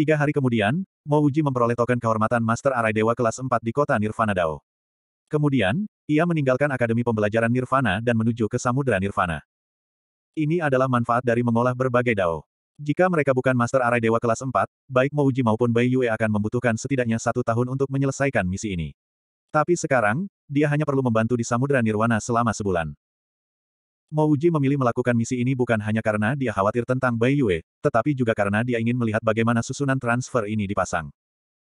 Tiga hari kemudian, Mo Uji memperoleh token kehormatan Master Arai Dewa kelas 4 di kota Nirvana Dao. Kemudian, ia meninggalkan Akademi Pembelajaran Nirvana dan menuju ke Samudra Nirvana. Ini adalah manfaat dari mengolah berbagai dao. Jika mereka bukan Master Arai Dewa kelas 4, baik Uji maupun Bai Yue akan membutuhkan setidaknya satu tahun untuk menyelesaikan misi ini. Tapi sekarang, dia hanya perlu membantu di Samudra Nirwana selama sebulan. Mo memilih melakukan misi ini bukan hanya karena dia khawatir tentang Bai Yue, tetapi juga karena dia ingin melihat bagaimana susunan transfer ini dipasang.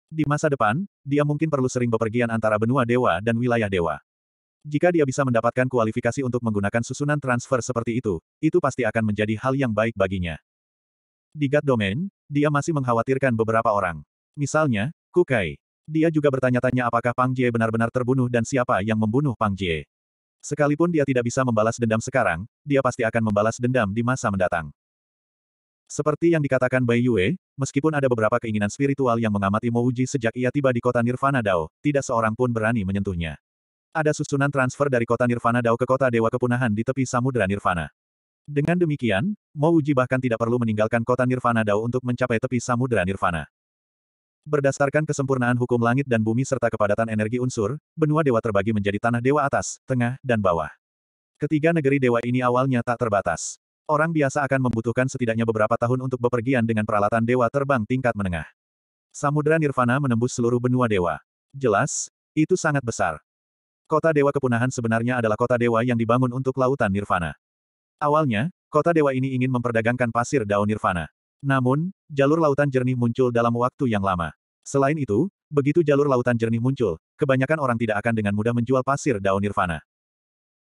Di masa depan, dia mungkin perlu sering bepergian antara benua dewa dan wilayah dewa. Jika dia bisa mendapatkan kualifikasi untuk menggunakan susunan transfer seperti itu, itu pasti akan menjadi hal yang baik baginya. Di God Domain, dia masih mengkhawatirkan beberapa orang. Misalnya, Kukai. Dia juga bertanya-tanya apakah Pang Jie benar-benar terbunuh dan siapa yang membunuh Pang Jie. Sekalipun dia tidak bisa membalas dendam sekarang, dia pasti akan membalas dendam di masa mendatang. Seperti yang dikatakan Bai Yue, meskipun ada beberapa keinginan spiritual yang mengamati Mo Mouji sejak ia tiba di kota Nirvana Dao, tidak seorang pun berani menyentuhnya. Ada susunan transfer dari kota Nirvana Dao ke kota Dewa Kepunahan di tepi Samudra Nirvana. Dengan demikian, Mo Mouji bahkan tidak perlu meninggalkan kota Nirvana Dao untuk mencapai tepi Samudra Nirvana. Berdasarkan kesempurnaan hukum langit dan bumi serta kepadatan energi unsur, benua dewa terbagi menjadi tanah dewa atas, tengah, dan bawah. Ketiga negeri dewa ini awalnya tak terbatas. Orang biasa akan membutuhkan setidaknya beberapa tahun untuk bepergian dengan peralatan dewa terbang tingkat menengah. Samudra Nirvana menembus seluruh benua dewa. Jelas, itu sangat besar. Kota Dewa Kepunahan sebenarnya adalah kota dewa yang dibangun untuk lautan Nirvana. Awalnya, kota dewa ini ingin memperdagangkan pasir daun Nirvana. Namun, jalur lautan jernih muncul dalam waktu yang lama. Selain itu, begitu jalur lautan jernih muncul, kebanyakan orang tidak akan dengan mudah menjual pasir daun nirvana.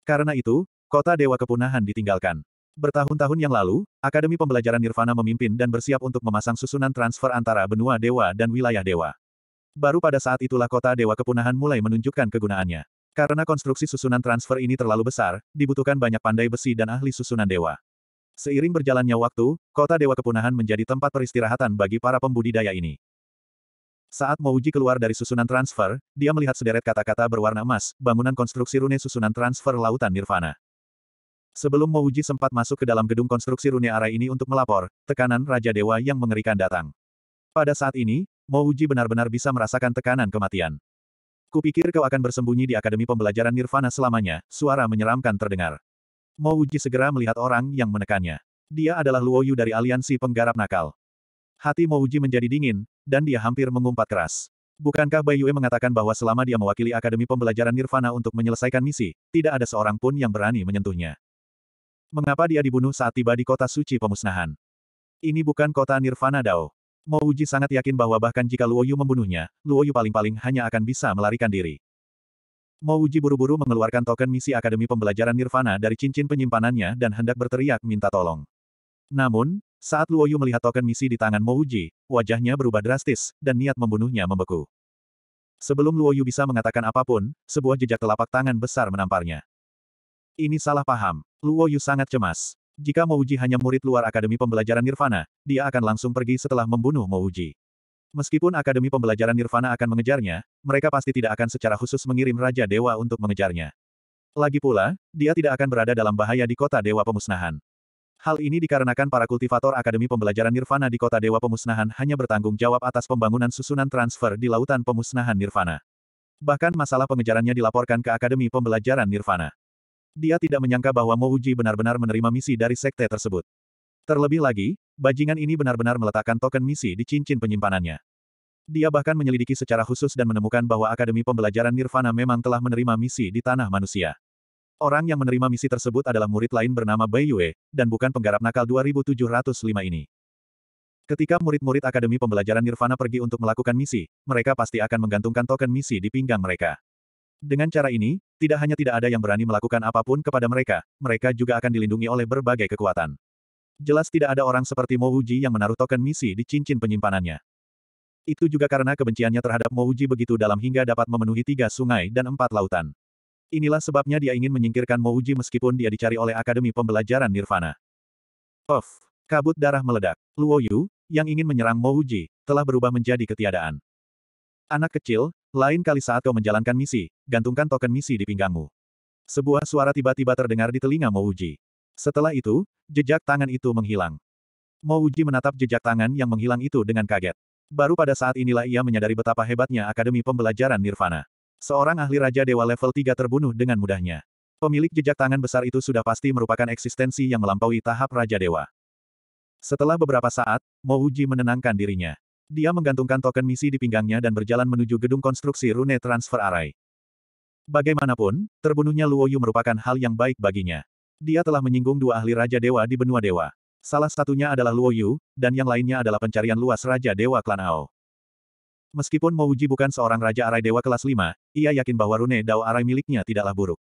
Karena itu, kota Dewa Kepunahan ditinggalkan. Bertahun-tahun yang lalu, Akademi Pembelajaran Nirvana memimpin dan bersiap untuk memasang susunan transfer antara benua dewa dan wilayah dewa. Baru pada saat itulah kota Dewa Kepunahan mulai menunjukkan kegunaannya. Karena konstruksi susunan transfer ini terlalu besar, dibutuhkan banyak pandai besi dan ahli susunan dewa. Seiring berjalannya waktu, kota Dewa Kepunahan menjadi tempat peristirahatan bagi para pembudidaya ini. Saat Mouji keluar dari susunan transfer, dia melihat sederet kata-kata berwarna emas, bangunan konstruksi rune susunan transfer lautan Nirvana. Sebelum Mouji sempat masuk ke dalam gedung konstruksi rune arah ini untuk melapor, tekanan Raja Dewa yang mengerikan datang. Pada saat ini, Mouji benar-benar bisa merasakan tekanan kematian. Kupikir kau akan bersembunyi di Akademi Pembelajaran Nirvana selamanya, suara menyeramkan terdengar. Mo Wuji segera melihat orang yang menekannya. Dia adalah Luo Yu dari aliansi penggarap nakal. Hati Mo Wuji menjadi dingin, dan dia hampir mengumpat keras. Bukankah Bai Yue mengatakan bahwa selama dia mewakili Akademi Pembelajaran Nirvana untuk menyelesaikan misi, tidak ada seorang pun yang berani menyentuhnya. Mengapa dia dibunuh saat tiba di kota suci pemusnahan? Ini bukan kota Nirvana Dao. Mo Uji sangat yakin bahwa bahkan jika Luo Yu membunuhnya, Luo Yu paling-paling hanya akan bisa melarikan diri. Mo Uji buru-buru mengeluarkan token misi Akademi Pembelajaran Nirvana dari cincin penyimpanannya dan hendak berteriak minta tolong. Namun, saat Luoyu melihat token misi di tangan Mo Uji, wajahnya berubah drastis, dan niat membunuhnya membeku. Sebelum Luoyu bisa mengatakan apapun, sebuah jejak telapak tangan besar menamparnya. Ini salah paham. Luoyu sangat cemas. Jika Mo Uji hanya murid luar Akademi Pembelajaran Nirvana, dia akan langsung pergi setelah membunuh Mo Uji. Meskipun Akademi Pembelajaran Nirvana akan mengejarnya, mereka pasti tidak akan secara khusus mengirim Raja Dewa untuk mengejarnya. Lagi pula, dia tidak akan berada dalam bahaya di kota Dewa Pemusnahan. Hal ini dikarenakan para kultivator Akademi Pembelajaran Nirvana di kota Dewa Pemusnahan hanya bertanggung jawab atas pembangunan susunan transfer di Lautan Pemusnahan Nirvana. Bahkan masalah pengejarannya dilaporkan ke Akademi Pembelajaran Nirvana. Dia tidak menyangka bahwa Mouji benar-benar menerima misi dari sekte tersebut. Terlebih lagi, bajingan ini benar-benar meletakkan token misi di cincin penyimpanannya. Dia bahkan menyelidiki secara khusus dan menemukan bahwa Akademi Pembelajaran Nirvana memang telah menerima misi di tanah manusia. Orang yang menerima misi tersebut adalah murid lain bernama Bai Yue, dan bukan penggarap nakal 2705 ini. Ketika murid-murid Akademi Pembelajaran Nirvana pergi untuk melakukan misi, mereka pasti akan menggantungkan token misi di pinggang mereka. Dengan cara ini, tidak hanya tidak ada yang berani melakukan apapun kepada mereka, mereka juga akan dilindungi oleh berbagai kekuatan. Jelas tidak ada orang seperti Mo Uji yang menaruh token misi di cincin penyimpanannya. Itu juga karena kebenciannya terhadap Mo Uji begitu dalam hingga dapat memenuhi tiga sungai dan empat lautan. Inilah sebabnya dia ingin menyingkirkan Mo Uji meskipun dia dicari oleh Akademi Pembelajaran Nirvana. Of, Kabut darah meledak. Luo Yu, yang ingin menyerang Mo Uji telah berubah menjadi ketiadaan. Anak kecil, lain kali saat kau menjalankan misi, gantungkan token misi di pinggangmu. Sebuah suara tiba-tiba terdengar di telinga Mo Uji. Setelah itu, jejak tangan itu menghilang. Mouji menatap jejak tangan yang menghilang itu dengan kaget. Baru pada saat inilah ia menyadari betapa hebatnya Akademi Pembelajaran Nirvana. Seorang ahli Raja Dewa level 3 terbunuh dengan mudahnya. Pemilik jejak tangan besar itu sudah pasti merupakan eksistensi yang melampaui tahap Raja Dewa. Setelah beberapa saat, Mouji menenangkan dirinya. Dia menggantungkan token misi di pinggangnya dan berjalan menuju gedung konstruksi Rune Transfer Array. Bagaimanapun, terbunuhnya Luoyu merupakan hal yang baik baginya. Dia telah menyinggung dua ahli Raja Dewa di benua Dewa. Salah satunya adalah Luo Yu, dan yang lainnya adalah pencarian luas Raja Dewa Klan Ao. Meskipun Mouji bukan seorang Raja Arai Dewa kelas 5, ia yakin bahwa Rune Dao Arai miliknya tidaklah buruk.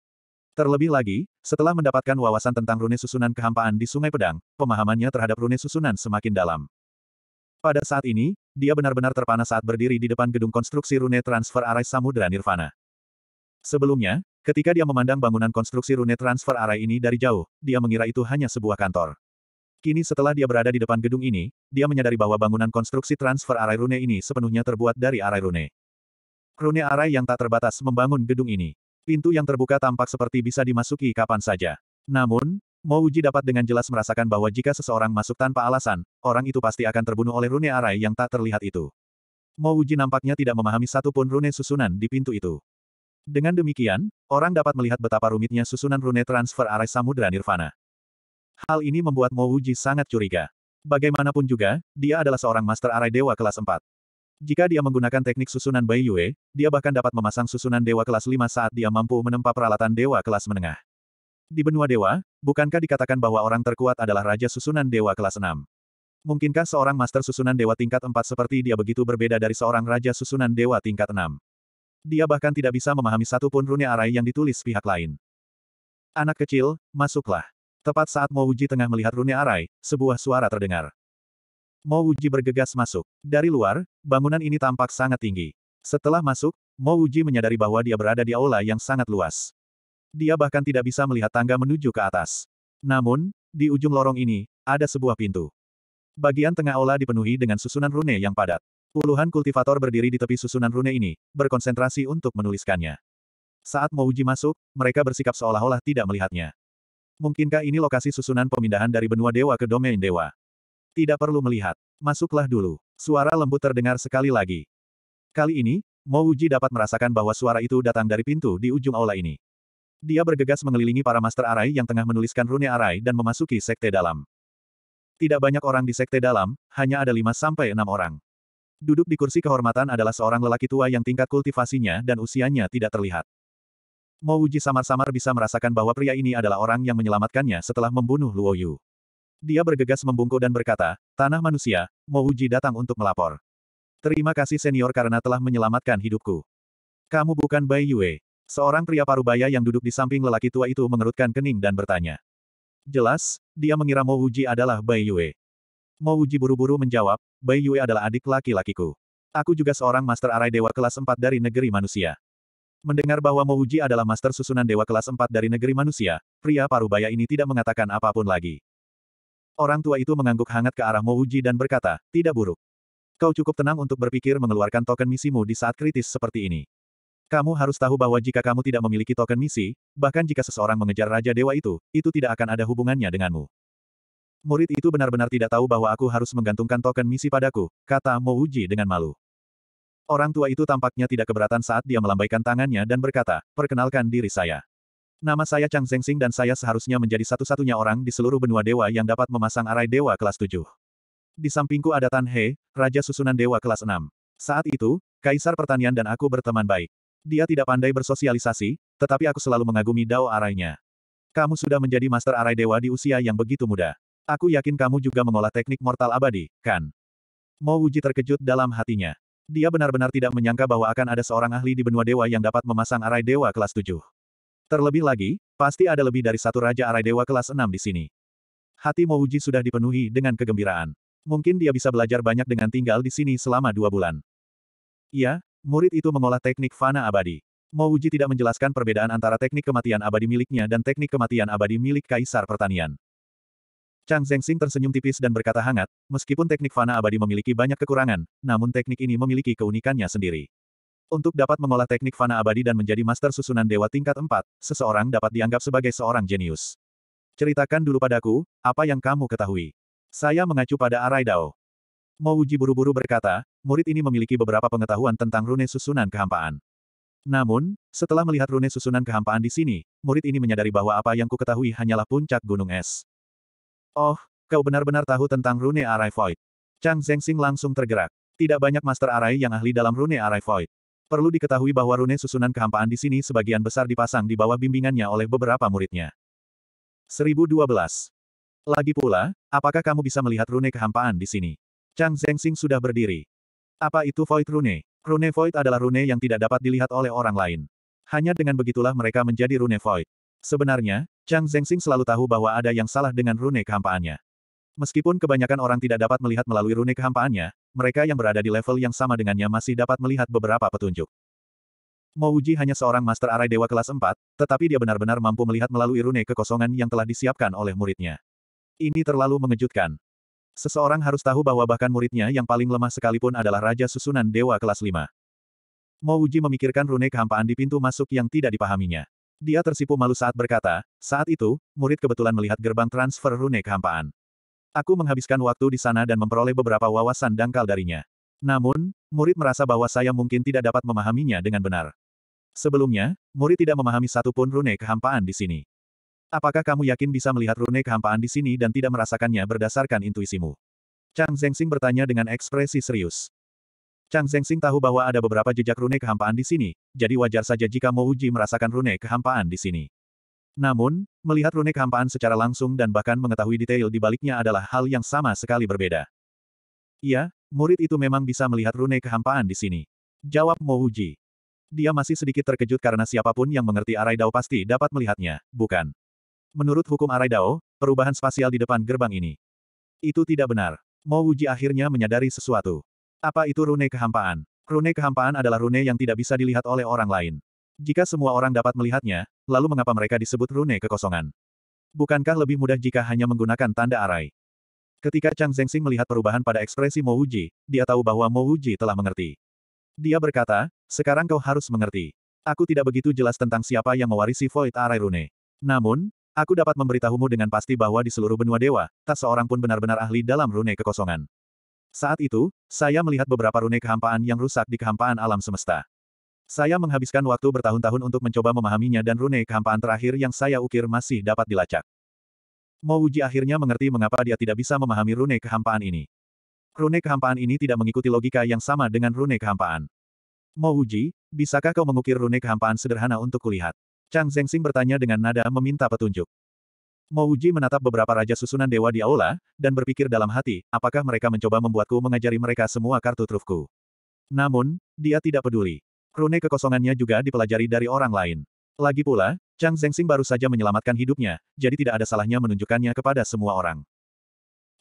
Terlebih lagi, setelah mendapatkan wawasan tentang rune susunan kehampaan di Sungai Pedang, pemahamannya terhadap rune susunan semakin dalam. Pada saat ini, dia benar-benar terpana saat berdiri di depan gedung konstruksi rune transfer arai Samudra Nirvana. Sebelumnya, Ketika dia memandang bangunan konstruksi rune transfer arai ini dari jauh, dia mengira itu hanya sebuah kantor. Kini setelah dia berada di depan gedung ini, dia menyadari bahwa bangunan konstruksi transfer arai rune ini sepenuhnya terbuat dari arai rune. Rune arai yang tak terbatas membangun gedung ini. Pintu yang terbuka tampak seperti bisa dimasuki kapan saja. Namun, Uji dapat dengan jelas merasakan bahwa jika seseorang masuk tanpa alasan, orang itu pasti akan terbunuh oleh rune arai yang tak terlihat itu. Uji nampaknya tidak memahami satupun rune susunan di pintu itu. Dengan demikian, orang dapat melihat betapa rumitnya susunan rune transfer arai samudera Nirvana. Hal ini membuat Mo Wuji sangat curiga. Bagaimanapun juga, dia adalah seorang master arai dewa kelas 4. Jika dia menggunakan teknik susunan Bai Yue, dia bahkan dapat memasang susunan dewa kelas 5 saat dia mampu menempa peralatan dewa kelas menengah. Di benua dewa, bukankah dikatakan bahwa orang terkuat adalah raja susunan dewa kelas 6? Mungkinkah seorang master susunan dewa tingkat 4 seperti dia begitu berbeda dari seorang raja susunan dewa tingkat 6? Dia bahkan tidak bisa memahami satu pun rune arai yang ditulis pihak lain. Anak kecil, masuklah. Tepat saat Mo Uji tengah melihat rune arai, sebuah suara terdengar. Mo Uji bergegas masuk. Dari luar, bangunan ini tampak sangat tinggi. Setelah masuk, Mo Uji menyadari bahwa dia berada di aula yang sangat luas. Dia bahkan tidak bisa melihat tangga menuju ke atas. Namun, di ujung lorong ini, ada sebuah pintu. Bagian tengah aula dipenuhi dengan susunan rune yang padat. Puluhan kultivator berdiri di tepi susunan rune ini, berkonsentrasi untuk menuliskannya. Saat Mouji masuk, mereka bersikap seolah-olah tidak melihatnya. Mungkinkah ini lokasi susunan pemindahan dari benua dewa ke domain dewa? Tidak perlu melihat. Masuklah dulu. Suara lembut terdengar sekali lagi. Kali ini, Mouji dapat merasakan bahwa suara itu datang dari pintu di ujung aula ini. Dia bergegas mengelilingi para master arai yang tengah menuliskan rune arai dan memasuki sekte dalam. Tidak banyak orang di sekte dalam, hanya ada 5 sampai 6 orang. Duduk di kursi kehormatan adalah seorang lelaki tua yang tingkat kultivasinya dan usianya tidak terlihat. Mo Uji samar-samar bisa merasakan bahwa pria ini adalah orang yang menyelamatkannya setelah membunuh Luo Yu. Dia bergegas membungkuk dan berkata, Tanah manusia, Mo Uji datang untuk melapor. Terima kasih senior karena telah menyelamatkan hidupku. Kamu bukan Bai Yue. Seorang pria parubaya yang duduk di samping lelaki tua itu mengerutkan kening dan bertanya. Jelas, dia mengira Mo Uji adalah Bai Yue. Mo Uji buru-buru menjawab, Bai Yue adalah adik laki-lakiku. Aku juga seorang Master Arai Dewa kelas 4 dari negeri manusia. Mendengar bahwa Mo Uji adalah Master Susunan Dewa kelas 4 dari negeri manusia, pria parubaya ini tidak mengatakan apapun lagi. Orang tua itu mengangguk hangat ke arah Mo Uji dan berkata, tidak buruk. Kau cukup tenang untuk berpikir mengeluarkan token misimu di saat kritis seperti ini. Kamu harus tahu bahwa jika kamu tidak memiliki token misi, bahkan jika seseorang mengejar Raja Dewa itu, itu tidak akan ada hubungannya denganmu. Murid itu benar-benar tidak tahu bahwa aku harus menggantungkan token misi padaku, kata Mo Uji dengan malu. Orang tua itu tampaknya tidak keberatan saat dia melambaikan tangannya dan berkata, perkenalkan diri saya. Nama saya Chang Zhengxing dan saya seharusnya menjadi satu-satunya orang di seluruh benua dewa yang dapat memasang arai dewa kelas 7. Di sampingku ada Tan He, Raja Susunan Dewa kelas 6. Saat itu, Kaisar Pertanian dan aku berteman baik. Dia tidak pandai bersosialisasi, tetapi aku selalu mengagumi dao arainya. Kamu sudah menjadi master arai dewa di usia yang begitu muda. Aku yakin kamu juga mengolah teknik mortal abadi, kan? Mo Wuji terkejut dalam hatinya. Dia benar-benar tidak menyangka bahwa akan ada seorang ahli di benua dewa yang dapat memasang arai dewa kelas 7. Terlebih lagi, pasti ada lebih dari satu raja arai dewa kelas 6 di sini. Hati Mo Wuji sudah dipenuhi dengan kegembiraan. Mungkin dia bisa belajar banyak dengan tinggal di sini selama dua bulan. Iya, murid itu mengolah teknik fana abadi. Mo Wuji tidak menjelaskan perbedaan antara teknik kematian abadi miliknya dan teknik kematian abadi milik Kaisar Pertanian. Chang Zhengsing tersenyum tipis dan berkata hangat, meskipun teknik fana abadi memiliki banyak kekurangan, namun teknik ini memiliki keunikannya sendiri. Untuk dapat mengolah teknik fana abadi dan menjadi master susunan dewa tingkat 4, seseorang dapat dianggap sebagai seorang jenius. Ceritakan dulu padaku, apa yang kamu ketahui. Saya mengacu pada Arai Dao. Mo buru-buru berkata, murid ini memiliki beberapa pengetahuan tentang rune susunan kehampaan. Namun, setelah melihat rune susunan kehampaan di sini, murid ini menyadari bahwa apa yang ku ketahui hanyalah puncak gunung es. Oh, kau benar-benar tahu tentang rune Arai Void. Chang Zhengxing langsung tergerak. Tidak banyak Master Arai yang ahli dalam rune Arai Void. Perlu diketahui bahwa rune susunan kehampaan di sini sebagian besar dipasang di bawah bimbingannya oleh beberapa muridnya. 1012. Lagi pula, apakah kamu bisa melihat rune kehampaan di sini? Chang Zhengxing sudah berdiri. Apa itu Void Rune? Rune Void adalah rune yang tidak dapat dilihat oleh orang lain. Hanya dengan begitulah mereka menjadi rune Void. Sebenarnya, Chang Zhengxing selalu tahu bahwa ada yang salah dengan rune kehampaannya. Meskipun kebanyakan orang tidak dapat melihat melalui rune kehampaannya, mereka yang berada di level yang sama dengannya masih dapat melihat beberapa petunjuk. Mo Uji hanya seorang master arai dewa kelas 4, tetapi dia benar-benar mampu melihat melalui rune kekosongan yang telah disiapkan oleh muridnya. Ini terlalu mengejutkan. Seseorang harus tahu bahwa bahkan muridnya yang paling lemah sekalipun adalah Raja Susunan Dewa kelas 5. Mo Uji memikirkan rune kehampaan di pintu masuk yang tidak dipahaminya. Dia tersipu malu saat berkata, saat itu, murid kebetulan melihat gerbang transfer rune kehampaan. Aku menghabiskan waktu di sana dan memperoleh beberapa wawasan dangkal darinya. Namun, murid merasa bahwa saya mungkin tidak dapat memahaminya dengan benar. Sebelumnya, murid tidak memahami satupun rune kehampaan di sini. Apakah kamu yakin bisa melihat rune kehampaan di sini dan tidak merasakannya berdasarkan intuisimu? Chang Zhengxing bertanya dengan ekspresi serius. Chang Zhengxing tahu bahwa ada beberapa jejak rune kehampaan di sini, jadi wajar saja jika Mo Uji merasakan rune kehampaan di sini. Namun, melihat rune kehampaan secara langsung dan bahkan mengetahui detail di baliknya adalah hal yang sama sekali berbeda. Iya, murid itu memang bisa melihat rune kehampaan di sini. Jawab Mo Uji. Dia masih sedikit terkejut karena siapapun yang mengerti Arai Dao pasti dapat melihatnya, bukan? Menurut hukum Arai Dao, perubahan spasial di depan gerbang ini. Itu tidak benar. Mo Uji akhirnya menyadari sesuatu. Apa itu rune kehampaan? Rune kehampaan adalah rune yang tidak bisa dilihat oleh orang lain. Jika semua orang dapat melihatnya, lalu mengapa mereka disebut rune kekosongan? Bukankah lebih mudah jika hanya menggunakan tanda arai? Ketika Chang Zhengxing melihat perubahan pada ekspresi Mo Wuji, dia tahu bahwa Mo Wuji telah mengerti. Dia berkata, sekarang kau harus mengerti. Aku tidak begitu jelas tentang siapa yang mewarisi Void Arai Rune. Namun, aku dapat memberitahumu dengan pasti bahwa di seluruh benua dewa, tak seorang pun benar-benar ahli dalam rune kekosongan. Saat itu, saya melihat beberapa rune kehampaan yang rusak di kehampaan alam semesta. Saya menghabiskan waktu bertahun-tahun untuk mencoba memahaminya dan rune kehampaan terakhir yang saya ukir masih dapat dilacak. Mouji akhirnya mengerti mengapa dia tidak bisa memahami rune kehampaan ini. Rune kehampaan ini tidak mengikuti logika yang sama dengan rune kehampaan. Mouji, bisakah kau mengukir rune kehampaan sederhana untuk kulihat? Chang Zhengxing bertanya dengan nada meminta petunjuk. Mouji menatap beberapa raja susunan dewa di aula, dan berpikir dalam hati, apakah mereka mencoba membuatku mengajari mereka semua kartu trufku. Namun, dia tidak peduli. Rune kekosongannya juga dipelajari dari orang lain. Lagi pula, Chang Zhengxing baru saja menyelamatkan hidupnya, jadi tidak ada salahnya menunjukkannya kepada semua orang.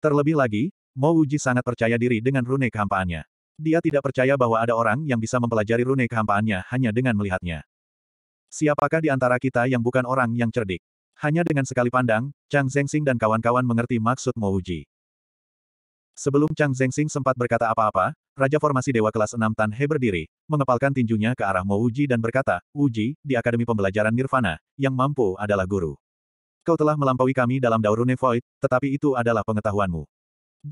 Terlebih lagi, Mo Uji sangat percaya diri dengan rune kehampaannya. Dia tidak percaya bahwa ada orang yang bisa mempelajari rune kehampaannya hanya dengan melihatnya. Siapakah di antara kita yang bukan orang yang cerdik? Hanya dengan sekali pandang, Chang Zhengxing dan kawan-kawan mengerti maksud Mo Uji. Sebelum Chang Zhengxing sempat berkata apa-apa, Raja Formasi Dewa Kelas 6 Tan He berdiri, mengepalkan tinjunya ke arah Mo Uji dan berkata, Uji, di Akademi Pembelajaran Nirvana, yang mampu adalah guru. Kau telah melampaui kami dalam Daurune Void, tetapi itu adalah pengetahuanmu.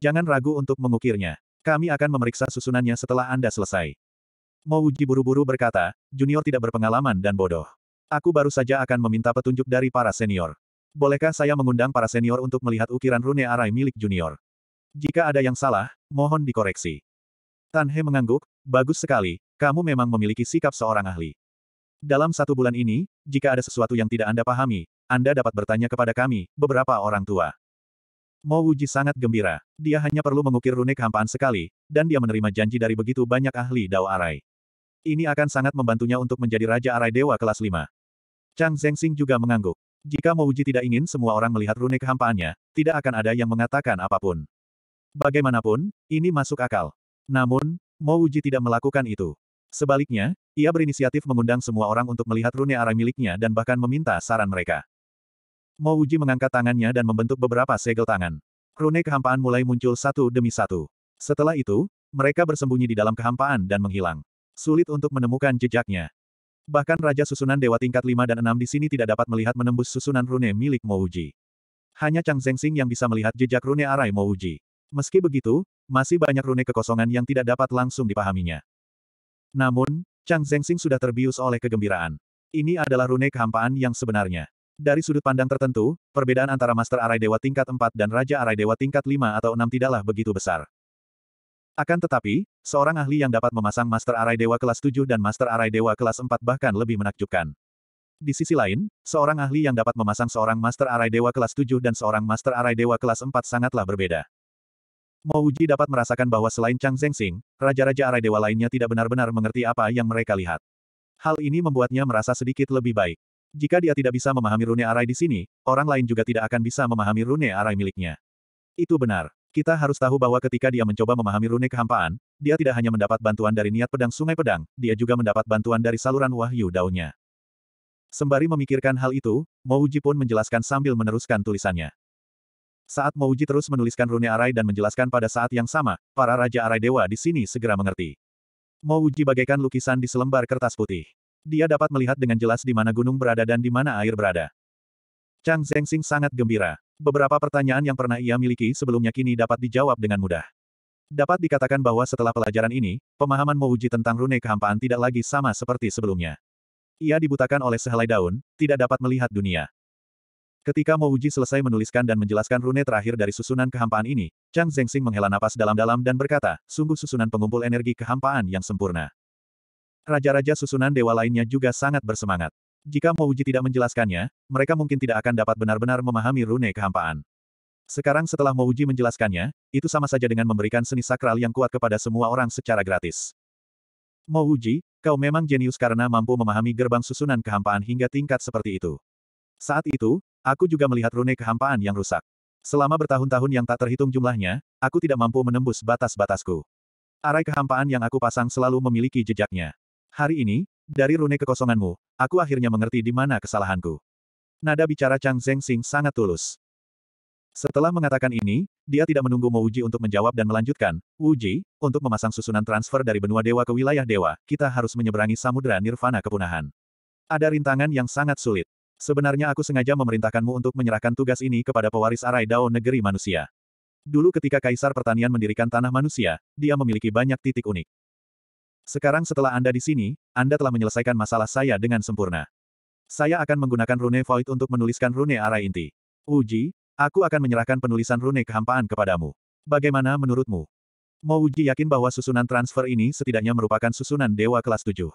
Jangan ragu untuk mengukirnya. Kami akan memeriksa susunannya setelah Anda selesai. Mo Uji buru-buru berkata, junior tidak berpengalaman dan bodoh. Aku baru saja akan meminta petunjuk dari para senior. Bolehkah saya mengundang para senior untuk melihat ukiran rune arai milik junior? Jika ada yang salah, mohon dikoreksi. Tan He mengangguk, bagus sekali, kamu memang memiliki sikap seorang ahli. Dalam satu bulan ini, jika ada sesuatu yang tidak Anda pahami, Anda dapat bertanya kepada kami, beberapa orang tua. Mo Wuji sangat gembira. Dia hanya perlu mengukir rune kehampaan sekali, dan dia menerima janji dari begitu banyak ahli Dao Arai. Ini akan sangat membantunya untuk menjadi Raja Arai Dewa kelas 5. Chang Zhengxing juga mengangguk. Jika Mo Mouji tidak ingin semua orang melihat rune kehampaannya, tidak akan ada yang mengatakan apapun. Bagaimanapun, ini masuk akal. Namun, Mo Mouji tidak melakukan itu. Sebaliknya, ia berinisiatif mengundang semua orang untuk melihat rune arah miliknya dan bahkan meminta saran mereka. Mo Mouji mengangkat tangannya dan membentuk beberapa segel tangan. Rune kehampaan mulai muncul satu demi satu. Setelah itu, mereka bersembunyi di dalam kehampaan dan menghilang. Sulit untuk menemukan jejaknya. Bahkan Raja Susunan Dewa tingkat 5 dan 6 di sini tidak dapat melihat menembus susunan rune milik Mouji. Hanya Chang Zhengxing yang bisa melihat jejak rune arai Mouji. Meski begitu, masih banyak rune kekosongan yang tidak dapat langsung dipahaminya. Namun, Chang Zhengxing sudah terbius oleh kegembiraan. Ini adalah rune kehampaan yang sebenarnya. Dari sudut pandang tertentu, perbedaan antara Master Arai Dewa tingkat 4 dan Raja Arai Dewa tingkat 5 atau 6 tidaklah begitu besar. Akan tetapi, seorang ahli yang dapat memasang Master Arai Dewa kelas 7 dan Master Arai Dewa kelas 4 bahkan lebih menakjubkan. Di sisi lain, seorang ahli yang dapat memasang seorang Master Arai Dewa kelas 7 dan seorang Master Arai Dewa kelas 4 sangatlah berbeda. Mo Uji dapat merasakan bahwa selain Chang Zhengxing, raja-raja Arai Dewa lainnya tidak benar-benar mengerti apa yang mereka lihat. Hal ini membuatnya merasa sedikit lebih baik. Jika dia tidak bisa memahami rune Arai di sini, orang lain juga tidak akan bisa memahami rune Arai miliknya. Itu benar. Kita harus tahu bahwa ketika dia mencoba memahami rune kehampaan, dia tidak hanya mendapat bantuan dari niat pedang sungai pedang, dia juga mendapat bantuan dari saluran wahyu daunnya. Sembari memikirkan hal itu, Mouji pun menjelaskan sambil meneruskan tulisannya. Saat Mouji terus menuliskan rune arai dan menjelaskan pada saat yang sama, para raja arai dewa di sini segera mengerti. Mouji bagaikan lukisan di selembar kertas putih. Dia dapat melihat dengan jelas di mana gunung berada dan di mana air berada. Chang Zhengxing sangat gembira. Beberapa pertanyaan yang pernah ia miliki sebelumnya kini dapat dijawab dengan mudah. Dapat dikatakan bahwa setelah pelajaran ini, pemahaman Mouji tentang rune kehampaan tidak lagi sama seperti sebelumnya. Ia dibutakan oleh sehelai daun, tidak dapat melihat dunia. Ketika Mouji selesai menuliskan dan menjelaskan rune terakhir dari susunan kehampaan ini, Chang Zhengxing menghela napas dalam-dalam dan berkata, sungguh susunan pengumpul energi kehampaan yang sempurna. Raja-raja susunan dewa lainnya juga sangat bersemangat. Jika Mouji tidak menjelaskannya, mereka mungkin tidak akan dapat benar-benar memahami rune kehampaan. Sekarang setelah Mouji menjelaskannya, itu sama saja dengan memberikan seni sakral yang kuat kepada semua orang secara gratis. Mouji, kau memang jenius karena mampu memahami gerbang susunan kehampaan hingga tingkat seperti itu. Saat itu, aku juga melihat rune kehampaan yang rusak. Selama bertahun-tahun yang tak terhitung jumlahnya, aku tidak mampu menembus batas-batasku. Arai kehampaan yang aku pasang selalu memiliki jejaknya. Hari ini, dari rune kekosonganmu, aku akhirnya mengerti di mana kesalahanku. Nada bicara Chang Zhengxing sangat tulus. Setelah mengatakan ini, dia tidak menunggu Mo Uji untuk menjawab dan melanjutkan, Uji, untuk memasang susunan transfer dari benua dewa ke wilayah dewa, kita harus menyeberangi samudera nirvana kepunahan. Ada rintangan yang sangat sulit. Sebenarnya aku sengaja memerintahkanmu untuk menyerahkan tugas ini kepada pewaris arai Dao negeri manusia. Dulu ketika Kaisar Pertanian mendirikan tanah manusia, dia memiliki banyak titik unik. Sekarang setelah Anda di sini, Anda telah menyelesaikan masalah saya dengan sempurna. Saya akan menggunakan rune void untuk menuliskan rune arai inti. Uji, aku akan menyerahkan penulisan rune kehampaan kepadamu. Bagaimana menurutmu? Mau uji yakin bahwa susunan transfer ini setidaknya merupakan susunan dewa kelas 7.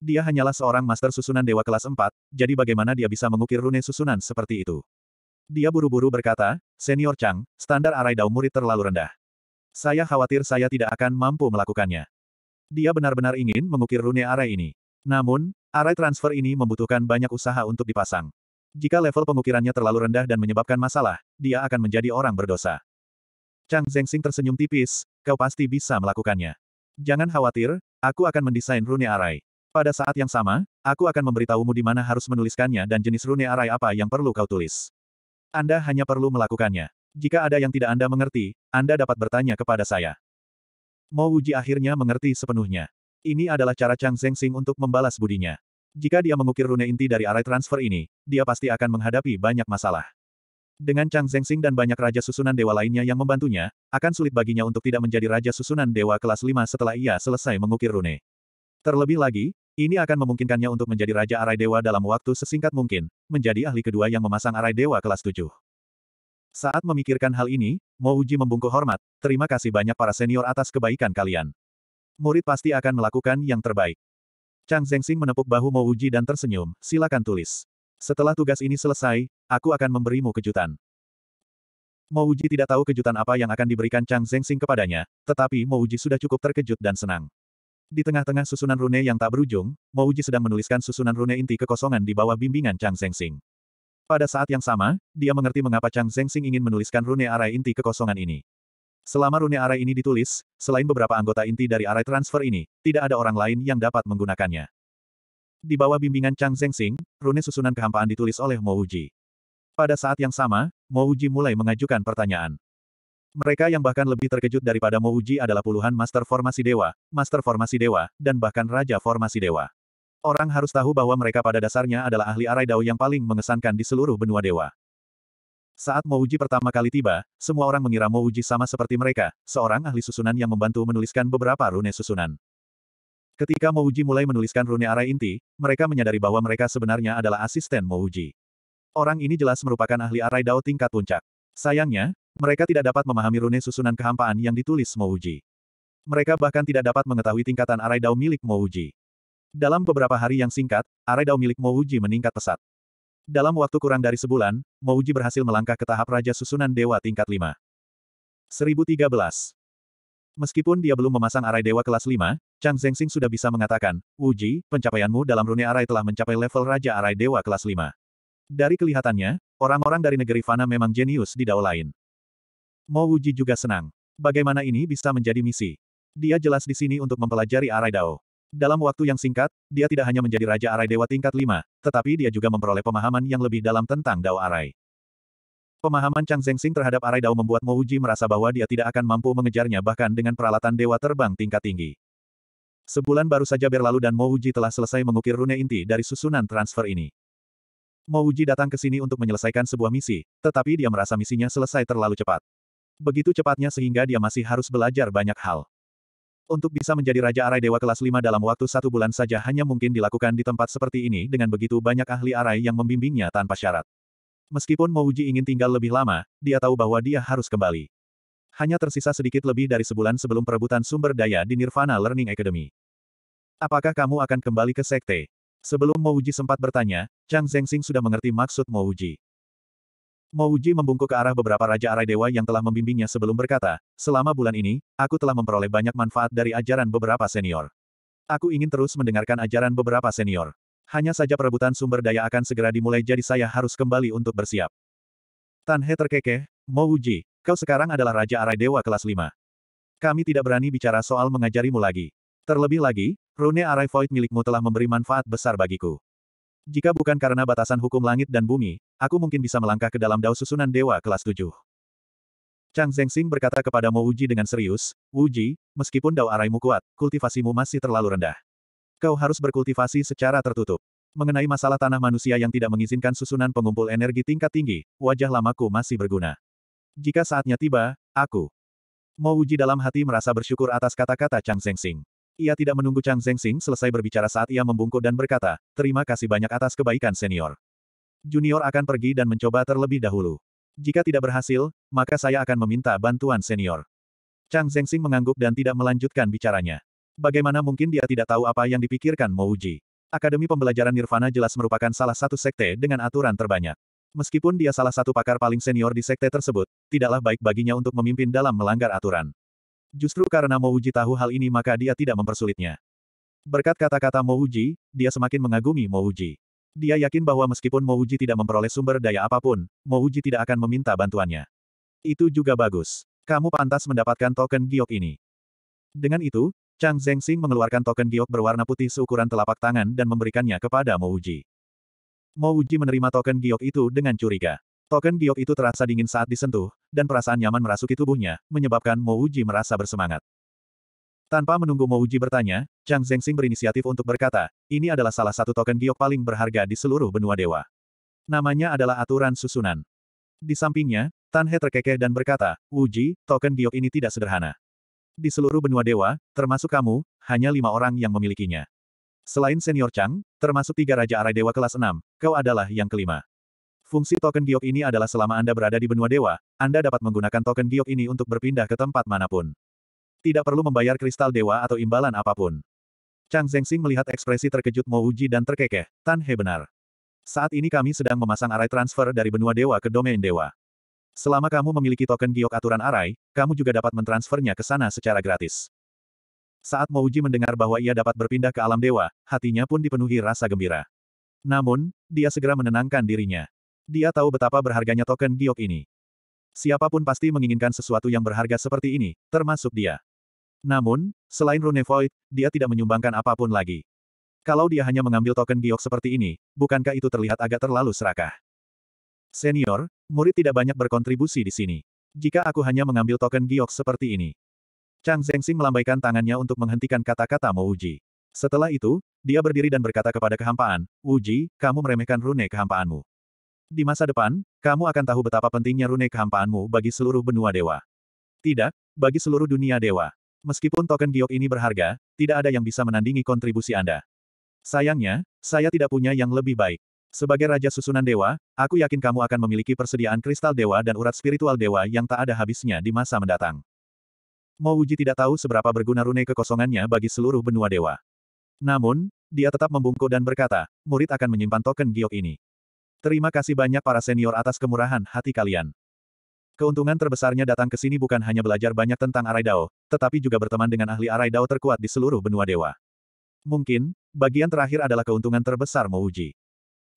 Dia hanyalah seorang master susunan dewa kelas 4, jadi bagaimana dia bisa mengukir rune susunan seperti itu? Dia buru-buru berkata, Senior Chang, standar arai dao murid terlalu rendah. Saya khawatir saya tidak akan mampu melakukannya. Dia benar-benar ingin mengukir rune array ini. Namun, array transfer ini membutuhkan banyak usaha untuk dipasang. Jika level pengukirannya terlalu rendah dan menyebabkan masalah, dia akan menjadi orang berdosa. Chang Zhengxing tersenyum tipis, kau pasti bisa melakukannya. Jangan khawatir, aku akan mendesain rune array. Pada saat yang sama, aku akan memberitahumu di mana harus menuliskannya dan jenis rune array apa yang perlu kau tulis. Anda hanya perlu melakukannya. Jika ada yang tidak Anda mengerti, Anda dapat bertanya kepada saya. Mo Wuji akhirnya mengerti sepenuhnya. Ini adalah cara Chang Sing untuk membalas budinya. Jika dia mengukir rune inti dari arai transfer ini, dia pasti akan menghadapi banyak masalah. Dengan Chang Sing dan banyak raja susunan dewa lainnya yang membantunya, akan sulit baginya untuk tidak menjadi raja susunan dewa kelas 5 setelah ia selesai mengukir rune. Terlebih lagi, ini akan memungkinkannya untuk menjadi Raja Arai Dewa dalam waktu sesingkat mungkin, menjadi ahli kedua yang memasang Arai Dewa kelas 7. Saat memikirkan hal ini, Mo membungkuk hormat, terima kasih banyak para senior atas kebaikan kalian. Murid pasti akan melakukan yang terbaik. Chang Zhengxing menepuk bahu Mo dan tersenyum, silakan tulis. Setelah tugas ini selesai, aku akan memberimu kejutan. Mo tidak tahu kejutan apa yang akan diberikan Chang Zhengxing kepadanya, tetapi Mo sudah cukup terkejut dan senang. Di tengah-tengah susunan rune yang tak berujung, Mo sedang menuliskan susunan rune inti kekosongan di bawah bimbingan Chang Zhengxing. Pada saat yang sama, dia mengerti mengapa Chang Zengxing ingin menuliskan rune arai inti kekosongan ini. Selama rune arai ini ditulis, selain beberapa anggota inti dari arai transfer ini, tidak ada orang lain yang dapat menggunakannya. Di bawah bimbingan Chang Zengxing, rune susunan kehampaan ditulis oleh Mo Uji. Pada saat yang sama, Mo Uji mulai mengajukan pertanyaan. Mereka yang bahkan lebih terkejut daripada Mo Uji adalah puluhan master formasi dewa, master formasi dewa, dan bahkan raja formasi dewa. Orang harus tahu bahwa mereka pada dasarnya adalah ahli arai dao yang paling mengesankan di seluruh benua dewa. Saat Mouji pertama kali tiba, semua orang mengira Mouji sama seperti mereka, seorang ahli susunan yang membantu menuliskan beberapa rune susunan. Ketika Mouji mulai menuliskan rune arai inti, mereka menyadari bahwa mereka sebenarnya adalah asisten Mouji. Orang ini jelas merupakan ahli arai dao tingkat puncak. Sayangnya, mereka tidak dapat memahami rune susunan kehampaan yang ditulis Mouji. Mereka bahkan tidak dapat mengetahui tingkatan arai dao milik Mouji. Dalam beberapa hari yang singkat, arai dao milik Mouji meningkat pesat. Dalam waktu kurang dari sebulan, Mouji berhasil melangkah ke tahap Raja Susunan Dewa tingkat 5. 1013. Meskipun dia belum memasang arai Dewa kelas 5, Chang Zhengxing sudah bisa mengatakan, Wuji, pencapaianmu dalam rune arai telah mencapai level Raja Arai Dewa kelas 5. Dari kelihatannya, orang-orang dari negeri Fana memang jenius di dao lain. Mo Wuji juga senang. Bagaimana ini bisa menjadi misi? Dia jelas di sini untuk mempelajari arai dao. Dalam waktu yang singkat, dia tidak hanya menjadi Raja Arai Dewa tingkat 5, tetapi dia juga memperoleh pemahaman yang lebih dalam tentang Dao Arai. Pemahaman Chang Zhengxing terhadap Arai Dao membuat Mo Uji merasa bahwa dia tidak akan mampu mengejarnya bahkan dengan peralatan Dewa Terbang tingkat tinggi. Sebulan baru saja berlalu dan Mo Uji telah selesai mengukir rune inti dari susunan transfer ini. Mo Uji datang ke sini untuk menyelesaikan sebuah misi, tetapi dia merasa misinya selesai terlalu cepat. Begitu cepatnya sehingga dia masih harus belajar banyak hal. Untuk bisa menjadi Raja Arai Dewa kelas 5 dalam waktu satu bulan saja hanya mungkin dilakukan di tempat seperti ini dengan begitu banyak ahli Arai yang membimbingnya tanpa syarat. Meskipun Mouji ingin tinggal lebih lama, dia tahu bahwa dia harus kembali. Hanya tersisa sedikit lebih dari sebulan sebelum perebutan sumber daya di Nirvana Learning Academy. Apakah kamu akan kembali ke sekte? Sebelum Mouji sempat bertanya, Chang Zhengxing sudah mengerti maksud Mouji. Mouji membungkuk ke arah beberapa Raja Arai Dewa yang telah membimbingnya sebelum berkata, selama bulan ini, aku telah memperoleh banyak manfaat dari ajaran beberapa senior. Aku ingin terus mendengarkan ajaran beberapa senior. Hanya saja perebutan sumber daya akan segera dimulai jadi saya harus kembali untuk bersiap. Tan He terkekeh, Mouji, kau sekarang adalah Raja Arai Dewa kelas 5. Kami tidak berani bicara soal mengajarimu lagi. Terlebih lagi, rune Arai Void milikmu telah memberi manfaat besar bagiku. Jika bukan karena batasan hukum langit dan bumi, Aku mungkin bisa melangkah ke dalam dao susunan dewa kelas tujuh. Chang Zhengxing berkata kepada Mo Wuji dengan serius, Wuji, meskipun dao araimu kuat, kultivasimu masih terlalu rendah. Kau harus berkultivasi secara tertutup. Mengenai masalah tanah manusia yang tidak mengizinkan susunan pengumpul energi tingkat tinggi, wajah lamaku masih berguna. Jika saatnya tiba, aku. Mo Wuji dalam hati merasa bersyukur atas kata-kata Chang Zhengxing. Ia tidak menunggu Chang Zhengxing selesai berbicara saat ia membungkuk dan berkata, terima kasih banyak atas kebaikan senior junior akan pergi dan mencoba terlebih dahulu. Jika tidak berhasil, maka saya akan meminta bantuan senior. Chang Zhengxing mengangguk dan tidak melanjutkan bicaranya. Bagaimana mungkin dia tidak tahu apa yang dipikirkan Mo Uji? Akademi Pembelajaran Nirvana jelas merupakan salah satu sekte dengan aturan terbanyak. Meskipun dia salah satu pakar paling senior di sekte tersebut, tidaklah baik baginya untuk memimpin dalam melanggar aturan. Justru karena Mo Uji tahu hal ini maka dia tidak mempersulitnya. Berkat kata-kata Mo Uji, dia semakin mengagumi Mo Uji. Dia yakin bahwa meskipun Mouji tidak memperoleh sumber daya apapun, Mouji tidak akan meminta bantuannya. Itu juga bagus. Kamu pantas mendapatkan token giok ini. Dengan itu, Chang Zhengxing mengeluarkan token giok berwarna putih seukuran telapak tangan dan memberikannya kepada Mouji. Mouji menerima token giok itu dengan curiga. Token giok itu terasa dingin saat disentuh, dan perasaan nyaman merasuki tubuhnya, menyebabkan Mouji merasa bersemangat. Tanpa menunggu Mouji bertanya, Chang Zhengxing berinisiatif untuk berkata, ini adalah salah satu token giok paling berharga di seluruh benua dewa. Namanya adalah aturan susunan. Di sampingnya, Tan He terkekeh dan berkata, Wuji, token giok ini tidak sederhana. Di seluruh benua dewa, termasuk kamu, hanya lima orang yang memilikinya. Selain senior Chang, termasuk tiga Raja Arai Dewa kelas enam, kau adalah yang kelima. Fungsi token giok ini adalah selama Anda berada di benua dewa, Anda dapat menggunakan token giok ini untuk berpindah ke tempat manapun. Tidak perlu membayar kristal dewa atau imbalan apapun. Chang Zhengxing melihat ekspresi terkejut Mo Uji dan terkekeh, Tan He benar. Saat ini kami sedang memasang arai transfer dari benua dewa ke domain dewa. Selama kamu memiliki token giok aturan arai, kamu juga dapat mentransfernya ke sana secara gratis. Saat Mo Uji mendengar bahwa ia dapat berpindah ke alam dewa, hatinya pun dipenuhi rasa gembira. Namun, dia segera menenangkan dirinya. Dia tahu betapa berharganya token giok ini. Siapapun pasti menginginkan sesuatu yang berharga seperti ini, termasuk dia. Namun, selain rune void, dia tidak menyumbangkan apapun lagi. Kalau dia hanya mengambil token giok seperti ini, bukankah itu terlihat agak terlalu serakah? Senior, murid tidak banyak berkontribusi di sini. Jika aku hanya mengambil token giok seperti ini. Chang Zhengxing melambaikan tangannya untuk menghentikan kata-kata uji Setelah itu, dia berdiri dan berkata kepada kehampaan, Uji, kamu meremehkan rune kehampaanmu. Di masa depan, kamu akan tahu betapa pentingnya rune kehampaanmu bagi seluruh benua dewa. Tidak, bagi seluruh dunia dewa. Meskipun token giok ini berharga, tidak ada yang bisa menandingi kontribusi Anda. Sayangnya, saya tidak punya yang lebih baik. Sebagai Raja Susunan Dewa, aku yakin kamu akan memiliki persediaan kristal dewa dan urat spiritual dewa yang tak ada habisnya di masa mendatang. Mouji tidak tahu seberapa berguna rune kekosongannya bagi seluruh benua dewa. Namun, dia tetap membungkuk dan berkata, murid akan menyimpan token giok ini. Terima kasih banyak para senior atas kemurahan hati kalian. Keuntungan terbesarnya datang ke sini bukan hanya belajar banyak tentang Arai Dao, tetapi juga berteman dengan ahli Arai Dao terkuat di seluruh benua dewa. Mungkin, bagian terakhir adalah keuntungan terbesar Mouji.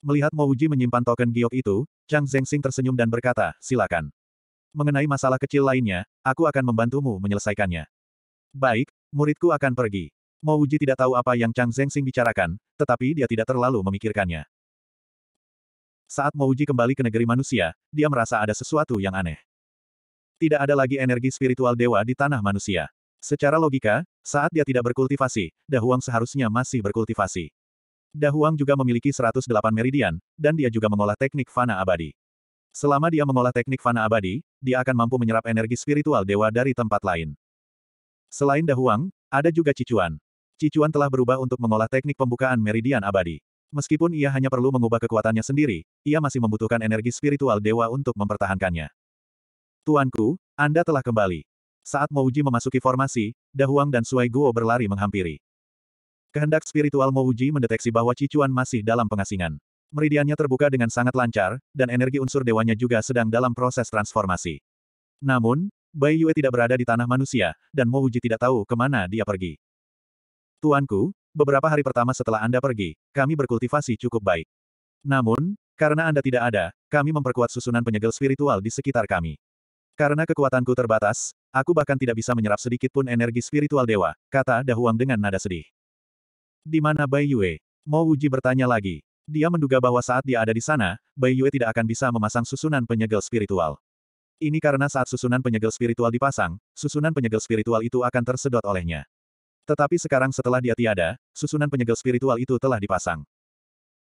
Melihat Mouji menyimpan token giok itu, Chang Zhengxing tersenyum dan berkata, silakan. Mengenai masalah kecil lainnya, aku akan membantumu menyelesaikannya. Baik, muridku akan pergi. Mouji tidak tahu apa yang Chang Zhengxing bicarakan, tetapi dia tidak terlalu memikirkannya. Saat Mouji kembali ke negeri manusia, dia merasa ada sesuatu yang aneh tidak ada lagi energi spiritual dewa di tanah manusia. Secara logika, saat dia tidak berkultivasi, Dahuang seharusnya masih berkultivasi. Dahuang juga memiliki 108 meridian, dan dia juga mengolah teknik fana abadi. Selama dia mengolah teknik fana abadi, dia akan mampu menyerap energi spiritual dewa dari tempat lain. Selain Dahuang, ada juga Cicuan. Cicuan telah berubah untuk mengolah teknik pembukaan meridian abadi. Meskipun ia hanya perlu mengubah kekuatannya sendiri, ia masih membutuhkan energi spiritual dewa untuk mempertahankannya. Tuanku, Anda telah kembali. Saat Mouji memasuki formasi, Dahuang dan Sui Guo berlari menghampiri. Kehendak spiritual Mouji mendeteksi bahwa Cicuan masih dalam pengasingan. Meridiannya terbuka dengan sangat lancar, dan energi unsur dewanya juga sedang dalam proses transformasi. Namun, Bai Yue tidak berada di tanah manusia, dan Mouji tidak tahu kemana dia pergi. Tuanku, beberapa hari pertama setelah Anda pergi, kami berkultivasi cukup baik. Namun, karena Anda tidak ada, kami memperkuat susunan penyegel spiritual di sekitar kami. Karena kekuatanku terbatas, aku bahkan tidak bisa menyerap sedikit pun energi spiritual dewa, kata Dahuang dengan nada sedih. Di mana Bai Yue? Mo Wuji bertanya lagi. Dia menduga bahwa saat dia ada di sana, Bai Yue tidak akan bisa memasang susunan penyegel spiritual. Ini karena saat susunan penyegel spiritual dipasang, susunan penyegel spiritual itu akan tersedot olehnya. Tetapi sekarang setelah dia tiada, susunan penyegel spiritual itu telah dipasang.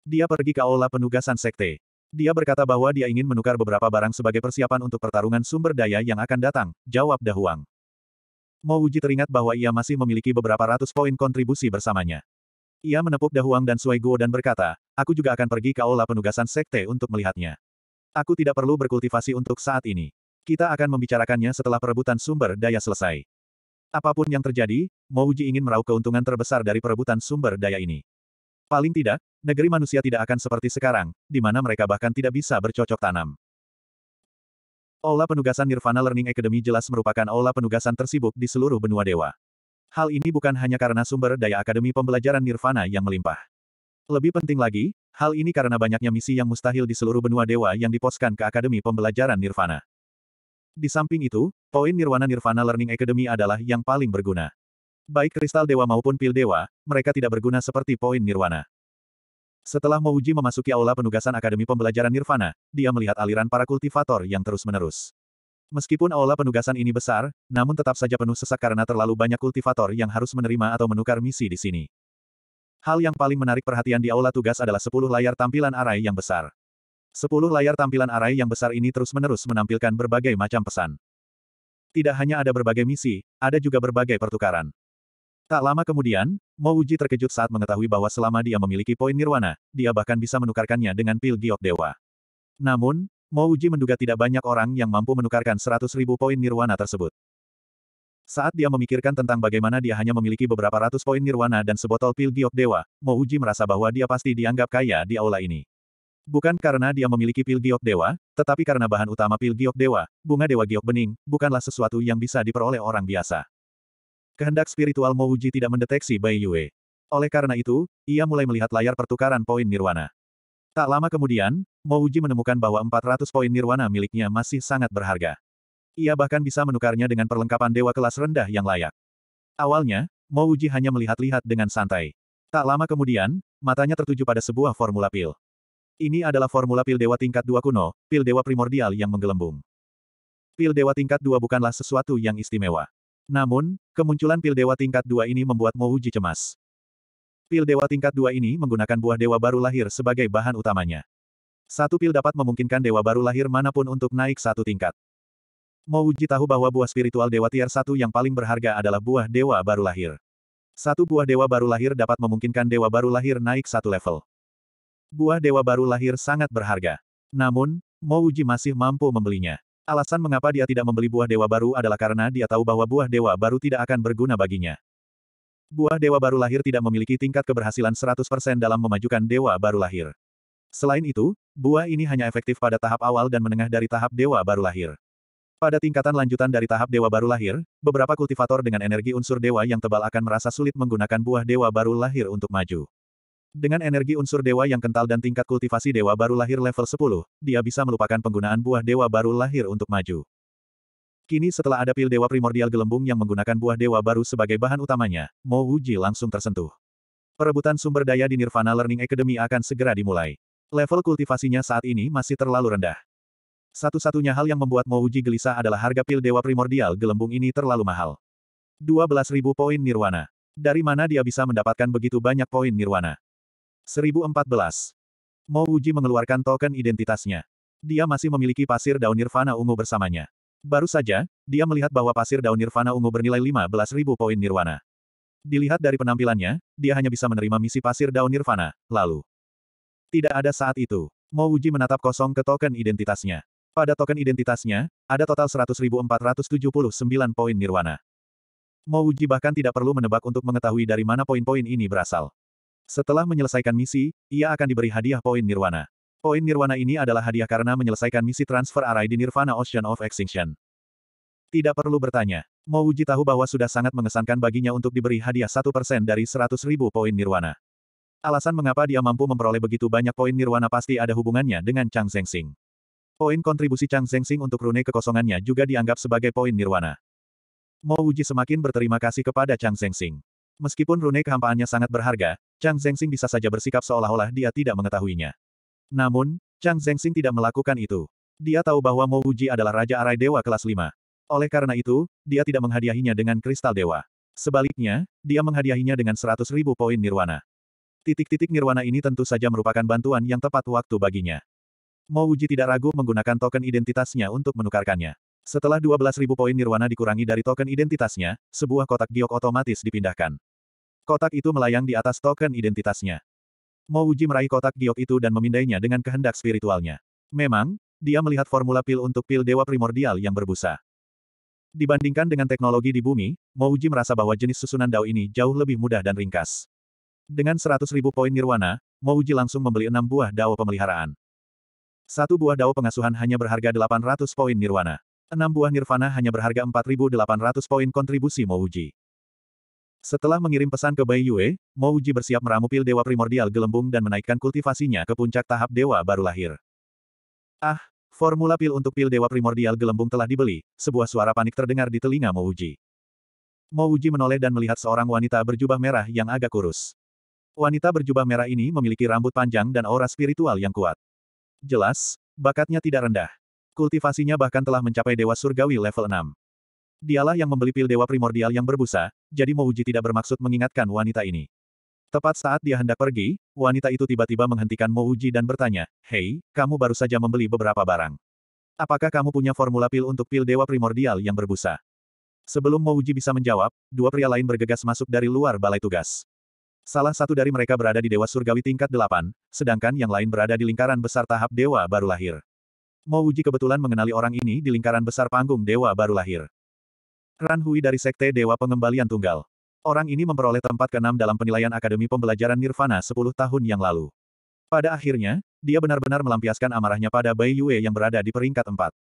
Dia pergi ke aula penugasan sekte. Dia berkata bahwa dia ingin menukar beberapa barang sebagai persiapan untuk pertarungan sumber daya yang akan datang, jawab Dahuang. Mo Wuji teringat bahwa ia masih memiliki beberapa ratus poin kontribusi bersamanya. Ia menepuk Dahuang dan Sui Guo dan berkata, aku juga akan pergi ke aula penugasan sekte untuk melihatnya. Aku tidak perlu berkultivasi untuk saat ini. Kita akan membicarakannya setelah perebutan sumber daya selesai. Apapun yang terjadi, Mouji ingin meraup keuntungan terbesar dari perebutan sumber daya ini. Paling tidak, negeri manusia tidak akan seperti sekarang, di mana mereka bahkan tidak bisa bercocok tanam. Aula penugasan Nirvana Learning Academy jelas merupakan aula penugasan tersibuk di seluruh benua dewa. Hal ini bukan hanya karena sumber daya akademi pembelajaran Nirvana yang melimpah. Lebih penting lagi, hal ini karena banyaknya misi yang mustahil di seluruh benua dewa yang diposkan ke Akademi Pembelajaran Nirvana. Di samping itu, poin Nirwana Nirvana Learning Academy adalah yang paling berguna. Baik kristal dewa maupun pil dewa, mereka tidak berguna seperti poin nirwana. Setelah Mouji memasuki aula penugasan Akademi Pembelajaran Nirvana, dia melihat aliran para kultivator yang terus-menerus. Meskipun aula penugasan ini besar, namun tetap saja penuh sesak karena terlalu banyak kultivator yang harus menerima atau menukar misi di sini. Hal yang paling menarik perhatian di aula tugas adalah 10 layar tampilan arai yang besar. 10 layar tampilan arai yang besar ini terus-menerus menampilkan berbagai macam pesan. Tidak hanya ada berbagai misi, ada juga berbagai pertukaran. Tak lama kemudian, Mo Uji terkejut saat mengetahui bahwa selama dia memiliki poin nirwana, dia bahkan bisa menukarkannya dengan pil giok dewa. Namun, Mo Uji menduga tidak banyak orang yang mampu menukarkan 100 poin nirwana tersebut. Saat dia memikirkan tentang bagaimana dia hanya memiliki beberapa ratus poin nirwana dan sebotol pil giok dewa, Mo Uji merasa bahwa dia pasti dianggap kaya di aula ini. Bukan karena dia memiliki pil giok dewa, tetapi karena bahan utama pil giok dewa, bunga dewa giok bening, bukanlah sesuatu yang bisa diperoleh orang biasa. Kehendak spiritual Mo Uji tidak mendeteksi Bai Yue. Oleh karena itu, ia mulai melihat layar pertukaran poin nirwana. Tak lama kemudian, Mo Uji menemukan bahwa 400 poin nirwana miliknya masih sangat berharga. Ia bahkan bisa menukarnya dengan perlengkapan dewa kelas rendah yang layak. Awalnya, Mo Uji hanya melihat-lihat dengan santai. Tak lama kemudian, matanya tertuju pada sebuah formula pil. Ini adalah formula pil dewa tingkat dua kuno, pil dewa primordial yang menggelembung. Pil dewa tingkat dua bukanlah sesuatu yang istimewa. Namun, kemunculan pil dewa tingkat dua ini membuat Mouji cemas. Pil dewa tingkat dua ini menggunakan buah dewa baru lahir sebagai bahan utamanya. Satu pil dapat memungkinkan dewa baru lahir manapun untuk naik satu tingkat. Mouji tahu bahwa buah spiritual dewa tier satu yang paling berharga adalah buah dewa baru lahir. Satu buah dewa baru lahir dapat memungkinkan dewa baru lahir naik satu level. Buah dewa baru lahir sangat berharga. Namun, Mouji masih mampu membelinya. Alasan mengapa dia tidak membeli buah dewa baru adalah karena dia tahu bahwa buah dewa baru tidak akan berguna baginya. Buah dewa baru lahir tidak memiliki tingkat keberhasilan 100% dalam memajukan dewa baru lahir. Selain itu, buah ini hanya efektif pada tahap awal dan menengah dari tahap dewa baru lahir. Pada tingkatan lanjutan dari tahap dewa baru lahir, beberapa kultivator dengan energi unsur dewa yang tebal akan merasa sulit menggunakan buah dewa baru lahir untuk maju. Dengan energi unsur dewa yang kental dan tingkat kultivasi dewa baru lahir level 10, dia bisa melupakan penggunaan buah dewa baru lahir untuk maju. Kini setelah ada pil dewa primordial gelembung yang menggunakan buah dewa baru sebagai bahan utamanya, Mo Wuji langsung tersentuh. Perebutan sumber daya di Nirvana Learning Academy akan segera dimulai. Level kultivasinya saat ini masih terlalu rendah. Satu-satunya hal yang membuat Mo Wuji gelisah adalah harga pil dewa primordial gelembung ini terlalu mahal. 12.000 poin nirwana. Dari mana dia bisa mendapatkan begitu banyak poin nirwana? 1014. Mo Uji mengeluarkan token identitasnya. Dia masih memiliki pasir daun nirvana ungu bersamanya. Baru saja, dia melihat bahwa pasir daun nirvana ungu bernilai 15.000 poin nirwana. Dilihat dari penampilannya, dia hanya bisa menerima misi pasir daun nirvana, lalu. Tidak ada saat itu. Mo Uji menatap kosong ke token identitasnya. Pada token identitasnya, ada total 100.479 poin nirwana. Mo Uji bahkan tidak perlu menebak untuk mengetahui dari mana poin-poin ini berasal. Setelah menyelesaikan misi, ia akan diberi hadiah poin nirwana. Poin nirwana ini adalah hadiah karena menyelesaikan misi transfer arai di Nirvana Ocean of Extinction. Tidak perlu bertanya. Mo Wuji tahu bahwa sudah sangat mengesankan baginya untuk diberi hadiah 1% dari 100.000 poin nirwana. Alasan mengapa dia mampu memperoleh begitu banyak poin nirwana pasti ada hubungannya dengan Chang Zhengxing. Poin kontribusi Chang Zhengxing untuk rune kekosongannya juga dianggap sebagai poin nirwana. Mo Wuji semakin berterima kasih kepada Chang Zhengxing. Meskipun rune kehampaannya sangat berharga, Chang Zhengxing bisa saja bersikap seolah-olah dia tidak mengetahuinya. Namun, Chang Zhengxing tidak melakukan itu. Dia tahu bahwa Mo Uji adalah Raja Arai Dewa kelas 5. Oleh karena itu, dia tidak menghadiahinya dengan kristal dewa. Sebaliknya, dia menghadiahinya dengan 100 ribu poin nirwana. Titik-titik nirwana ini tentu saja merupakan bantuan yang tepat waktu baginya. Mo Uji tidak ragu menggunakan token identitasnya untuk menukarkannya. Setelah 12.000 poin Nirwana dikurangi dari token identitasnya, sebuah kotak giok otomatis dipindahkan. Kotak itu melayang di atas token identitasnya. Mouji meraih kotak giok itu dan memindainya dengan kehendak spiritualnya. Memang, dia melihat formula pil untuk pil dewa primordial yang berbusa. Dibandingkan dengan teknologi di bumi, Mouji merasa bahwa jenis susunan Dao ini jauh lebih mudah dan ringkas. Dengan 100.000 poin Nirwana, Mouji langsung membeli enam buah Dao pemeliharaan. Satu buah Dao pengasuhan hanya berharga 800 poin Nirwana. Enam buah nirvana hanya berharga 4.800 poin kontribusi Mouji. Setelah mengirim pesan ke Bai Yue, Mouji bersiap meramu pil Dewa Primordial Gelembung dan menaikkan kultivasinya ke puncak tahap Dewa baru lahir. Ah, formula pil untuk pil Dewa Primordial Gelembung telah dibeli, sebuah suara panik terdengar di telinga Mouji. Mouji menoleh dan melihat seorang wanita berjubah merah yang agak kurus. Wanita berjubah merah ini memiliki rambut panjang dan aura spiritual yang kuat. Jelas, bakatnya tidak rendah. Kultivasinya bahkan telah mencapai dewa surgawi level 6. Dialah yang membeli pil dewa primordial yang berbusa, jadi Mouji tidak bermaksud mengingatkan wanita ini. Tepat saat dia hendak pergi, wanita itu tiba-tiba menghentikan Mouji dan bertanya, Hei, kamu baru saja membeli beberapa barang. Apakah kamu punya formula pil untuk pil dewa primordial yang berbusa? Sebelum Mouji bisa menjawab, dua pria lain bergegas masuk dari luar balai tugas. Salah satu dari mereka berada di Dewa Surgawi tingkat 8, sedangkan yang lain berada di lingkaran besar tahap Dewa baru lahir. Mo Uji kebetulan mengenali orang ini di lingkaran besar panggung dewa baru lahir. Ran Hui dari Sekte Dewa Pengembalian Tunggal. Orang ini memperoleh tempat keenam dalam penilaian Akademi Pembelajaran Nirvana 10 tahun yang lalu. Pada akhirnya, dia benar-benar melampiaskan amarahnya pada Bai Yue yang berada di peringkat empat.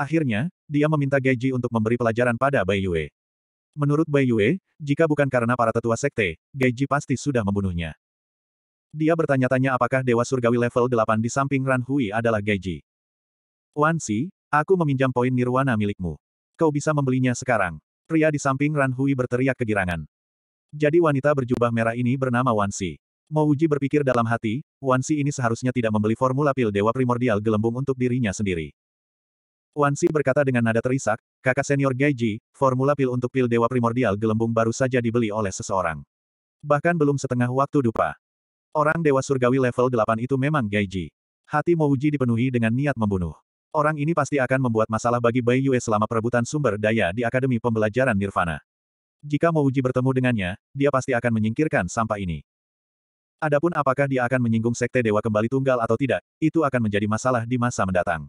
Akhirnya, dia meminta Geji untuk memberi pelajaran pada Bai Yue. Menurut Bai Yue, jika bukan karena para tetua sekte, Geji pasti sudah membunuhnya. Dia bertanya-tanya apakah Dewa Surgawi level 8 di samping Ran Hui adalah Geji. Wan Si, aku meminjam poin nirwana milikmu. Kau bisa membelinya sekarang. Pria di samping Ran Hui berteriak kegirangan. Jadi wanita berjubah merah ini bernama Wan Si. Uji berpikir dalam hati, Wan Si ini seharusnya tidak membeli formula pil dewa primordial gelembung untuk dirinya sendiri. Wan Si berkata dengan nada terisak, kakak senior Ji, formula pil untuk pil dewa primordial gelembung baru saja dibeli oleh seseorang. Bahkan belum setengah waktu dupa. Orang dewa surgawi level 8 itu memang Ji. Hati Mouji dipenuhi dengan niat membunuh. Orang ini pasti akan membuat masalah bagi Bai Yue selama perebutan sumber daya di Akademi Pembelajaran Nirvana. Jika Uji bertemu dengannya, dia pasti akan menyingkirkan sampah ini. Adapun apakah dia akan menyinggung Sekte Dewa Kembali Tunggal atau tidak, itu akan menjadi masalah di masa mendatang.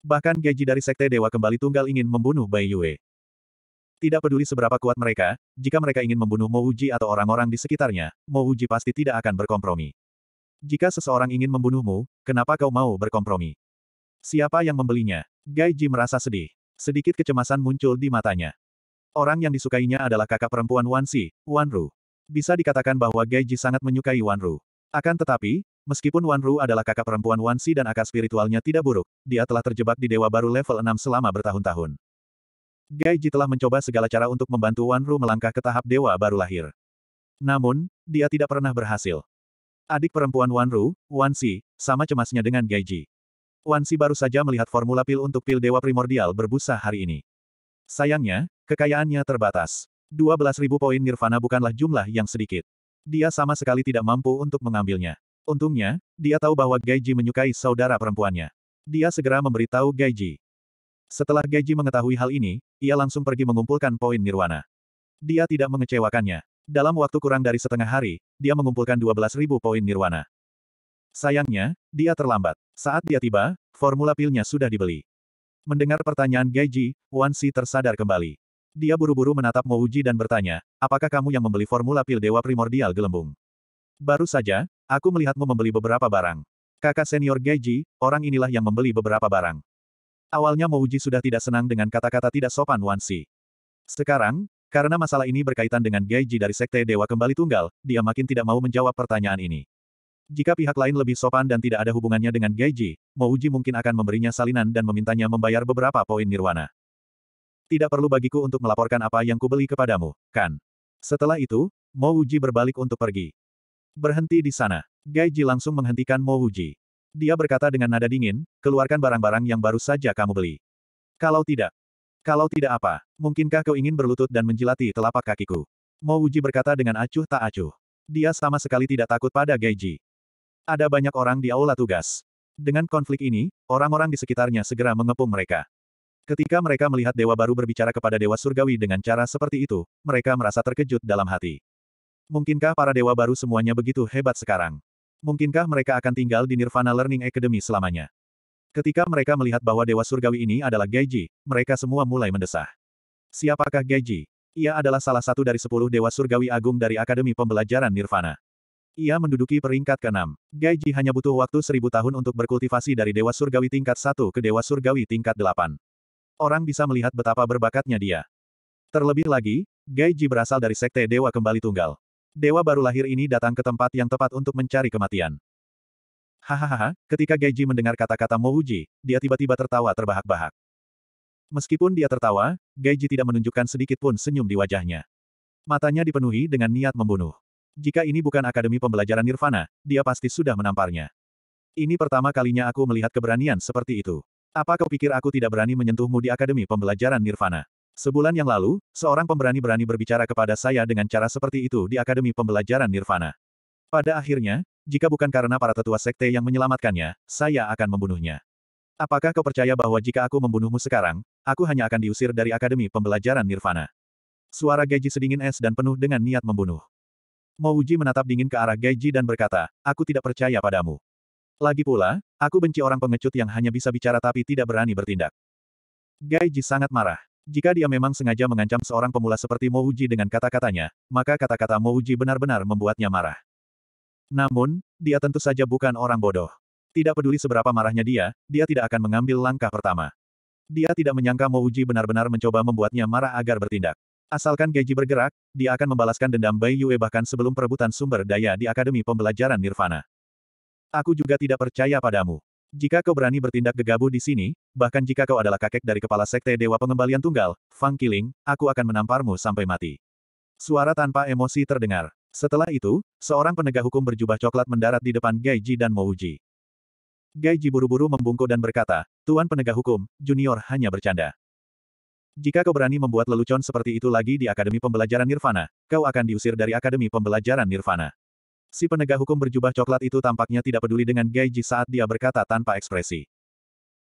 Bahkan Geji dari Sekte Dewa Kembali Tunggal ingin membunuh Bai Yue. Tidak peduli seberapa kuat mereka, jika mereka ingin membunuh Mo Uji atau orang-orang di sekitarnya, Mo Uji pasti tidak akan berkompromi. Jika seseorang ingin membunuhmu, kenapa kau mau berkompromi? Siapa yang membelinya? Ji merasa sedih. Sedikit kecemasan muncul di matanya. Orang yang disukainya adalah kakak perempuan Wan Si, Wan Ru. Bisa dikatakan bahwa Ji sangat menyukai Wan Ru. Akan tetapi, meskipun Wan Ru adalah kakak perempuan Wan Si dan akar spiritualnya tidak buruk, dia telah terjebak di dewa baru level 6 selama bertahun-tahun. Ji telah mencoba segala cara untuk membantu Wan Ru melangkah ke tahap dewa baru lahir. Namun, dia tidak pernah berhasil. Adik perempuan Wan Ru, Wan Si, sama cemasnya dengan Ji. Wan baru saja melihat formula pil untuk pil dewa primordial berbusa hari ini. Sayangnya, kekayaannya terbatas. 12.000 poin nirvana bukanlah jumlah yang sedikit. Dia sama sekali tidak mampu untuk mengambilnya. Untungnya, dia tahu bahwa Gaiji menyukai saudara perempuannya. Dia segera memberitahu Gaiji. Setelah Gaiji mengetahui hal ini, ia langsung pergi mengumpulkan poin nirwana. Dia tidak mengecewakannya. Dalam waktu kurang dari setengah hari, dia mengumpulkan 12.000 poin nirwana. Sayangnya, dia terlambat. Saat dia tiba, formula pilnya sudah dibeli. Mendengar pertanyaan Geiji, Wan Si tersadar kembali. Dia buru-buru menatap Mouji dan bertanya, apakah kamu yang membeli formula pil Dewa Primordial Gelembung? Baru saja, aku melihatmu membeli beberapa barang. Kakak senior Geiji, orang inilah yang membeli beberapa barang. Awalnya Mouji sudah tidak senang dengan kata-kata tidak sopan Wan Si. Sekarang, karena masalah ini berkaitan dengan Geiji dari Sekte Dewa Kembali Tunggal, dia makin tidak mau menjawab pertanyaan ini. Jika pihak lain lebih sopan dan tidak ada hubungannya dengan Geiji, Mouji mungkin akan memberinya salinan dan memintanya membayar beberapa poin nirwana. Tidak perlu bagiku untuk melaporkan apa yang kubeli kepadamu, kan? Setelah itu, Mouji berbalik untuk pergi. Berhenti di sana. Geiji langsung menghentikan Mouji. Dia berkata dengan nada dingin, keluarkan barang-barang yang baru saja kamu beli. Kalau tidak. Kalau tidak apa, mungkinkah kau ingin berlutut dan menjilati telapak kakiku? Mouji berkata dengan acuh tak acuh. Dia sama sekali tidak takut pada Geiji. Ada banyak orang di aula tugas. Dengan konflik ini, orang-orang di sekitarnya segera mengepung mereka. Ketika mereka melihat dewa baru berbicara kepada dewa surgawi dengan cara seperti itu, mereka merasa terkejut dalam hati. Mungkinkah para dewa baru semuanya begitu hebat sekarang? Mungkinkah mereka akan tinggal di Nirvana Learning Academy selamanya? Ketika mereka melihat bahwa dewa surgawi ini adalah Geiji, mereka semua mulai mendesah. Siapakah Geiji? Ia adalah salah satu dari sepuluh dewa surgawi agung dari Akademi Pembelajaran Nirvana. Ia menduduki peringkat ke-6. Gaiji hanya butuh waktu seribu tahun untuk berkultivasi dari Dewa Surgawi tingkat 1 ke Dewa Surgawi tingkat 8. Orang bisa melihat betapa berbakatnya dia. Terlebih lagi, Gaiji berasal dari sekte Dewa Kembali Tunggal. Dewa baru lahir ini datang ke tempat yang tepat untuk mencari kematian. Hahaha, ketika Gaiji mendengar kata-kata Mouji, dia tiba-tiba tertawa terbahak-bahak. Meskipun dia tertawa, Gaiji tidak menunjukkan sedikit pun senyum di wajahnya. Matanya dipenuhi dengan niat membunuh. Jika ini bukan Akademi Pembelajaran Nirvana, dia pasti sudah menamparnya. Ini pertama kalinya aku melihat keberanian seperti itu. Apa kau pikir aku tidak berani menyentuhmu di Akademi Pembelajaran Nirvana? Sebulan yang lalu, seorang pemberani berani berbicara kepada saya dengan cara seperti itu di Akademi Pembelajaran Nirvana. Pada akhirnya, jika bukan karena para tetua sekte yang menyelamatkannya, saya akan membunuhnya. Apakah kau percaya bahwa jika aku membunuhmu sekarang, aku hanya akan diusir dari Akademi Pembelajaran Nirvana? Suara gaji sedingin es dan penuh dengan niat membunuh. Mouji menatap dingin ke arah Gaiji dan berkata, aku tidak percaya padamu. Lagi pula, aku benci orang pengecut yang hanya bisa bicara tapi tidak berani bertindak. Gaiji sangat marah. Jika dia memang sengaja mengancam seorang pemula seperti Mouji dengan kata-katanya, maka kata-kata Mouji benar-benar membuatnya marah. Namun, dia tentu saja bukan orang bodoh. Tidak peduli seberapa marahnya dia, dia tidak akan mengambil langkah pertama. Dia tidak menyangka Mouji benar-benar mencoba membuatnya marah agar bertindak. Asalkan Geji bergerak, dia akan membalaskan dendam Bai Yue bahkan sebelum perebutan sumber daya di Akademi Pembelajaran Nirvana. Aku juga tidak percaya padamu. Jika kau berani bertindak gegabah di sini, bahkan jika kau adalah kakek dari kepala sekte Dewa Pengembalian Tunggal, Fang Kiling, aku akan menamparmu sampai mati. Suara tanpa emosi terdengar. Setelah itu, seorang penegak hukum berjubah coklat mendarat di depan Gai dan Mouji. Gai Ji buru-buru membungkuk dan berkata, Tuan penegak hukum, junior hanya bercanda. Jika kau berani membuat lelucon seperti itu lagi di Akademi Pembelajaran Nirvana, kau akan diusir dari Akademi Pembelajaran Nirvana. Si penegak hukum berjubah coklat itu tampaknya tidak peduli dengan Gaiji saat dia berkata tanpa ekspresi.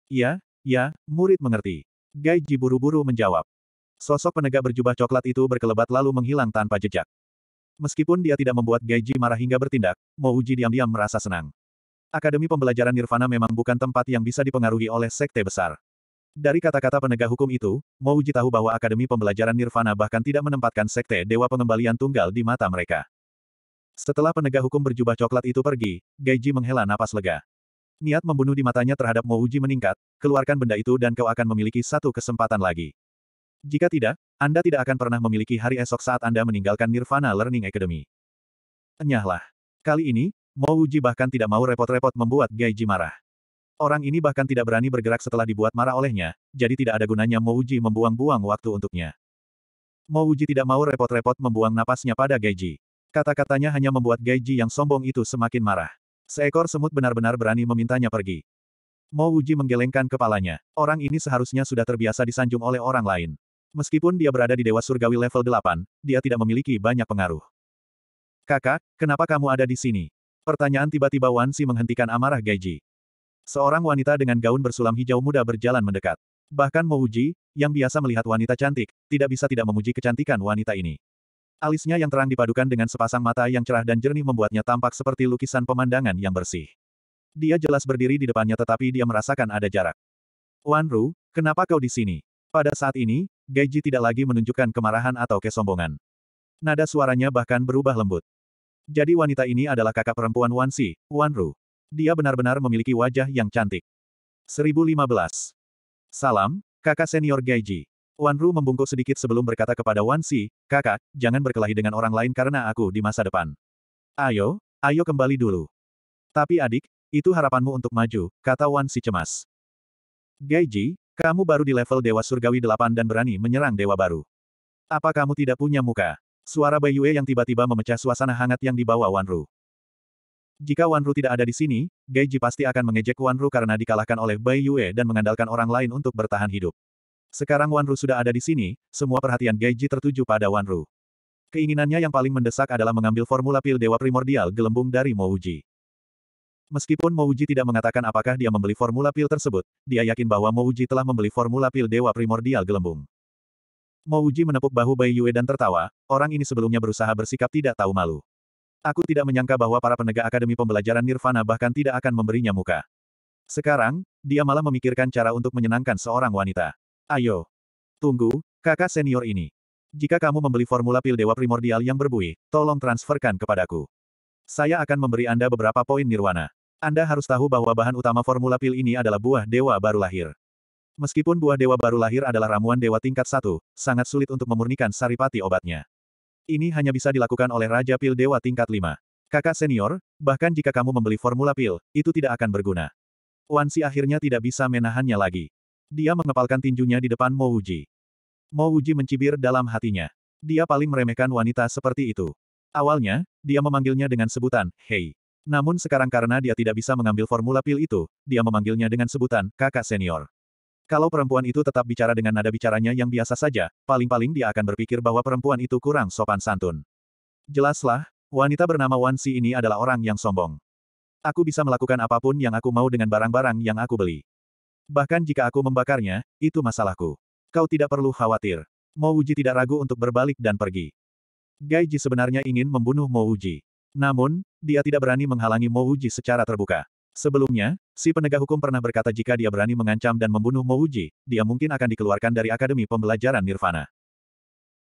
Ya, ya, murid mengerti. Gaiji buru-buru menjawab. Sosok penegak berjubah coklat itu berkelebat lalu menghilang tanpa jejak. Meskipun dia tidak membuat Gaiji marah hingga bertindak, Mouji diam-diam merasa senang. Akademi Pembelajaran Nirvana memang bukan tempat yang bisa dipengaruhi oleh sekte besar. Dari kata-kata penegak hukum itu, Mouji tahu bahwa Akademi Pembelajaran Nirvana bahkan tidak menempatkan Sekte Dewa Pengembalian Tunggal di mata mereka. Setelah penegak hukum berjubah coklat itu pergi, Geiji menghela napas lega. Niat membunuh di matanya terhadap Mouji meningkat, keluarkan benda itu dan kau akan memiliki satu kesempatan lagi. Jika tidak, Anda tidak akan pernah memiliki hari esok saat Anda meninggalkan Nirvana Learning Academy. Enyahlah. Kali ini, Mouji bahkan tidak mau repot-repot membuat Geiji marah. Orang ini bahkan tidak berani bergerak setelah dibuat marah olehnya, jadi tidak ada gunanya Mouji membuang-buang waktu untuknya. Mouji tidak mau repot-repot membuang napasnya pada Geiji. Kata-katanya hanya membuat Geiji yang sombong itu semakin marah. Seekor semut benar-benar berani memintanya pergi. Mouji menggelengkan kepalanya. Orang ini seharusnya sudah terbiasa disanjung oleh orang lain. Meskipun dia berada di Dewa Surgawi level 8, dia tidak memiliki banyak pengaruh. Kakak, kenapa kamu ada di sini? Pertanyaan tiba-tiba Wansi menghentikan amarah Geiji. Seorang wanita dengan gaun bersulam hijau muda berjalan mendekat. Bahkan Mouji, yang biasa melihat wanita cantik, tidak bisa tidak memuji kecantikan wanita ini. Alisnya yang terang dipadukan dengan sepasang mata yang cerah dan jernih membuatnya tampak seperti lukisan pemandangan yang bersih. Dia jelas berdiri di depannya tetapi dia merasakan ada jarak. Wan Ru, kenapa kau di sini? Pada saat ini, Gaiji tidak lagi menunjukkan kemarahan atau kesombongan. Nada suaranya bahkan berubah lembut. Jadi wanita ini adalah kakak perempuan Wan Si, Wan Ru dia benar-benar memiliki wajah yang cantik. 1015. Salam, kakak senior Gaiji. Wan Ru membungkuk sedikit sebelum berkata kepada Wan Si, kakak, jangan berkelahi dengan orang lain karena aku di masa depan. Ayo, ayo kembali dulu. Tapi adik, itu harapanmu untuk maju, kata Wan Si cemas. Gaiji, kamu baru di level Dewa Surgawi 8 dan berani menyerang Dewa baru. Apa kamu tidak punya muka? Suara Bai Yue yang tiba-tiba memecah suasana hangat yang dibawa Wan Ru. Jika Wan Ru tidak ada di sini, Geiji pasti akan mengejek Wan Ru karena dikalahkan oleh Bai Yue dan mengandalkan orang lain untuk bertahan hidup. Sekarang Wan Ru sudah ada di sini, semua perhatian Geiji tertuju pada Wan Ru. Keinginannya yang paling mendesak adalah mengambil formula pil Dewa Primordial Gelembung dari Mouji. Meskipun Mouji tidak mengatakan apakah dia membeli formula pil tersebut, dia yakin bahwa Mouji telah membeli formula pil Dewa Primordial Gelembung. Mouji menepuk bahu Bai Yue dan tertawa, orang ini sebelumnya berusaha bersikap tidak tahu malu. Aku tidak menyangka bahwa para penegak Akademi Pembelajaran Nirvana bahkan tidak akan memberinya muka. Sekarang, dia malah memikirkan cara untuk menyenangkan seorang wanita. Ayo. Tunggu, kakak senior ini. Jika kamu membeli formula pil dewa primordial yang berbuih, tolong transferkan kepadaku. Saya akan memberi Anda beberapa poin nirwana. Anda harus tahu bahwa bahan utama formula pil ini adalah buah dewa baru lahir. Meskipun buah dewa baru lahir adalah ramuan dewa tingkat satu, sangat sulit untuk memurnikan saripati obatnya. Ini hanya bisa dilakukan oleh Raja Pil Dewa tingkat 5. Kakak senior, bahkan jika kamu membeli formula pil, itu tidak akan berguna. Wan si akhirnya tidak bisa menahannya lagi. Dia mengepalkan tinjunya di depan Mo Mo Wuji mencibir dalam hatinya. Dia paling meremehkan wanita seperti itu. Awalnya, dia memanggilnya dengan sebutan, Hei. Namun sekarang karena dia tidak bisa mengambil formula pil itu, dia memanggilnya dengan sebutan, kakak senior. Kalau perempuan itu tetap bicara dengan nada bicaranya yang biasa saja, paling-paling dia akan berpikir bahwa perempuan itu kurang sopan santun. Jelaslah, wanita bernama Wan Si ini adalah orang yang sombong. Aku bisa melakukan apapun yang aku mau dengan barang-barang yang aku beli. Bahkan jika aku membakarnya, itu masalahku. Kau tidak perlu khawatir. Mo Uji tidak ragu untuk berbalik dan pergi. Gaiji sebenarnya ingin membunuh Mo Uji, Namun, dia tidak berani menghalangi Mo Uji secara terbuka. Sebelumnya, si penegak hukum pernah berkata jika dia berani mengancam dan membunuh Mouji, dia mungkin akan dikeluarkan dari Akademi Pembelajaran Nirvana.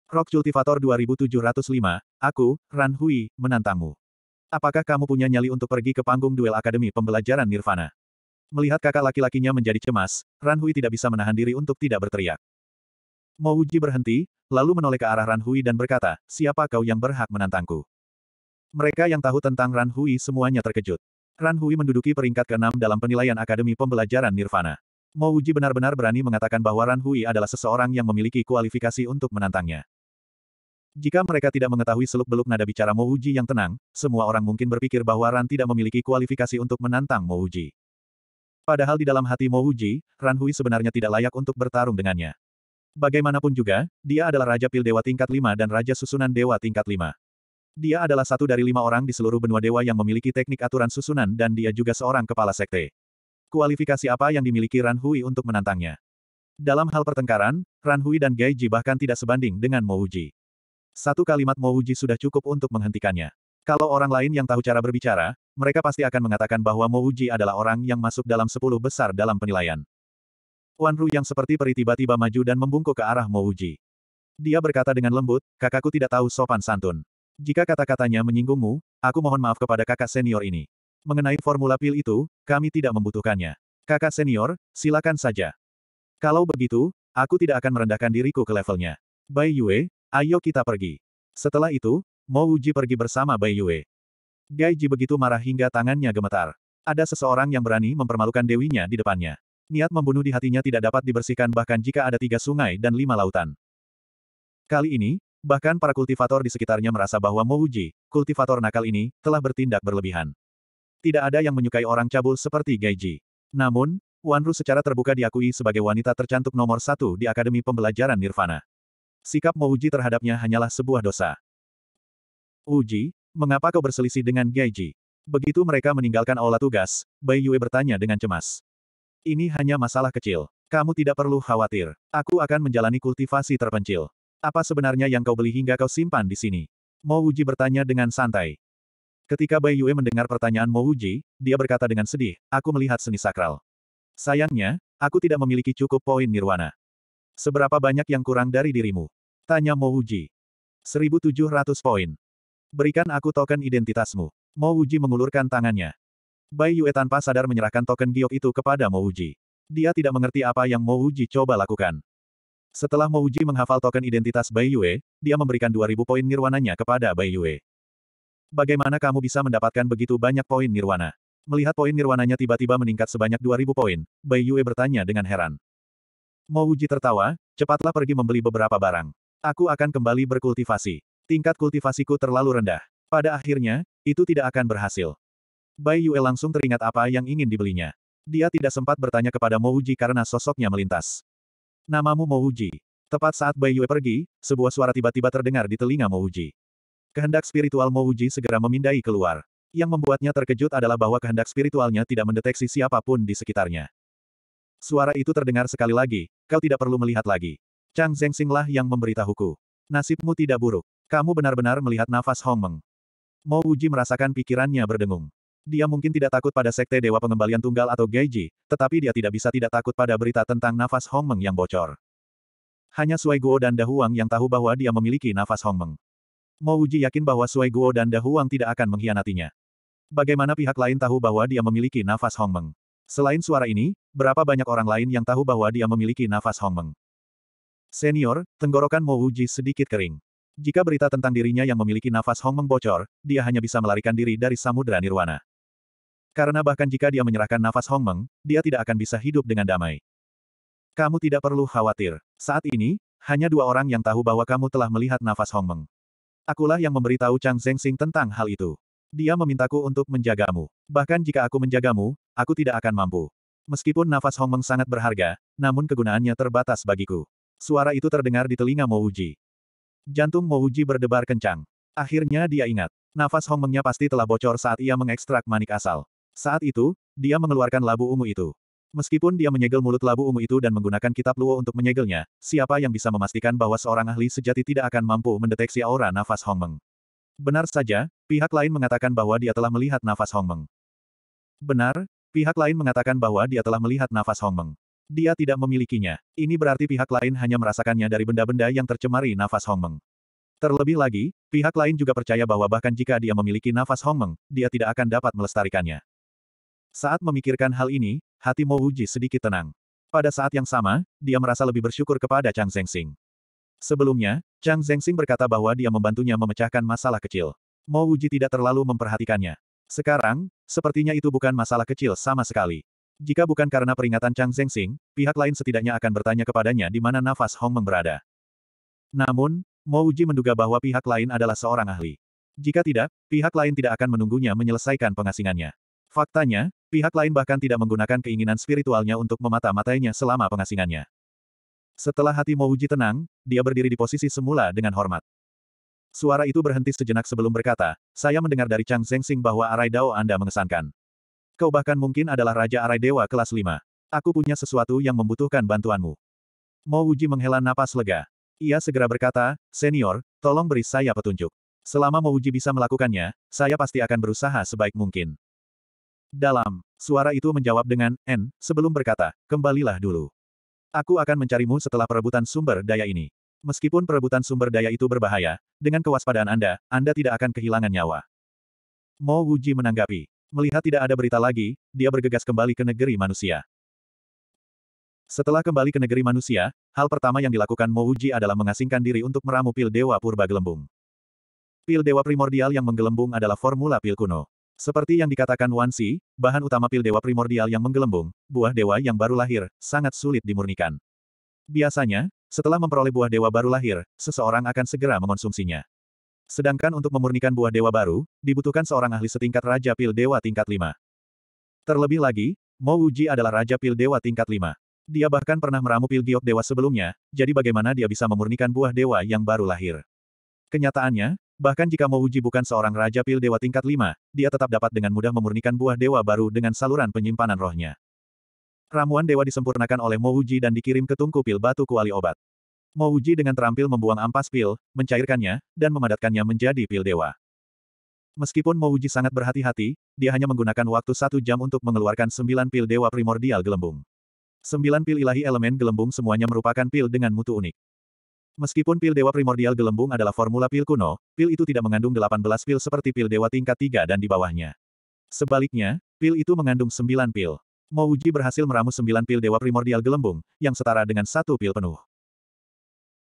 Rock Cultivator 2705, aku, Ran Hui, menantangmu. Apakah kamu punya nyali untuk pergi ke panggung duel Akademi Pembelajaran Nirvana? Melihat kakak laki-lakinya menjadi cemas, Ran Hui tidak bisa menahan diri untuk tidak berteriak. Mouji berhenti, lalu menoleh ke arah Ran Hui dan berkata, siapa kau yang berhak menantangku? Mereka yang tahu tentang Ran Hui semuanya terkejut. Ran Hui menduduki peringkat ke-6 dalam penilaian Akademi Pembelajaran Nirvana. Mo Uji benar-benar berani mengatakan bahwa Ran Hui adalah seseorang yang memiliki kualifikasi untuk menantangnya. Jika mereka tidak mengetahui seluk-beluk nada bicara Mo Uji yang tenang, semua orang mungkin berpikir bahwa Ran tidak memiliki kualifikasi untuk menantang Mo Uji. Padahal di dalam hati Mo Uji, Ran Hui sebenarnya tidak layak untuk bertarung dengannya. Bagaimanapun juga, dia adalah Raja Pil Dewa tingkat 5 dan Raja Susunan Dewa tingkat 5. Dia adalah satu dari lima orang di seluruh benua dewa yang memiliki teknik aturan susunan dan dia juga seorang kepala sekte. Kualifikasi apa yang dimiliki Ran Hui untuk menantangnya? Dalam hal pertengkaran, Ran Hui dan Gai Ji bahkan tidak sebanding dengan Mo Uji. Satu kalimat Mo Uji sudah cukup untuk menghentikannya. Kalau orang lain yang tahu cara berbicara, mereka pasti akan mengatakan bahwa Mo Uji adalah orang yang masuk dalam sepuluh besar dalam penilaian. Wan Ru yang seperti peri tiba-tiba maju dan membungkuk ke arah Mo Uji. Dia berkata dengan lembut, kakakku tidak tahu sopan santun. Jika kata-katanya menyinggungmu, aku mohon maaf kepada kakak senior ini. Mengenai formula pil itu, kami tidak membutuhkannya. Kakak senior, silakan saja. Kalau begitu, aku tidak akan merendahkan diriku ke levelnya. Bai Yue, ayo kita pergi. Setelah itu, Mo Uji pergi bersama Bai Yue. Gai Ji begitu marah hingga tangannya gemetar. Ada seseorang yang berani mempermalukan dewinya di depannya. Niat membunuh di hatinya tidak dapat dibersihkan bahkan jika ada tiga sungai dan lima lautan. Kali ini, Bahkan para kultivator di sekitarnya merasa bahwa Mouji, kultivator nakal ini, telah bertindak berlebihan. Tidak ada yang menyukai orang cabul seperti Geiji. Namun, Wanru secara terbuka diakui sebagai wanita tercantik nomor satu di Akademi Pembelajaran Nirvana. Sikap Mouji terhadapnya hanyalah sebuah dosa. Uji, mengapa kau berselisih dengan Geiji? Begitu mereka meninggalkan aula tugas, Bai Yue bertanya dengan cemas. Ini hanya masalah kecil. Kamu tidak perlu khawatir. Aku akan menjalani kultivasi terpencil. Apa sebenarnya yang kau beli hingga kau simpan di sini? Mo Uji bertanya dengan santai. Ketika Bai Yue mendengar pertanyaan Mo Uji, dia berkata dengan sedih, aku melihat seni sakral. Sayangnya, aku tidak memiliki cukup poin nirwana. Seberapa banyak yang kurang dari dirimu? Tanya Mo Uji. 1700 poin. Berikan aku token identitasmu. Mo Uji mengulurkan tangannya. Bai Yue tanpa sadar menyerahkan token giok itu kepada Mo Uji. Dia tidak mengerti apa yang Mo Uji coba lakukan. Setelah Mo Uji menghafal token identitas Bai Yue, dia memberikan 2000 poin nirwananya kepada Bai Yue. Bagaimana kamu bisa mendapatkan begitu banyak poin nirwana? Melihat poin nirwananya tiba-tiba meningkat sebanyak 2000 poin, Bai Yue bertanya dengan heran. Mo Uji tertawa, cepatlah pergi membeli beberapa barang. Aku akan kembali berkultivasi. Tingkat kultivasiku terlalu rendah. Pada akhirnya, itu tidak akan berhasil. Bai Yue langsung teringat apa yang ingin dibelinya. Dia tidak sempat bertanya kepada Mo Uji karena sosoknya melintas. Namamu Mo Uji. Tepat saat Bai Yue pergi, sebuah suara tiba-tiba terdengar di telinga Mo Uji. Kehendak spiritual Mo Uji segera memindai keluar. Yang membuatnya terkejut adalah bahwa kehendak spiritualnya tidak mendeteksi siapapun di sekitarnya. Suara itu terdengar sekali lagi, kau tidak perlu melihat lagi. Chang lah yang memberitahuku. Nasibmu tidak buruk. Kamu benar-benar melihat nafas Hong Meng. Mo Uji merasakan pikirannya berdengung. Dia mungkin tidak takut pada Sekte Dewa Pengembalian Tunggal atau Geiji, tetapi dia tidak bisa tidak takut pada berita tentang nafas Hong Meng yang bocor. Hanya Sui Guo dan Dahuang yang tahu bahwa dia memiliki nafas Hong Meng. Mo Uji yakin bahwa Sui Guo dan Dahuang tidak akan mengkhianatinya. Bagaimana pihak lain tahu bahwa dia memiliki nafas Hong Meng? Selain suara ini, berapa banyak orang lain yang tahu bahwa dia memiliki nafas Hong Meng? Senior, tenggorokan Mo Uji sedikit kering. Jika berita tentang dirinya yang memiliki nafas Hong Meng bocor, dia hanya bisa melarikan diri dari Samudra nirwana. Karena bahkan jika dia menyerahkan nafas Hong Meng, dia tidak akan bisa hidup dengan damai. Kamu tidak perlu khawatir. Saat ini, hanya dua orang yang tahu bahwa kamu telah melihat nafas Hong Meng. Akulah yang memberitahu Chang Zhengxing tentang hal itu. Dia memintaku untuk menjagamu. Bahkan jika aku menjagamu, aku tidak akan mampu. Meskipun nafas Hong Meng sangat berharga, namun kegunaannya terbatas bagiku. Suara itu terdengar di telinga Mo Uji. Jantung Mo Uji berdebar kencang. Akhirnya dia ingat. Nafas Hong Mengnya pasti telah bocor saat ia mengekstrak manik asal. Saat itu, dia mengeluarkan labu ungu itu. Meskipun dia menyegel mulut labu ungu itu dan menggunakan kitab Luo untuk menyegelnya, siapa yang bisa memastikan bahwa seorang ahli sejati tidak akan mampu mendeteksi aura nafas Hong Meng? Benar saja, pihak lain mengatakan bahwa dia telah melihat nafas Hong Meng. Benar, pihak lain mengatakan bahwa dia telah melihat nafas Hong Meng. Dia tidak memilikinya. Ini berarti pihak lain hanya merasakannya dari benda-benda yang tercemari nafas Hongmeng. Terlebih lagi, pihak lain juga percaya bahwa bahkan jika dia memiliki nafas Hong Meng, dia tidak akan dapat melestarikannya. Saat memikirkan hal ini, hati Mo Uji sedikit tenang. Pada saat yang sama, dia merasa lebih bersyukur kepada Chang Zhengxing. Sebelumnya, Chang Zhengxing berkata bahwa dia membantunya memecahkan masalah kecil. Mo Uji tidak terlalu memperhatikannya. Sekarang, sepertinya itu bukan masalah kecil sama sekali. Jika bukan karena peringatan Chang Zhengxing, pihak lain setidaknya akan bertanya kepadanya di mana nafas Hong Meng berada. Namun, Mo Uji menduga bahwa pihak lain adalah seorang ahli. Jika tidak, pihak lain tidak akan menunggunya menyelesaikan pengasingannya. Faktanya, pihak lain bahkan tidak menggunakan keinginan spiritualnya untuk memata-matainya selama pengasingannya. Setelah hati Mouji tenang, dia berdiri di posisi semula dengan hormat. Suara itu berhenti sejenak sebelum berkata, saya mendengar dari Chang Zengxing bahwa Arai Dao Anda mengesankan. Kau bahkan mungkin adalah Raja Arai Dewa kelas 5. Aku punya sesuatu yang membutuhkan bantuanmu. Mo menghela napas lega. Ia segera berkata, Senior, tolong beri saya petunjuk. Selama Mo bisa melakukannya, saya pasti akan berusaha sebaik mungkin. Dalam, suara itu menjawab dengan, N, sebelum berkata, kembalilah dulu. Aku akan mencarimu setelah perebutan sumber daya ini. Meskipun perebutan sumber daya itu berbahaya, dengan kewaspadaan Anda, Anda tidak akan kehilangan nyawa. Mo Wuji menanggapi. Melihat tidak ada berita lagi, dia bergegas kembali ke negeri manusia. Setelah kembali ke negeri manusia, hal pertama yang dilakukan Mo Wuji adalah mengasingkan diri untuk meramu pil Dewa Purba Gelembung. Pil Dewa Primordial yang menggelembung adalah formula pil kuno. Seperti yang dikatakan Wan Si, bahan utama pil dewa primordial yang menggelembung, buah dewa yang baru lahir, sangat sulit dimurnikan. Biasanya, setelah memperoleh buah dewa baru lahir, seseorang akan segera mengonsumsinya. Sedangkan untuk memurnikan buah dewa baru, dibutuhkan seorang ahli setingkat Raja Pil Dewa tingkat 5. Terlebih lagi, Mo Wuji adalah Raja Pil Dewa tingkat 5. Dia bahkan pernah meramu pil giok dewa sebelumnya, jadi bagaimana dia bisa memurnikan buah dewa yang baru lahir? Kenyataannya, Bahkan jika Mouji bukan seorang Raja Pil Dewa tingkat 5, dia tetap dapat dengan mudah memurnikan buah dewa baru dengan saluran penyimpanan rohnya. Ramuan dewa disempurnakan oleh Mouji dan dikirim ke tungku pil batu kuali obat. Mouji dengan terampil membuang ampas pil, mencairkannya, dan memadatkannya menjadi pil dewa. Meskipun Mouji sangat berhati-hati, dia hanya menggunakan waktu satu jam untuk mengeluarkan sembilan pil dewa primordial gelembung. Sembilan pil ilahi elemen gelembung semuanya merupakan pil dengan mutu unik. Meskipun pil dewa primordial gelembung adalah formula pil kuno, pil itu tidak mengandung 18 pil seperti pil dewa tingkat 3 dan di bawahnya. Sebaliknya, pil itu mengandung 9 pil. Mouji berhasil meramu 9 pil dewa primordial gelembung, yang setara dengan satu pil penuh.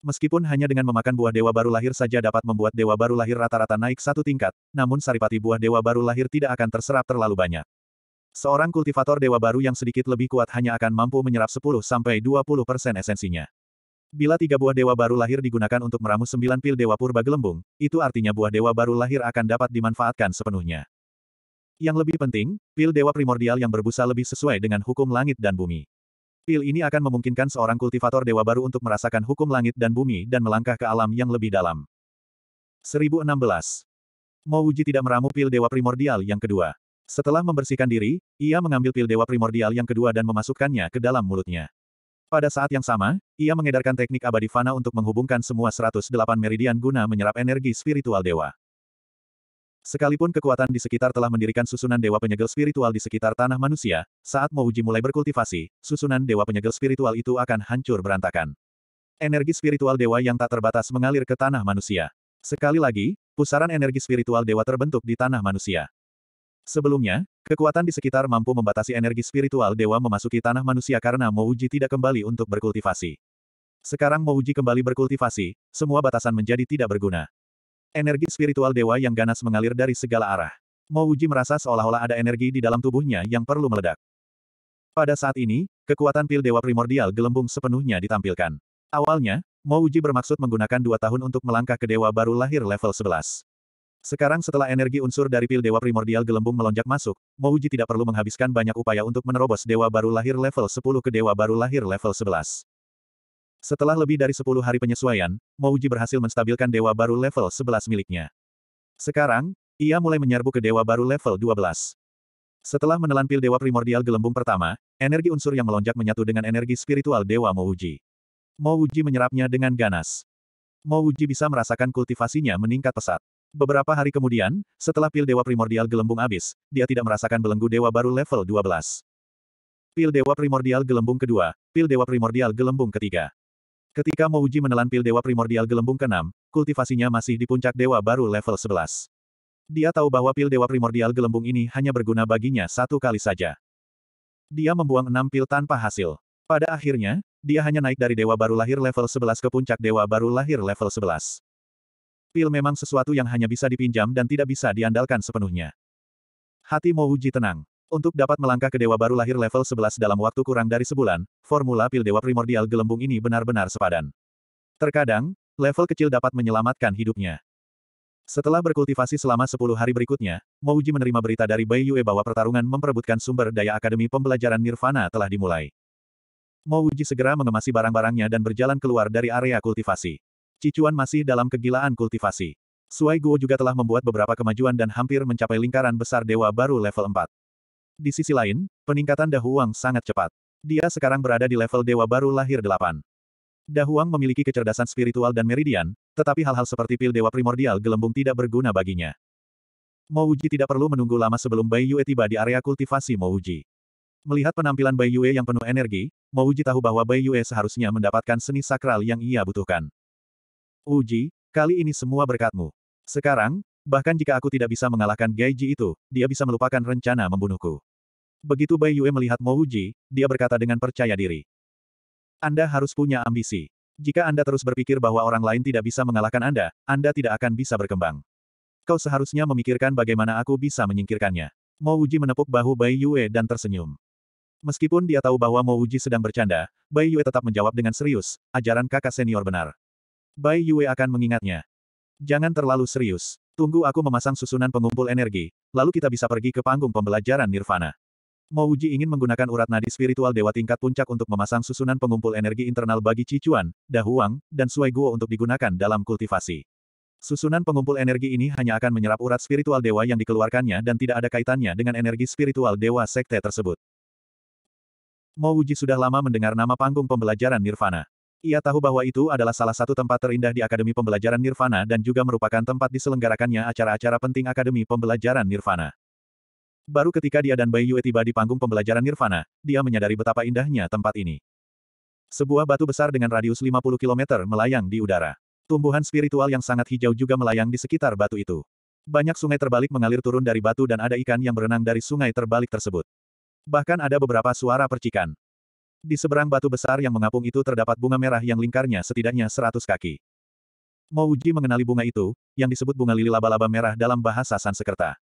Meskipun hanya dengan memakan buah dewa baru lahir saja dapat membuat dewa baru lahir rata-rata naik satu tingkat, namun saripati buah dewa baru lahir tidak akan terserap terlalu banyak. Seorang kultivator dewa baru yang sedikit lebih kuat hanya akan mampu menyerap 10-20% esensinya. Bila tiga buah dewa baru lahir digunakan untuk meramu sembilan pil dewa purba gelembung, itu artinya buah dewa baru lahir akan dapat dimanfaatkan sepenuhnya. Yang lebih penting, pil dewa primordial yang berbusa lebih sesuai dengan hukum langit dan bumi. Pil ini akan memungkinkan seorang kultivator dewa baru untuk merasakan hukum langit dan bumi dan melangkah ke alam yang lebih dalam. 1016. Mouji tidak meramu pil dewa primordial yang kedua. Setelah membersihkan diri, ia mengambil pil dewa primordial yang kedua dan memasukkannya ke dalam mulutnya. Pada saat yang sama, ia mengedarkan teknik abadi fana untuk menghubungkan semua 108 meridian guna menyerap energi spiritual dewa. Sekalipun kekuatan di sekitar telah mendirikan susunan dewa penyegel spiritual di sekitar tanah manusia, saat Mouji mulai berkultivasi, susunan dewa penyegel spiritual itu akan hancur berantakan. Energi spiritual dewa yang tak terbatas mengalir ke tanah manusia. Sekali lagi, pusaran energi spiritual dewa terbentuk di tanah manusia. Sebelumnya, kekuatan di sekitar mampu membatasi energi spiritual dewa memasuki tanah manusia karena Mouji tidak kembali untuk berkultivasi. Sekarang Mouji kembali berkultivasi, semua batasan menjadi tidak berguna. Energi spiritual dewa yang ganas mengalir dari segala arah. Mouji merasa seolah-olah ada energi di dalam tubuhnya yang perlu meledak. Pada saat ini, kekuatan pil dewa primordial gelembung sepenuhnya ditampilkan. Awalnya, Mouji bermaksud menggunakan dua tahun untuk melangkah ke dewa baru lahir level 11. Sekarang setelah energi unsur dari pil Dewa Primordial Gelembung melonjak masuk, Mouji tidak perlu menghabiskan banyak upaya untuk menerobos Dewa Baru Lahir level 10 ke Dewa Baru Lahir level 11. Setelah lebih dari 10 hari penyesuaian, Mouji berhasil menstabilkan Dewa Baru level 11 miliknya. Sekarang, ia mulai menyerbu ke Dewa Baru level 12. Setelah menelan pil Dewa Primordial Gelembung pertama, energi unsur yang melonjak menyatu dengan energi spiritual Dewa Mouji. Mouji menyerapnya dengan ganas. Mouji bisa merasakan kultivasinya meningkat pesat. Beberapa hari kemudian, setelah pil dewa primordial gelembung habis, dia tidak merasakan belenggu dewa baru level 12. Pil dewa primordial gelembung kedua, pil dewa primordial gelembung ketiga. Ketika Mouji menelan pil dewa primordial gelembung keenam, kultivasinya masih di puncak dewa baru level 11. Dia tahu bahwa pil dewa primordial gelembung ini hanya berguna baginya satu kali saja. Dia membuang enam pil tanpa hasil. Pada akhirnya, dia hanya naik dari dewa baru lahir level 11 ke puncak dewa baru lahir level 11. Pil memang sesuatu yang hanya bisa dipinjam dan tidak bisa diandalkan sepenuhnya. Hati Wuji tenang. Untuk dapat melangkah ke dewa baru lahir level 11 dalam waktu kurang dari sebulan, formula pil dewa primordial gelembung ini benar-benar sepadan. Terkadang, level kecil dapat menyelamatkan hidupnya. Setelah berkultivasi selama 10 hari berikutnya, Mo Wuji menerima berita dari Bai Yue bahwa pertarungan memperebutkan sumber daya Akademi Pembelajaran Nirvana telah dimulai. Mo Wuji segera mengemasi barang-barangnya dan berjalan keluar dari area kultivasi. Cicuan masih dalam kegilaan kultivasi. Suai Guo juga telah membuat beberapa kemajuan dan hampir mencapai lingkaran besar dewa baru level 4. Di sisi lain, peningkatan Dahuang sangat cepat. Dia sekarang berada di level dewa baru lahir 8. Dahuang memiliki kecerdasan spiritual dan meridian, tetapi hal-hal seperti pil dewa primordial gelembung tidak berguna baginya. Mouji tidak perlu menunggu lama sebelum Bai Yue tiba di area kultivasi Mouji. Melihat penampilan Bai Yue yang penuh energi, Mouji tahu bahwa Bai Yue seharusnya mendapatkan seni sakral yang ia butuhkan. Uji, kali ini semua berkatmu. Sekarang, bahkan jika aku tidak bisa mengalahkan Gaiji itu, dia bisa melupakan rencana membunuhku. Begitu Bai Yue melihat Mo Uji, dia berkata dengan percaya diri. Anda harus punya ambisi. Jika Anda terus berpikir bahwa orang lain tidak bisa mengalahkan Anda, Anda tidak akan bisa berkembang. Kau seharusnya memikirkan bagaimana aku bisa menyingkirkannya. Mo Uji menepuk bahu Bai Yue dan tersenyum. Meskipun dia tahu bahwa Mo Uji sedang bercanda, Bai Yue tetap menjawab dengan serius, ajaran kakak senior benar. Bai Yue akan mengingatnya. Jangan terlalu serius. Tunggu aku memasang susunan pengumpul energi, lalu kita bisa pergi ke panggung pembelajaran Nirvana. Mo Uji ingin menggunakan urat nadi spiritual dewa tingkat puncak untuk memasang susunan pengumpul energi internal bagi Cicuan, Dahuang, dan Sui Guo untuk digunakan dalam kultivasi. Susunan pengumpul energi ini hanya akan menyerap urat spiritual dewa yang dikeluarkannya dan tidak ada kaitannya dengan energi spiritual dewa sekte tersebut. Mo Uji sudah lama mendengar nama panggung pembelajaran Nirvana. Ia tahu bahwa itu adalah salah satu tempat terindah di Akademi Pembelajaran Nirvana dan juga merupakan tempat diselenggarakannya acara-acara penting Akademi Pembelajaran Nirvana. Baru ketika dia dan Bai Yue tiba di panggung pembelajaran Nirvana, dia menyadari betapa indahnya tempat ini. Sebuah batu besar dengan radius 50 km melayang di udara. Tumbuhan spiritual yang sangat hijau juga melayang di sekitar batu itu. Banyak sungai terbalik mengalir turun dari batu dan ada ikan yang berenang dari sungai terbalik tersebut. Bahkan ada beberapa suara percikan. Di seberang batu besar yang mengapung itu terdapat bunga merah yang lingkarnya setidaknya seratus kaki. Mouji mengenali bunga itu, yang disebut bunga lili laba-laba merah dalam bahasa Sansekerta.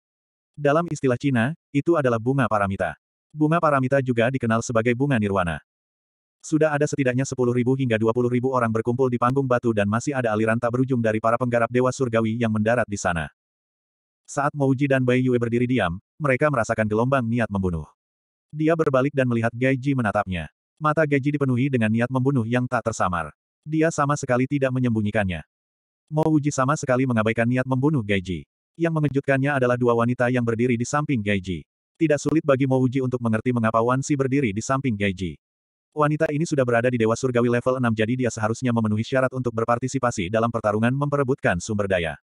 Dalam istilah Cina, itu adalah bunga paramita. Bunga paramita juga dikenal sebagai bunga nirwana. Sudah ada setidaknya 10.000 hingga 20.000 orang berkumpul di panggung batu dan masih ada aliran tak berujung dari para penggarap dewa surgawi yang mendarat di sana. Saat Mouji dan Bai Yue berdiri diam, mereka merasakan gelombang niat membunuh. Dia berbalik dan melihat Gai Ji menatapnya. Mata Geji dipenuhi dengan niat membunuh yang tak tersamar. Dia sama sekali tidak menyembunyikannya. Mo Uji sama sekali mengabaikan niat membunuh Geji. Yang mengejutkannya adalah dua wanita yang berdiri di samping Geji. Tidak sulit bagi Mo Uji untuk mengerti mengapa Wan Si berdiri di samping Geji. Wanita ini sudah berada di Dewa Surgawi level 6 jadi dia seharusnya memenuhi syarat untuk berpartisipasi dalam pertarungan memperebutkan sumber daya.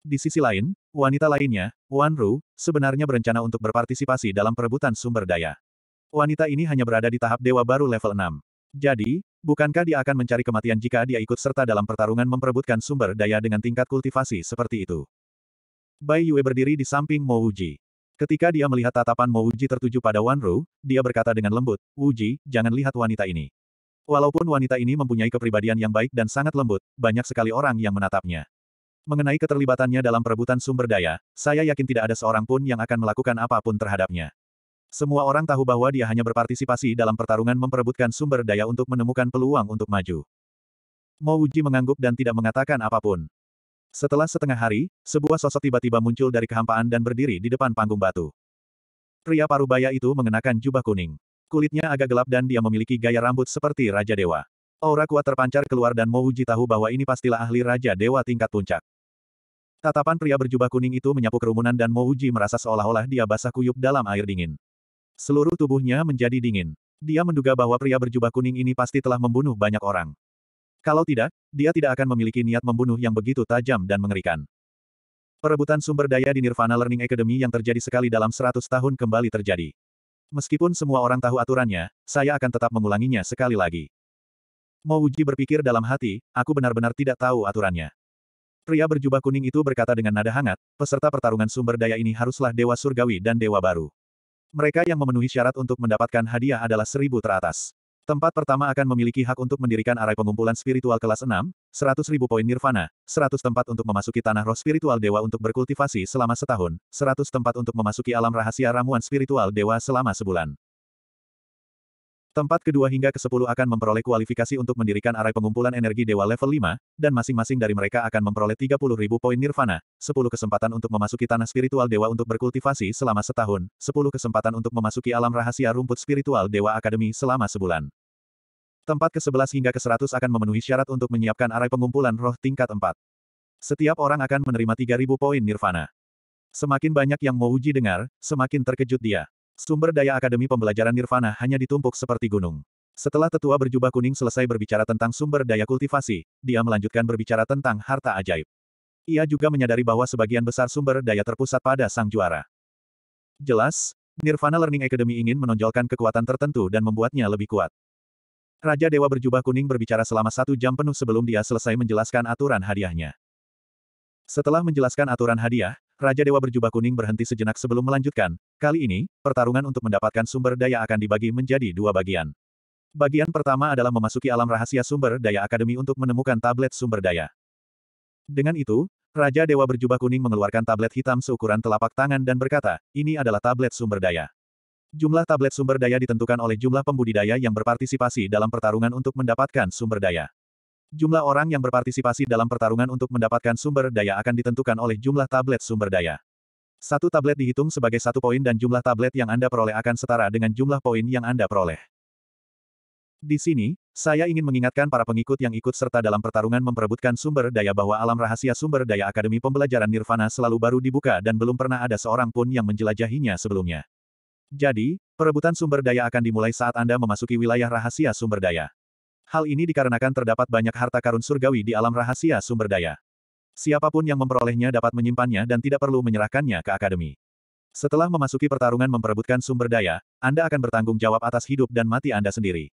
Di sisi lain, wanita lainnya, Wan Ru, sebenarnya berencana untuk berpartisipasi dalam perebutan sumber daya. Wanita ini hanya berada di tahap dewa baru level 6. Jadi, bukankah dia akan mencari kematian jika dia ikut serta dalam pertarungan memperebutkan sumber daya dengan tingkat kultivasi seperti itu? Bai Yue berdiri di samping Mo Wuji. Ketika dia melihat tatapan Mo Wuji tertuju pada Wan Ru, dia berkata dengan lembut, Wuji, jangan lihat wanita ini. Walaupun wanita ini mempunyai kepribadian yang baik dan sangat lembut, banyak sekali orang yang menatapnya. Mengenai keterlibatannya dalam perebutan sumber daya, saya yakin tidak ada seorang pun yang akan melakukan apapun terhadapnya. Semua orang tahu bahwa dia hanya berpartisipasi dalam pertarungan memperebutkan sumber daya untuk menemukan peluang untuk maju. Mo Wuji mengangguk dan tidak mengatakan apapun. Setelah setengah hari, sebuah sosok tiba-tiba muncul dari kehampaan dan berdiri di depan panggung batu. Pria parubaya itu mengenakan jubah kuning. Kulitnya agak gelap dan dia memiliki gaya rambut seperti Raja Dewa. Aura kuat terpancar keluar dan Mo Wuji tahu bahwa ini pastilah ahli Raja Dewa tingkat puncak. Tatapan pria berjubah kuning itu menyapu kerumunan dan Mo Wuji merasa seolah-olah dia basah kuyup dalam air dingin. Seluruh tubuhnya menjadi dingin. Dia menduga bahwa pria berjubah kuning ini pasti telah membunuh banyak orang. Kalau tidak, dia tidak akan memiliki niat membunuh yang begitu tajam dan mengerikan. Perebutan sumber daya di Nirvana Learning Academy yang terjadi sekali dalam 100 tahun kembali terjadi. Meskipun semua orang tahu aturannya, saya akan tetap mengulanginya sekali lagi. uji berpikir dalam hati, aku benar-benar tidak tahu aturannya. Pria berjubah kuning itu berkata dengan nada hangat, peserta pertarungan sumber daya ini haruslah dewa surgawi dan dewa baru. Mereka yang memenuhi syarat untuk mendapatkan hadiah adalah seribu teratas. Tempat pertama akan memiliki hak untuk mendirikan arai pengumpulan spiritual kelas 6, 100 ribu poin nirvana, 100 tempat untuk memasuki tanah roh spiritual dewa untuk berkultivasi selama setahun, 100 tempat untuk memasuki alam rahasia ramuan spiritual dewa selama sebulan. Tempat kedua hingga ke-10 akan memperoleh kualifikasi untuk mendirikan arai pengumpulan energi dewa level 5, dan masing-masing dari mereka akan memperoleh ribu poin nirvana, 10 kesempatan untuk memasuki tanah spiritual dewa untuk berkultivasi selama setahun, 10 kesempatan untuk memasuki alam rahasia rumput spiritual dewa akademi selama sebulan. Tempat ke-11 hingga ke-100 akan memenuhi syarat untuk menyiapkan arai pengumpulan roh tingkat 4. Setiap orang akan menerima 3.000 poin nirvana. Semakin banyak yang mau uji dengar, semakin terkejut dia. Sumber daya Akademi Pembelajaran Nirvana hanya ditumpuk seperti gunung. Setelah tetua berjubah kuning selesai berbicara tentang sumber daya kultivasi, dia melanjutkan berbicara tentang harta ajaib. Ia juga menyadari bahwa sebagian besar sumber daya terpusat pada sang juara. Jelas, Nirvana Learning Academy ingin menonjolkan kekuatan tertentu dan membuatnya lebih kuat. Raja Dewa berjubah kuning berbicara selama satu jam penuh sebelum dia selesai menjelaskan aturan hadiahnya. Setelah menjelaskan aturan hadiah, Raja Dewa berjubah kuning berhenti sejenak sebelum melanjutkan, kali ini, pertarungan untuk mendapatkan sumber daya akan dibagi menjadi dua bagian. Bagian pertama adalah memasuki alam rahasia sumber daya akademi untuk menemukan tablet sumber daya. Dengan itu, Raja Dewa berjubah kuning mengeluarkan tablet hitam seukuran telapak tangan dan berkata, ini adalah tablet sumber daya. Jumlah tablet sumber daya ditentukan oleh jumlah pembudidaya yang berpartisipasi dalam pertarungan untuk mendapatkan sumber daya. Jumlah orang yang berpartisipasi dalam pertarungan untuk mendapatkan sumber daya akan ditentukan oleh jumlah tablet sumber daya. Satu tablet dihitung sebagai satu poin dan jumlah tablet yang Anda peroleh akan setara dengan jumlah poin yang Anda peroleh. Di sini, saya ingin mengingatkan para pengikut yang ikut serta dalam pertarungan memperebutkan sumber daya bahwa alam rahasia sumber daya Akademi Pembelajaran Nirvana selalu baru dibuka dan belum pernah ada seorang pun yang menjelajahinya sebelumnya. Jadi, perebutan sumber daya akan dimulai saat Anda memasuki wilayah rahasia sumber daya. Hal ini dikarenakan terdapat banyak harta karun surgawi di alam rahasia sumber daya. Siapapun yang memperolehnya dapat menyimpannya dan tidak perlu menyerahkannya ke akademi. Setelah memasuki pertarungan memperebutkan sumber daya, Anda akan bertanggung jawab atas hidup dan mati Anda sendiri.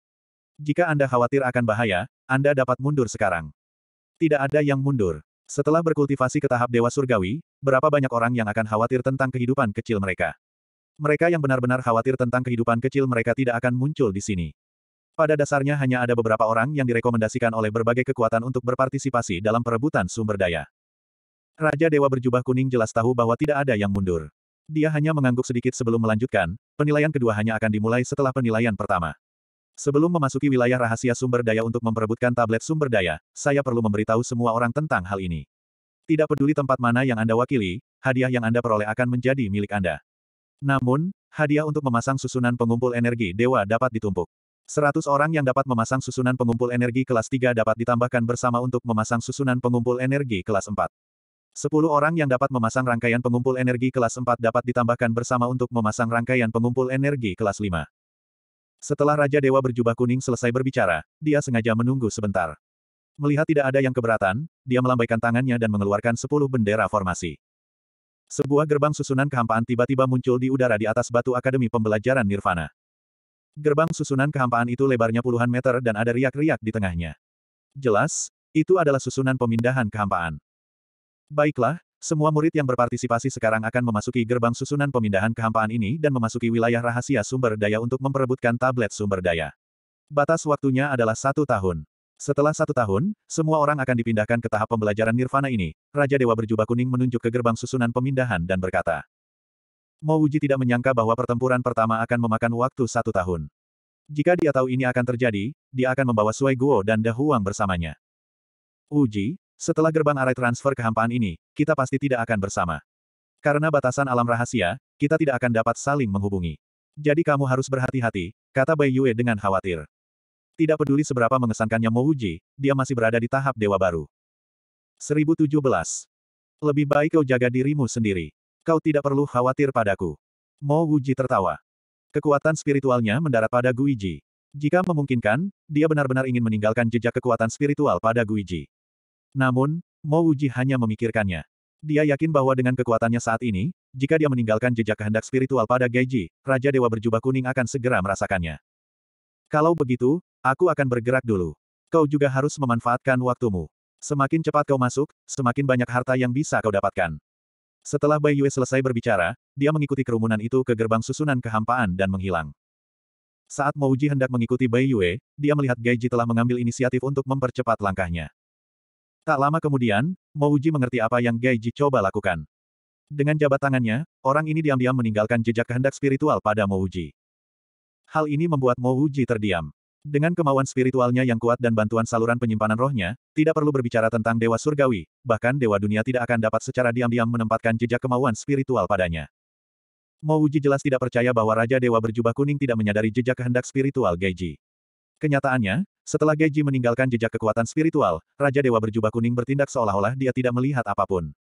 Jika Anda khawatir akan bahaya, Anda dapat mundur sekarang. Tidak ada yang mundur. Setelah berkultivasi ke tahap Dewa Surgawi, berapa banyak orang yang akan khawatir tentang kehidupan kecil mereka? Mereka yang benar-benar khawatir tentang kehidupan kecil mereka tidak akan muncul di sini. Pada dasarnya hanya ada beberapa orang yang direkomendasikan oleh berbagai kekuatan untuk berpartisipasi dalam perebutan sumber daya. Raja Dewa berjubah kuning jelas tahu bahwa tidak ada yang mundur. Dia hanya mengangguk sedikit sebelum melanjutkan, penilaian kedua hanya akan dimulai setelah penilaian pertama. Sebelum memasuki wilayah rahasia sumber daya untuk memperebutkan tablet sumber daya, saya perlu memberitahu semua orang tentang hal ini. Tidak peduli tempat mana yang Anda wakili, hadiah yang Anda peroleh akan menjadi milik Anda. Namun, hadiah untuk memasang susunan pengumpul energi dewa dapat ditumpuk. 100 orang yang dapat memasang susunan pengumpul energi kelas 3 dapat ditambahkan bersama untuk memasang susunan pengumpul energi kelas 4. 10 orang yang dapat memasang rangkaian pengumpul energi kelas 4 dapat ditambahkan bersama untuk memasang rangkaian pengumpul energi kelas 5. Setelah Raja Dewa berjubah kuning selesai berbicara, dia sengaja menunggu sebentar. Melihat tidak ada yang keberatan, dia melambaikan tangannya dan mengeluarkan 10 bendera formasi. Sebuah gerbang susunan kehampaan tiba-tiba muncul di udara di atas batu Akademi Pembelajaran Nirvana. Gerbang susunan kehampaan itu lebarnya puluhan meter dan ada riak-riak di tengahnya. Jelas, itu adalah susunan pemindahan kehampaan. Baiklah, semua murid yang berpartisipasi sekarang akan memasuki gerbang susunan pemindahan kehampaan ini dan memasuki wilayah rahasia sumber daya untuk memperebutkan tablet sumber daya. Batas waktunya adalah satu tahun. Setelah satu tahun, semua orang akan dipindahkan ke tahap pembelajaran nirvana ini. Raja Dewa berjubah kuning menunjuk ke gerbang susunan pemindahan dan berkata, Mo Wuji tidak menyangka bahwa pertempuran pertama akan memakan waktu satu tahun. Jika dia tahu ini akan terjadi, dia akan membawa Sui Guo dan De Huang bersamanya. Uji, setelah gerbang arai transfer kehampaan ini, kita pasti tidak akan bersama. Karena batasan alam rahasia, kita tidak akan dapat saling menghubungi. Jadi kamu harus berhati-hati, kata Bai Yue dengan khawatir. Tidak peduli seberapa mengesankannya Mo Wuji, dia masih berada di tahap dewa baru. 1017. Lebih baik kau jaga dirimu sendiri. Kau tidak perlu khawatir padaku. Mo Wuji tertawa. Kekuatan spiritualnya mendarat pada Guiji. Jika memungkinkan, dia benar-benar ingin meninggalkan jejak kekuatan spiritual pada Guiji. Namun, Mo Wuji hanya memikirkannya. Dia yakin bahwa dengan kekuatannya saat ini, jika dia meninggalkan jejak kehendak spiritual pada Geiji, Raja Dewa Berjubah Kuning akan segera merasakannya. Kalau begitu, aku akan bergerak dulu. Kau juga harus memanfaatkan waktumu. Semakin cepat kau masuk, semakin banyak harta yang bisa kau dapatkan. Setelah Bai Yue selesai berbicara, dia mengikuti kerumunan itu ke gerbang susunan kehampaan dan menghilang. Saat Uji hendak mengikuti Bai Yue, dia melihat Gaiji telah mengambil inisiatif untuk mempercepat langkahnya. Tak lama kemudian, Uji mengerti apa yang Gaiji coba lakukan. Dengan jabat tangannya, orang ini diam-diam meninggalkan jejak kehendak spiritual pada Uji. Hal ini membuat Uji terdiam. Dengan kemauan spiritualnya yang kuat dan bantuan saluran penyimpanan rohnya, tidak perlu berbicara tentang dewa surgawi, bahkan dewa dunia tidak akan dapat secara diam-diam menempatkan jejak kemauan spiritual padanya. Mo jelas tidak percaya bahwa Raja Dewa Berjubah Kuning tidak menyadari jejak kehendak spiritual Geiji. Kenyataannya, setelah Geiji meninggalkan jejak kekuatan spiritual, Raja Dewa Berjubah Kuning bertindak seolah-olah dia tidak melihat apapun.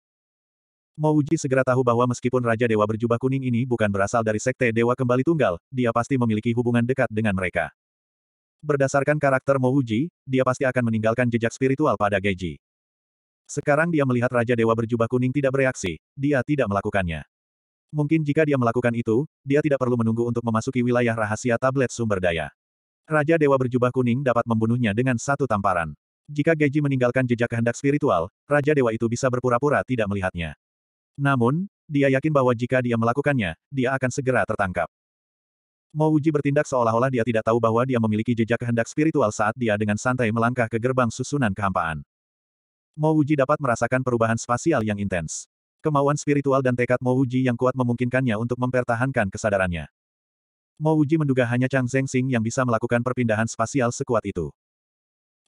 Mo segera tahu bahwa meskipun Raja Dewa Berjubah Kuning ini bukan berasal dari Sekte Dewa Kembali Tunggal, dia pasti memiliki hubungan dekat dengan mereka. Berdasarkan karakter Mouji, dia pasti akan meninggalkan jejak spiritual pada Geji. Sekarang dia melihat Raja Dewa berjubah kuning tidak bereaksi, dia tidak melakukannya. Mungkin jika dia melakukan itu, dia tidak perlu menunggu untuk memasuki wilayah rahasia tablet sumber daya. Raja Dewa berjubah kuning dapat membunuhnya dengan satu tamparan. Jika Geji meninggalkan jejak kehendak spiritual, Raja Dewa itu bisa berpura-pura tidak melihatnya. Namun, dia yakin bahwa jika dia melakukannya, dia akan segera tertangkap. Mo Uji bertindak seolah-olah dia tidak tahu bahwa dia memiliki jejak kehendak spiritual saat dia dengan santai melangkah ke gerbang susunan kehampaan. Mo Uji dapat merasakan perubahan spasial yang intens. Kemauan spiritual dan tekad Mo Uji yang kuat memungkinkannya untuk mempertahankan kesadarannya. Mo Uji menduga hanya Chang Zhengxing yang bisa melakukan perpindahan spasial sekuat itu.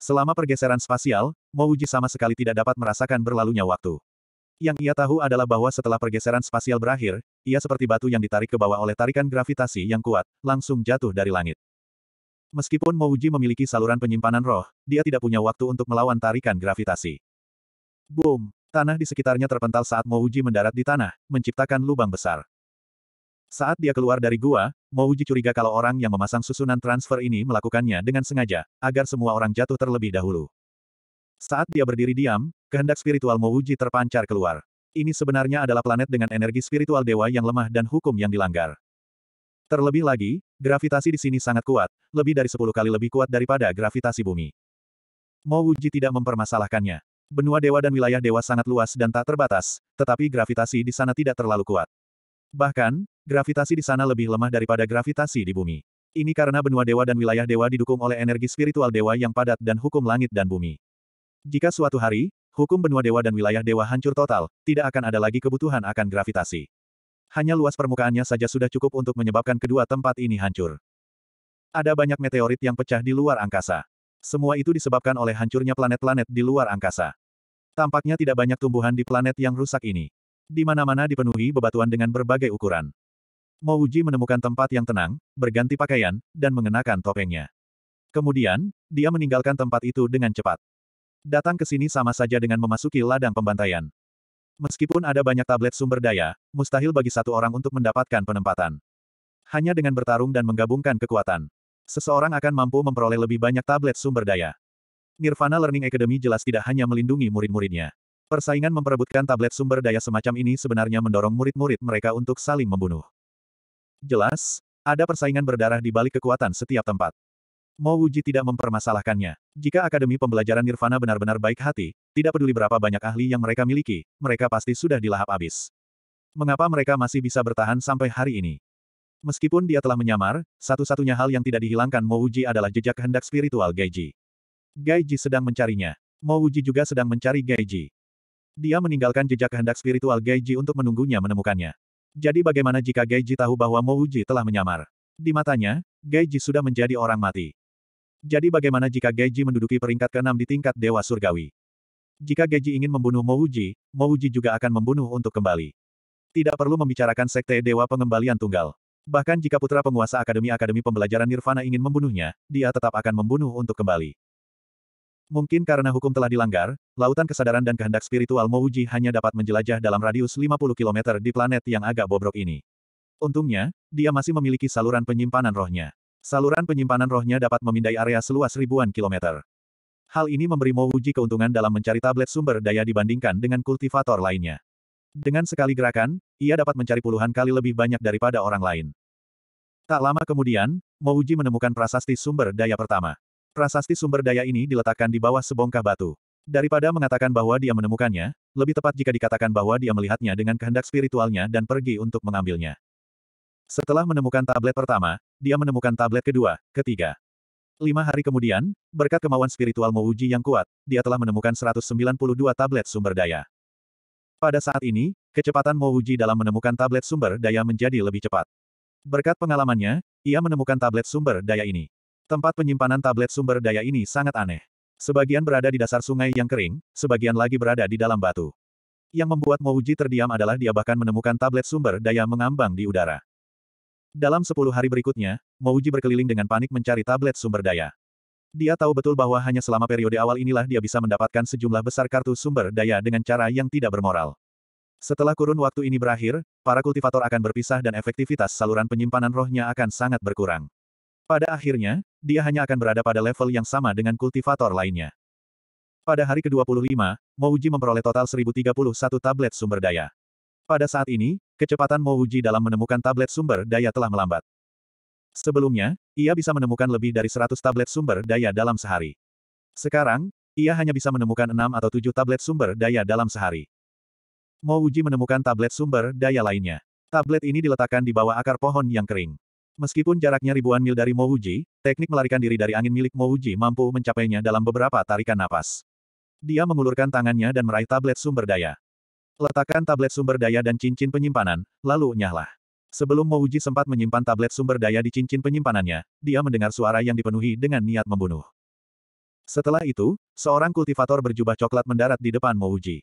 Selama pergeseran spasial, Mo Uji sama sekali tidak dapat merasakan berlalunya waktu. Yang ia tahu adalah bahwa setelah pergeseran spasial berakhir, ia seperti batu yang ditarik ke bawah oleh tarikan gravitasi yang kuat, langsung jatuh dari langit. Meskipun Mouji memiliki saluran penyimpanan roh, dia tidak punya waktu untuk melawan tarikan gravitasi. Boom! Tanah di sekitarnya terpental saat Mouji mendarat di tanah, menciptakan lubang besar. Saat dia keluar dari gua, Mouji curiga kalau orang yang memasang susunan transfer ini melakukannya dengan sengaja, agar semua orang jatuh terlebih dahulu. Saat dia berdiri diam, kehendak spiritual Mouji terpancar keluar. Ini sebenarnya adalah planet dengan energi spiritual dewa yang lemah dan hukum yang dilanggar. Terlebih lagi, gravitasi di sini sangat kuat, lebih dari 10 kali lebih kuat daripada gravitasi bumi. Mo Wuji tidak mempermasalahkannya. Benua dewa dan wilayah dewa sangat luas dan tak terbatas, tetapi gravitasi di sana tidak terlalu kuat. Bahkan, gravitasi di sana lebih lemah daripada gravitasi di bumi. Ini karena benua dewa dan wilayah dewa didukung oleh energi spiritual dewa yang padat dan hukum langit dan bumi. Jika suatu hari, hukum benua dewa dan wilayah dewa hancur total, tidak akan ada lagi kebutuhan akan gravitasi. Hanya luas permukaannya saja sudah cukup untuk menyebabkan kedua tempat ini hancur. Ada banyak meteorit yang pecah di luar angkasa. Semua itu disebabkan oleh hancurnya planet-planet di luar angkasa. Tampaknya tidak banyak tumbuhan di planet yang rusak ini. Di mana-mana dipenuhi bebatuan dengan berbagai ukuran. Mouji menemukan tempat yang tenang, berganti pakaian, dan mengenakan topengnya. Kemudian, dia meninggalkan tempat itu dengan cepat. Datang ke sini sama saja dengan memasuki ladang pembantaian. Meskipun ada banyak tablet sumber daya, mustahil bagi satu orang untuk mendapatkan penempatan. Hanya dengan bertarung dan menggabungkan kekuatan, seseorang akan mampu memperoleh lebih banyak tablet sumber daya. Nirvana Learning Academy jelas tidak hanya melindungi murid-muridnya. Persaingan memperebutkan tablet sumber daya semacam ini sebenarnya mendorong murid-murid mereka untuk saling membunuh. Jelas, ada persaingan berdarah di balik kekuatan setiap tempat. Mo Wuji tidak mempermasalahkannya. Jika Akademi Pembelajaran Nirvana benar-benar baik hati, tidak peduli berapa banyak ahli yang mereka miliki, mereka pasti sudah dilahap abis. Mengapa mereka masih bisa bertahan sampai hari ini? Meskipun dia telah menyamar, satu-satunya hal yang tidak dihilangkan Mo Wuji adalah jejak kehendak spiritual Gaiji. Gaiji sedang mencarinya. Mo Wuji juga sedang mencari Gaiji. Dia meninggalkan jejak kehendak spiritual Gaiji untuk menunggunya menemukannya. Jadi bagaimana jika Gaiji tahu bahwa Mo Wuji telah menyamar? Di matanya, Gaiji sudah menjadi orang mati. Jadi bagaimana jika Geji menduduki peringkat keenam di tingkat Dewa Surgawi? Jika Geji ingin membunuh Mouji, Mouji juga akan membunuh untuk kembali. Tidak perlu membicarakan Sekte Dewa Pengembalian Tunggal. Bahkan jika putra penguasa Akademi-Akademi Pembelajaran Nirvana ingin membunuhnya, dia tetap akan membunuh untuk kembali. Mungkin karena hukum telah dilanggar, lautan kesadaran dan kehendak spiritual Mouji hanya dapat menjelajah dalam radius 50 km di planet yang agak bobrok ini. Untungnya, dia masih memiliki saluran penyimpanan rohnya. Saluran penyimpanan rohnya dapat memindai area seluas ribuan kilometer. Hal ini memberi Wuji keuntungan dalam mencari tablet sumber daya dibandingkan dengan kultivator lainnya. Dengan sekali gerakan, ia dapat mencari puluhan kali lebih banyak daripada orang lain. Tak lama kemudian, Wuji menemukan prasasti sumber daya pertama. Prasasti sumber daya ini diletakkan di bawah sebongkah batu. Daripada mengatakan bahwa dia menemukannya, lebih tepat jika dikatakan bahwa dia melihatnya dengan kehendak spiritualnya dan pergi untuk mengambilnya. Setelah menemukan tablet pertama, dia menemukan tablet kedua, ketiga. Lima hari kemudian, berkat kemauan spiritual Mouji yang kuat, dia telah menemukan 192 tablet sumber daya. Pada saat ini, kecepatan Mouji dalam menemukan tablet sumber daya menjadi lebih cepat. Berkat pengalamannya, ia menemukan tablet sumber daya ini. Tempat penyimpanan tablet sumber daya ini sangat aneh. Sebagian berada di dasar sungai yang kering, sebagian lagi berada di dalam batu. Yang membuat Mouji terdiam adalah dia bahkan menemukan tablet sumber daya mengambang di udara. Dalam sepuluh hari berikutnya, Mouji berkeliling dengan panik mencari tablet sumber daya. Dia tahu betul bahwa hanya selama periode awal inilah dia bisa mendapatkan sejumlah besar kartu sumber daya dengan cara yang tidak bermoral. Setelah kurun waktu ini berakhir, para kultivator akan berpisah dan efektivitas saluran penyimpanan rohnya akan sangat berkurang. Pada akhirnya, dia hanya akan berada pada level yang sama dengan kultivator lainnya. Pada hari ke-25, Mouji memperoleh total 1031 tablet sumber daya. Pada saat ini, kecepatan Mo Uji dalam menemukan tablet sumber daya telah melambat. Sebelumnya, ia bisa menemukan lebih dari 100 tablet sumber daya dalam sehari. Sekarang, ia hanya bisa menemukan 6 atau 7 tablet sumber daya dalam sehari. Mo Uji menemukan tablet sumber daya lainnya. Tablet ini diletakkan di bawah akar pohon yang kering. Meskipun jaraknya ribuan mil dari Mouji, teknik melarikan diri dari angin milik Mouji mampu mencapainya dalam beberapa tarikan napas. Dia mengulurkan tangannya dan meraih tablet sumber daya. Letakkan tablet sumber daya dan cincin penyimpanan, lalu nyahlah. Sebelum Mouji sempat menyimpan tablet sumber daya di cincin penyimpanannya, dia mendengar suara yang dipenuhi dengan niat membunuh. Setelah itu, seorang kultivator berjubah coklat mendarat di depan Mouji.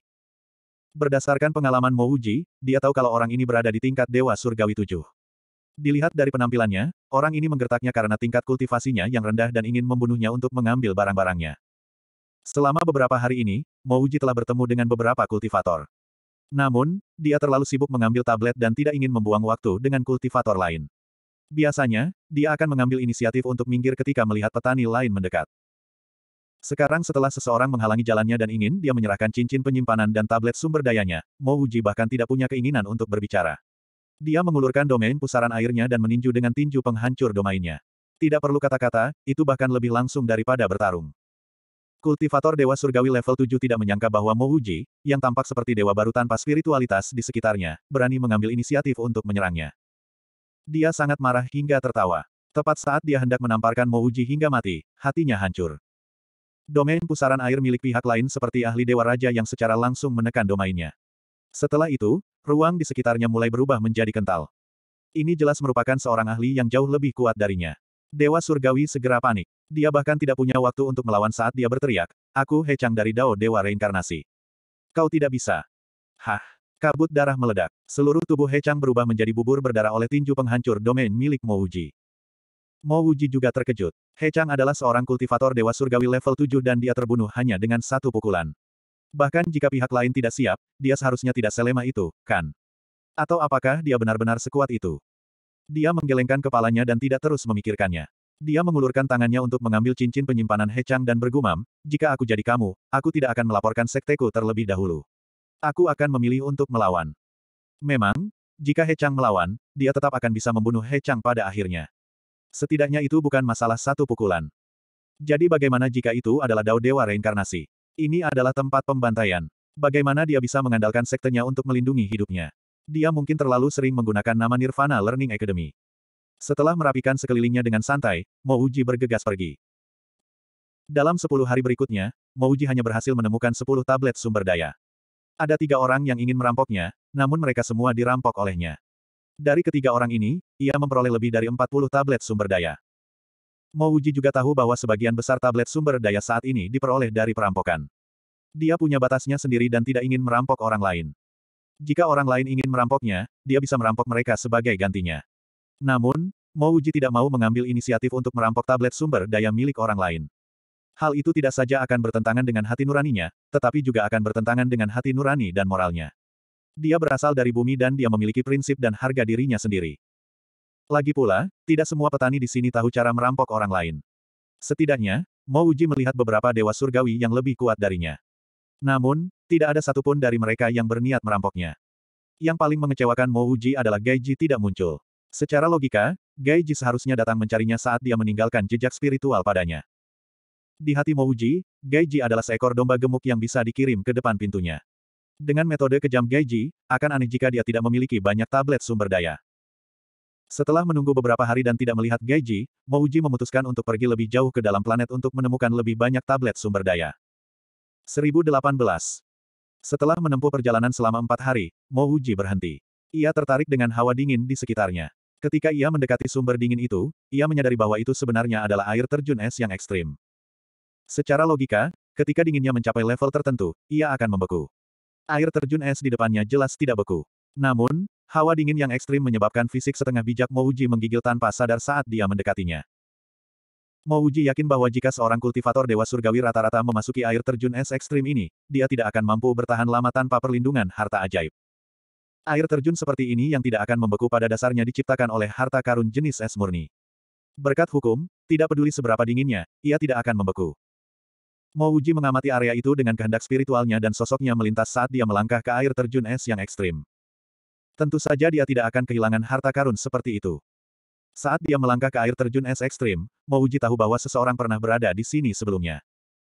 Berdasarkan pengalaman Mouji, dia tahu kalau orang ini berada di tingkat Dewa Surgawi 7. Dilihat dari penampilannya, orang ini menggertaknya karena tingkat kultivasinya yang rendah dan ingin membunuhnya untuk mengambil barang-barangnya. Selama beberapa hari ini, Mouji telah bertemu dengan beberapa kultivator. Namun, dia terlalu sibuk mengambil tablet dan tidak ingin membuang waktu dengan kultivator lain. Biasanya, dia akan mengambil inisiatif untuk minggir ketika melihat petani lain mendekat. Sekarang setelah seseorang menghalangi jalannya dan ingin dia menyerahkan cincin penyimpanan dan tablet sumber dayanya, Mo Uji bahkan tidak punya keinginan untuk berbicara. Dia mengulurkan domain pusaran airnya dan meninju dengan tinju penghancur domainnya. Tidak perlu kata-kata, itu bahkan lebih langsung daripada bertarung. Kultivator Dewa Surgawi level 7 tidak menyangka bahwa Mo Uji, yang tampak seperti dewa baru tanpa spiritualitas di sekitarnya, berani mengambil inisiatif untuk menyerangnya. Dia sangat marah hingga tertawa. Tepat saat dia hendak menamparkan Mo Uji hingga mati, hatinya hancur. Domain pusaran air milik pihak lain seperti ahli Dewa Raja yang secara langsung menekan domainnya. Setelah itu, ruang di sekitarnya mulai berubah menjadi kental. Ini jelas merupakan seorang ahli yang jauh lebih kuat darinya. Dewa Surgawi segera panik. Dia bahkan tidak punya waktu untuk melawan saat dia berteriak, aku He Chang dari Dao Dewa Reinkarnasi. Kau tidak bisa. Hah. Kabut darah meledak. Seluruh tubuh He Chang berubah menjadi bubur berdarah oleh tinju penghancur domain milik Mo Wuji. Mo Wuji juga terkejut. He Chang adalah seorang kultivator dewa surgawi level 7 dan dia terbunuh hanya dengan satu pukulan. Bahkan jika pihak lain tidak siap, dia seharusnya tidak selemah itu, kan? Atau apakah dia benar-benar sekuat itu? Dia menggelengkan kepalanya dan tidak terus memikirkannya. Dia mengulurkan tangannya untuk mengambil cincin penyimpanan He Chang dan bergumam, jika aku jadi kamu, aku tidak akan melaporkan sekteku terlebih dahulu. Aku akan memilih untuk melawan. Memang, jika He Chang melawan, dia tetap akan bisa membunuh He Chang pada akhirnya. Setidaknya itu bukan masalah satu pukulan. Jadi bagaimana jika itu adalah Dao Dewa Reinkarnasi? Ini adalah tempat pembantaian. Bagaimana dia bisa mengandalkan sektenya untuk melindungi hidupnya? Dia mungkin terlalu sering menggunakan nama Nirvana Learning Academy. Setelah merapikan sekelilingnya dengan santai, Mouji bergegas pergi. Dalam sepuluh hari berikutnya, Mouji hanya berhasil menemukan sepuluh tablet sumber daya. Ada tiga orang yang ingin merampoknya, namun mereka semua dirampok olehnya. Dari ketiga orang ini, ia memperoleh lebih dari empat puluh tablet sumber daya. Mouji juga tahu bahwa sebagian besar tablet sumber daya saat ini diperoleh dari perampokan. Dia punya batasnya sendiri dan tidak ingin merampok orang lain. Jika orang lain ingin merampoknya, dia bisa merampok mereka sebagai gantinya. Namun, Mouji tidak mau mengambil inisiatif untuk merampok tablet sumber daya milik orang lain. Hal itu tidak saja akan bertentangan dengan hati nuraninya, tetapi juga akan bertentangan dengan hati nurani dan moralnya. Dia berasal dari bumi dan dia memiliki prinsip dan harga dirinya sendiri. Lagi pula, tidak semua petani di sini tahu cara merampok orang lain. Setidaknya, Mo melihat beberapa dewa surgawi yang lebih kuat darinya. Namun, tidak ada satupun dari mereka yang berniat merampoknya. Yang paling mengecewakan Mo adalah Gaiji tidak muncul. Secara logika, Gai Ji seharusnya datang mencarinya saat dia meninggalkan jejak spiritual padanya. Di hati Mouji, Gai Ji adalah seekor domba gemuk yang bisa dikirim ke depan pintunya. Dengan metode kejam Gai Ji, akan aneh jika dia tidak memiliki banyak tablet sumber daya. Setelah menunggu beberapa hari dan tidak melihat Gai Ji, Mouji memutuskan untuk pergi lebih jauh ke dalam planet untuk menemukan lebih banyak tablet sumber daya. 1018. Setelah menempuh perjalanan selama empat hari, Mouji berhenti. Ia tertarik dengan hawa dingin di sekitarnya. Ketika ia mendekati sumber dingin itu, ia menyadari bahwa itu sebenarnya adalah air terjun es yang ekstrim. Secara logika, ketika dinginnya mencapai level tertentu, ia akan membeku. Air terjun es di depannya jelas tidak beku. Namun, hawa dingin yang ekstrim menyebabkan fisik setengah bijak Mouji menggigil tanpa sadar saat dia mendekatinya. Mouji yakin bahwa jika seorang kultivator Dewa Surgawi rata-rata memasuki air terjun es ekstrim ini, dia tidak akan mampu bertahan lama tanpa perlindungan harta ajaib. Air terjun seperti ini yang tidak akan membeku pada dasarnya diciptakan oleh harta karun jenis es murni. Berkat hukum, tidak peduli seberapa dinginnya, ia tidak akan membeku. Mouji mengamati area itu dengan kehendak spiritualnya dan sosoknya melintas saat dia melangkah ke air terjun es yang ekstrim. Tentu saja dia tidak akan kehilangan harta karun seperti itu. Saat dia melangkah ke air terjun es ekstrim, Mouji tahu bahwa seseorang pernah berada di sini sebelumnya.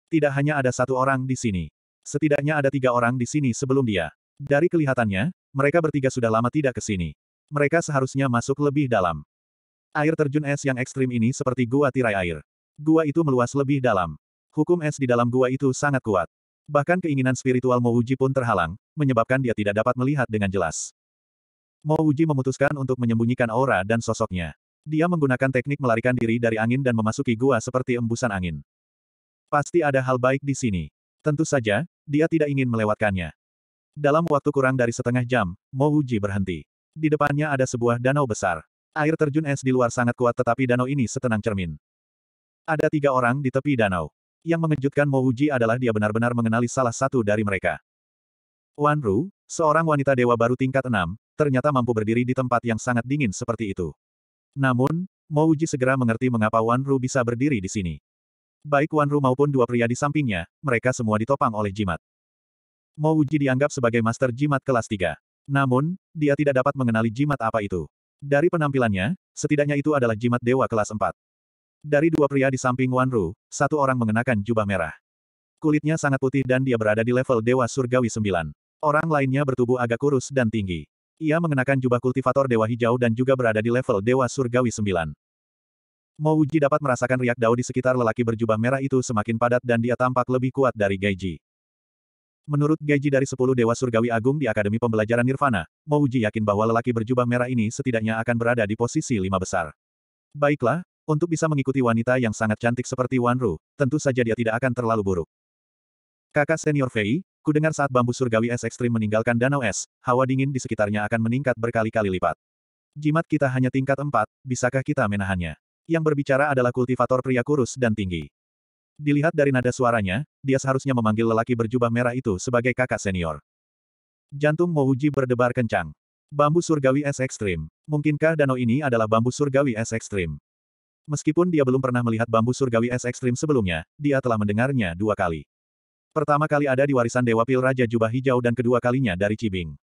Tidak hanya ada satu orang di sini. Setidaknya ada tiga orang di sini sebelum dia. Dari kelihatannya, mereka bertiga sudah lama tidak ke sini. Mereka seharusnya masuk lebih dalam. Air terjun es yang ekstrim ini seperti gua tirai air. Gua itu meluas lebih dalam. Hukum es di dalam gua itu sangat kuat. Bahkan keinginan spiritual Uji pun terhalang, menyebabkan dia tidak dapat melihat dengan jelas. Uji memutuskan untuk menyembunyikan aura dan sosoknya. Dia menggunakan teknik melarikan diri dari angin dan memasuki gua seperti embusan angin. Pasti ada hal baik di sini. Tentu saja, dia tidak ingin melewatkannya. Dalam waktu kurang dari setengah jam, Mo Wuji berhenti. Di depannya ada sebuah danau besar. Air terjun es di luar sangat kuat tetapi danau ini setenang cermin. Ada tiga orang di tepi danau. Yang mengejutkan Mo Wuji adalah dia benar-benar mengenali salah satu dari mereka. Wan Ru, seorang wanita dewa baru tingkat enam, ternyata mampu berdiri di tempat yang sangat dingin seperti itu. Namun, Mo Wuji segera mengerti mengapa Wan Ru bisa berdiri di sini. Baik Wan Ru maupun dua pria di sampingnya, mereka semua ditopang oleh jimat. Mo Wuji dianggap sebagai master jimat kelas 3. Namun, dia tidak dapat mengenali jimat apa itu. Dari penampilannya, setidaknya itu adalah jimat dewa kelas 4. Dari dua pria di samping Wan Ru, satu orang mengenakan jubah merah. Kulitnya sangat putih dan dia berada di level Dewa Surgawi 9. Orang lainnya bertubuh agak kurus dan tinggi. Ia mengenakan jubah kultivator Dewa Hijau dan juga berada di level Dewa Surgawi 9. Mo Wuji dapat merasakan riak dao di sekitar lelaki berjubah merah itu semakin padat dan dia tampak lebih kuat dari Gaiji. Menurut gaji dari sepuluh Dewa Surgawi Agung di Akademi Pembelajaran Nirvana, Mouji yakin bahwa lelaki berjubah merah ini setidaknya akan berada di posisi lima besar. Baiklah, untuk bisa mengikuti wanita yang sangat cantik seperti Wanru, tentu saja dia tidak akan terlalu buruk. Kakak senior Fei, kudengar saat bambu surgawi es ekstrim meninggalkan danau es, hawa dingin di sekitarnya akan meningkat berkali-kali lipat. Jimat kita hanya tingkat empat, bisakah kita menahannya? Yang berbicara adalah kultivator pria kurus dan tinggi. Dilihat dari nada suaranya, dia seharusnya memanggil lelaki berjubah merah itu sebagai kakak senior. Jantung Mouji berdebar kencang. Bambu surgawi es ekstrim. Mungkinkah danau ini adalah bambu surgawi es ekstrim? Meskipun dia belum pernah melihat bambu surgawi es ekstrim sebelumnya, dia telah mendengarnya dua kali. Pertama kali ada di warisan Dewa Pil Raja Jubah Hijau dan kedua kalinya dari Cibing.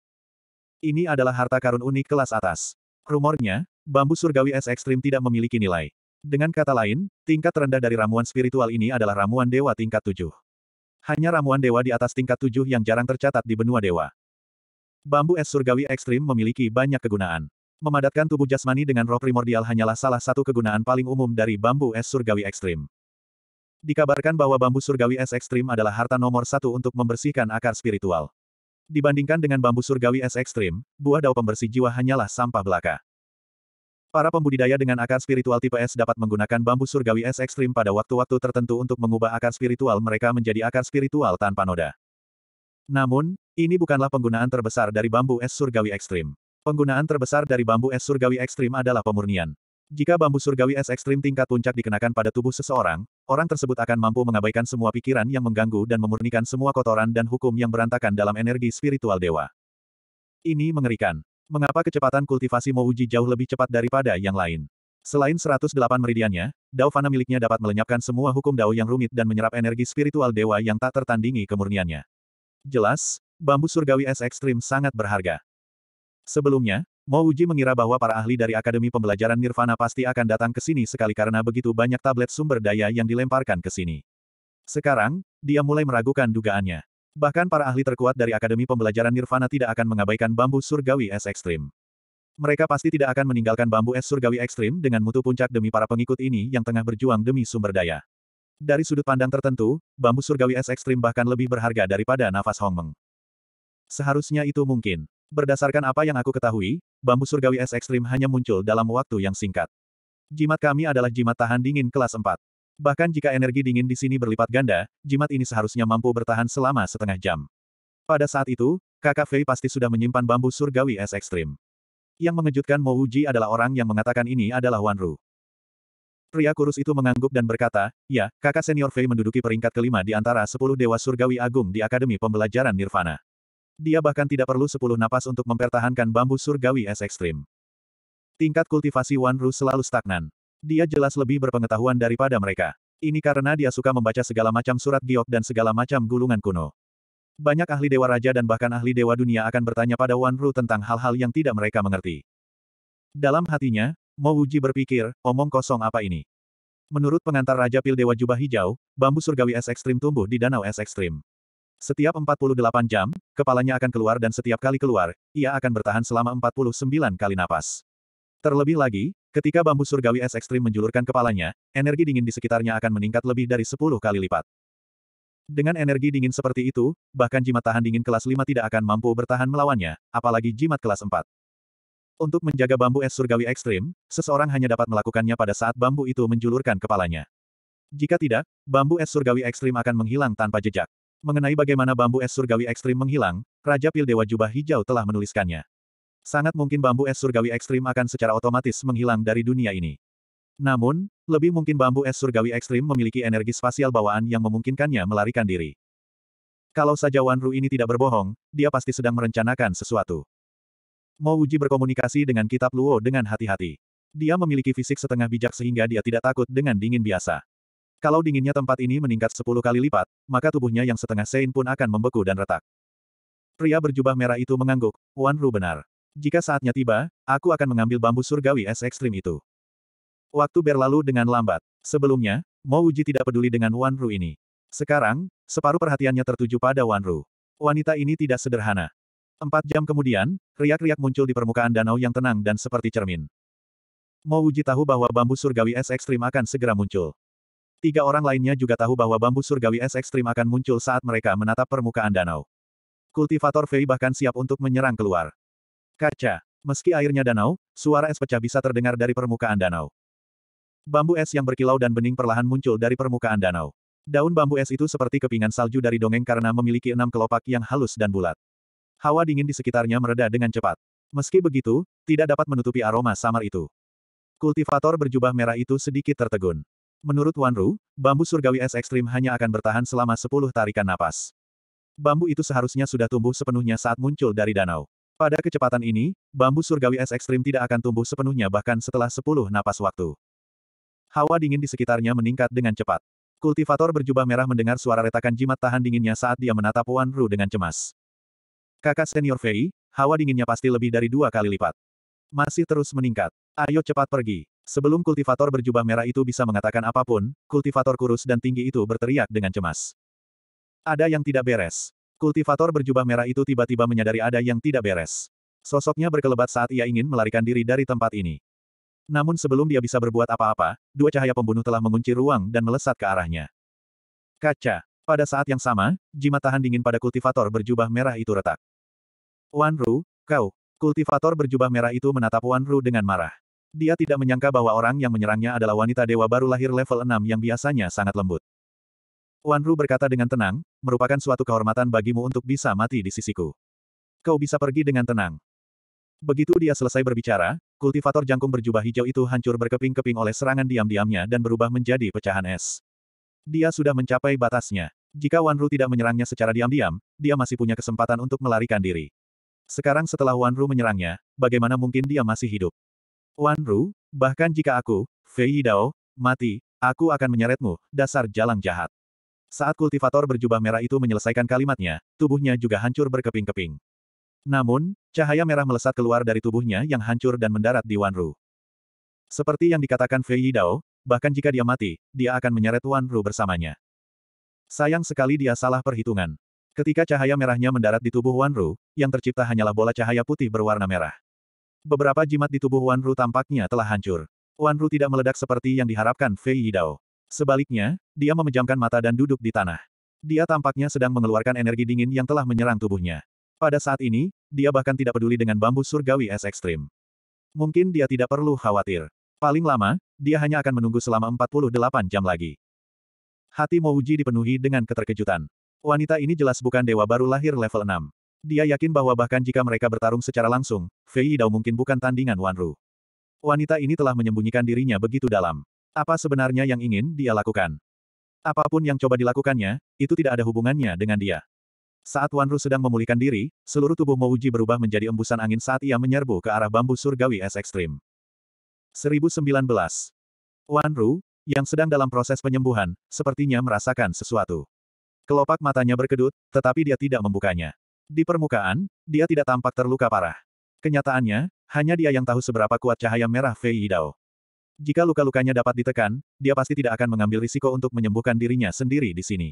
Ini adalah harta karun unik kelas atas. Rumornya, bambu surgawi es ekstrim tidak memiliki nilai. Dengan kata lain, tingkat terendah dari ramuan spiritual ini adalah ramuan dewa tingkat tujuh. Hanya ramuan dewa di atas tingkat tujuh yang jarang tercatat di benua dewa. Bambu es surgawi ekstrim memiliki banyak kegunaan. Memadatkan tubuh jasmani dengan roh primordial hanyalah salah satu kegunaan paling umum dari bambu es surgawi ekstrim. Dikabarkan bahwa bambu surgawi es ekstrim adalah harta nomor satu untuk membersihkan akar spiritual. Dibandingkan dengan bambu surgawi es ekstrim, buah dao pembersih jiwa hanyalah sampah belaka. Para pembudidaya dengan akar spiritual tipe S dapat menggunakan bambu surgawi S ekstrim pada waktu-waktu tertentu untuk mengubah akar spiritual mereka menjadi akar spiritual tanpa noda. Namun, ini bukanlah penggunaan terbesar dari bambu S surgawi ekstrim. Penggunaan terbesar dari bambu S surgawi ekstrim adalah pemurnian. Jika bambu surgawi S ekstrim tingkat puncak dikenakan pada tubuh seseorang, orang tersebut akan mampu mengabaikan semua pikiran yang mengganggu dan memurnikan semua kotoran dan hukum yang berantakan dalam energi spiritual dewa. Ini mengerikan mengapa kecepatan kultivasi Mouji jauh lebih cepat daripada yang lain. Selain 108 meridiannya, Dao Fana miliknya dapat melenyapkan semua hukum Dao yang rumit dan menyerap energi spiritual dewa yang tak tertandingi kemurniannya. Jelas, bambu surgawi es ekstrim sangat berharga. Sebelumnya, Mo Uji mengira bahwa para ahli dari Akademi Pembelajaran Nirvana pasti akan datang ke sini sekali karena begitu banyak tablet sumber daya yang dilemparkan ke sini. Sekarang, dia mulai meragukan dugaannya. Bahkan para ahli terkuat dari Akademi Pembelajaran Nirvana tidak akan mengabaikan bambu surgawi es ekstrim. Mereka pasti tidak akan meninggalkan bambu es surgawi ekstrim dengan mutu puncak demi para pengikut ini yang tengah berjuang demi sumber daya. Dari sudut pandang tertentu, bambu surgawi es ekstrim bahkan lebih berharga daripada nafas Hongmeng. Seharusnya itu mungkin. Berdasarkan apa yang aku ketahui, bambu surgawi es ekstrim hanya muncul dalam waktu yang singkat. Jimat kami adalah jimat tahan dingin kelas 4. Bahkan jika energi dingin di sini berlipat ganda, jimat ini seharusnya mampu bertahan selama setengah jam. Pada saat itu, kakak Fei pasti sudah menyimpan bambu surgawi es ekstrim. Yang mengejutkan Mo Uji adalah orang yang mengatakan ini adalah Wan Ru. Pria kurus itu mengangguk dan berkata, ya, kakak senior Fei menduduki peringkat kelima di antara sepuluh dewa surgawi agung di Akademi Pembelajaran Nirvana. Dia bahkan tidak perlu sepuluh napas untuk mempertahankan bambu surgawi es ekstrim. Tingkat kultivasi Wan Ru selalu stagnan. Dia jelas lebih berpengetahuan daripada mereka. Ini karena dia suka membaca segala macam surat giok dan segala macam gulungan kuno. Banyak ahli dewa raja dan bahkan ahli dewa dunia akan bertanya pada Wan Ru tentang hal-hal yang tidak mereka mengerti. Dalam hatinya, Mo Wuji berpikir, omong kosong apa ini? Menurut pengantar Raja Pil Dewa Jubah Hijau, bambu surgawi es ekstrim tumbuh di danau es ekstrim. Setiap 48 jam, kepalanya akan keluar dan setiap kali keluar, ia akan bertahan selama 49 kali napas. Terlebih lagi, Ketika bambu surgawi es ekstrim menjulurkan kepalanya, energi dingin di sekitarnya akan meningkat lebih dari 10 kali lipat. Dengan energi dingin seperti itu, bahkan jimat tahan dingin kelas 5 tidak akan mampu bertahan melawannya, apalagi jimat kelas 4. Untuk menjaga bambu es surgawi ekstrim, seseorang hanya dapat melakukannya pada saat bambu itu menjulurkan kepalanya. Jika tidak, bambu es surgawi ekstrim akan menghilang tanpa jejak. Mengenai bagaimana bambu es surgawi ekstrim menghilang, Raja Pil Dewa Jubah Hijau telah menuliskannya. Sangat mungkin bambu es surgawi ekstrim akan secara otomatis menghilang dari dunia ini. Namun, lebih mungkin bambu es surgawi ekstrim memiliki energi spasial bawaan yang memungkinkannya melarikan diri. Kalau saja Wan Ru ini tidak berbohong, dia pasti sedang merencanakan sesuatu. Mau Uji berkomunikasi dengan kitab Luo dengan hati-hati. Dia memiliki fisik setengah bijak sehingga dia tidak takut dengan dingin biasa. Kalau dinginnya tempat ini meningkat 10 kali lipat, maka tubuhnya yang setengah sein pun akan membeku dan retak. Pria berjubah merah itu mengangguk, Wan Ru benar. Jika saatnya tiba, aku akan mengambil bambu surgawi es ekstrim itu. Waktu berlalu dengan lambat. Sebelumnya, Mo Uji tidak peduli dengan Wan Ru ini. Sekarang, separuh perhatiannya tertuju pada Wan Ru. Wanita ini tidak sederhana. Empat jam kemudian, riak-riak muncul di permukaan danau yang tenang dan seperti cermin. Mo Uji tahu bahwa bambu surgawi es ekstrim akan segera muncul. Tiga orang lainnya juga tahu bahwa bambu surgawi es ekstrim akan muncul saat mereka menatap permukaan danau. Kultivator Fei bahkan siap untuk menyerang keluar. Kaca. Meski airnya danau, suara es pecah bisa terdengar dari permukaan danau. Bambu es yang berkilau dan bening perlahan muncul dari permukaan danau. Daun bambu es itu seperti kepingan salju dari dongeng karena memiliki enam kelopak yang halus dan bulat. Hawa dingin di sekitarnya mereda dengan cepat. Meski begitu, tidak dapat menutupi aroma samar itu. Kultivator berjubah merah itu sedikit tertegun. Menurut Wanru, bambu surgawi es ekstrim hanya akan bertahan selama sepuluh tarikan napas. Bambu itu seharusnya sudah tumbuh sepenuhnya saat muncul dari danau. Pada kecepatan ini, bambu surgawi es ekstrim tidak akan tumbuh sepenuhnya bahkan setelah 10 napas waktu. Hawa dingin di sekitarnya meningkat dengan cepat. Kultivator berjubah merah mendengar suara retakan jimat tahan dinginnya saat dia menatap Wan Ru dengan cemas. Kakak senior Fei, hawa dinginnya pasti lebih dari dua kali lipat. Masih terus meningkat. Ayo cepat pergi. Sebelum kultivator berjubah merah itu bisa mengatakan apapun, kultivator kurus dan tinggi itu berteriak dengan cemas. Ada yang tidak beres. Kultivator berjubah merah itu tiba-tiba menyadari ada yang tidak beres. Sosoknya berkelebat saat ia ingin melarikan diri dari tempat ini. Namun sebelum dia bisa berbuat apa-apa, dua cahaya pembunuh telah mengunci ruang dan melesat ke arahnya. Kaca. Pada saat yang sama, jimat tahan dingin pada kultivator berjubah merah itu retak. Wan Ru, kau. Kultivator berjubah merah itu menatap Wan Ru dengan marah. Dia tidak menyangka bahwa orang yang menyerangnya adalah wanita dewa baru lahir level 6 yang biasanya sangat lembut. Wan Ru berkata dengan tenang, merupakan suatu kehormatan bagimu untuk bisa mati di sisiku. Kau bisa pergi dengan tenang. Begitu dia selesai berbicara, kultivator jangkung berjubah hijau itu hancur berkeping-keping oleh serangan diam-diamnya dan berubah menjadi pecahan es. Dia sudah mencapai batasnya. Jika Wan Ru tidak menyerangnya secara diam-diam, dia masih punya kesempatan untuk melarikan diri. Sekarang setelah Wan Ru menyerangnya, bagaimana mungkin dia masih hidup? Wan Ru, bahkan jika aku, Fei Yidao, mati, aku akan menyeretmu, dasar jalang jahat. Saat kultivator berjubah merah itu menyelesaikan kalimatnya, tubuhnya juga hancur berkeping-keping. Namun, cahaya merah melesat keluar dari tubuhnya yang hancur dan mendarat di Wanru. Seperti yang dikatakan Fei Yidao, bahkan jika dia mati, dia akan menyeret Wanru bersamanya. Sayang sekali dia salah perhitungan. Ketika cahaya merahnya mendarat di tubuh Wanru, yang tercipta hanyalah bola cahaya putih berwarna merah. Beberapa jimat di tubuh Wanru tampaknya telah hancur. Wanru tidak meledak seperti yang diharapkan Fei Yidao. Sebaliknya, dia memejamkan mata dan duduk di tanah. Dia tampaknya sedang mengeluarkan energi dingin yang telah menyerang tubuhnya. Pada saat ini, dia bahkan tidak peduli dengan bambu surgawi es ekstrim. Mungkin dia tidak perlu khawatir. Paling lama, dia hanya akan menunggu selama 48 jam lagi. Hati Mouji dipenuhi dengan keterkejutan. Wanita ini jelas bukan dewa baru lahir level 6. Dia yakin bahwa bahkan jika mereka bertarung secara langsung, Fei Yidao mungkin bukan tandingan Wanru. Wanita ini telah menyembunyikan dirinya begitu dalam. Apa sebenarnya yang ingin dia lakukan? Apapun yang coba dilakukannya, itu tidak ada hubungannya dengan dia. Saat Wanru sedang memulihkan diri, seluruh tubuh Mouji berubah menjadi embusan angin saat ia menyerbu ke arah bambu surgawi es ekstrim. 1019. Wanru, yang sedang dalam proses penyembuhan, sepertinya merasakan sesuatu. Kelopak matanya berkedut, tetapi dia tidak membukanya. Di permukaan, dia tidak tampak terluka parah. Kenyataannya, hanya dia yang tahu seberapa kuat cahaya merah Fei Yidao. Jika luka-lukanya dapat ditekan, dia pasti tidak akan mengambil risiko untuk menyembuhkan dirinya sendiri di sini.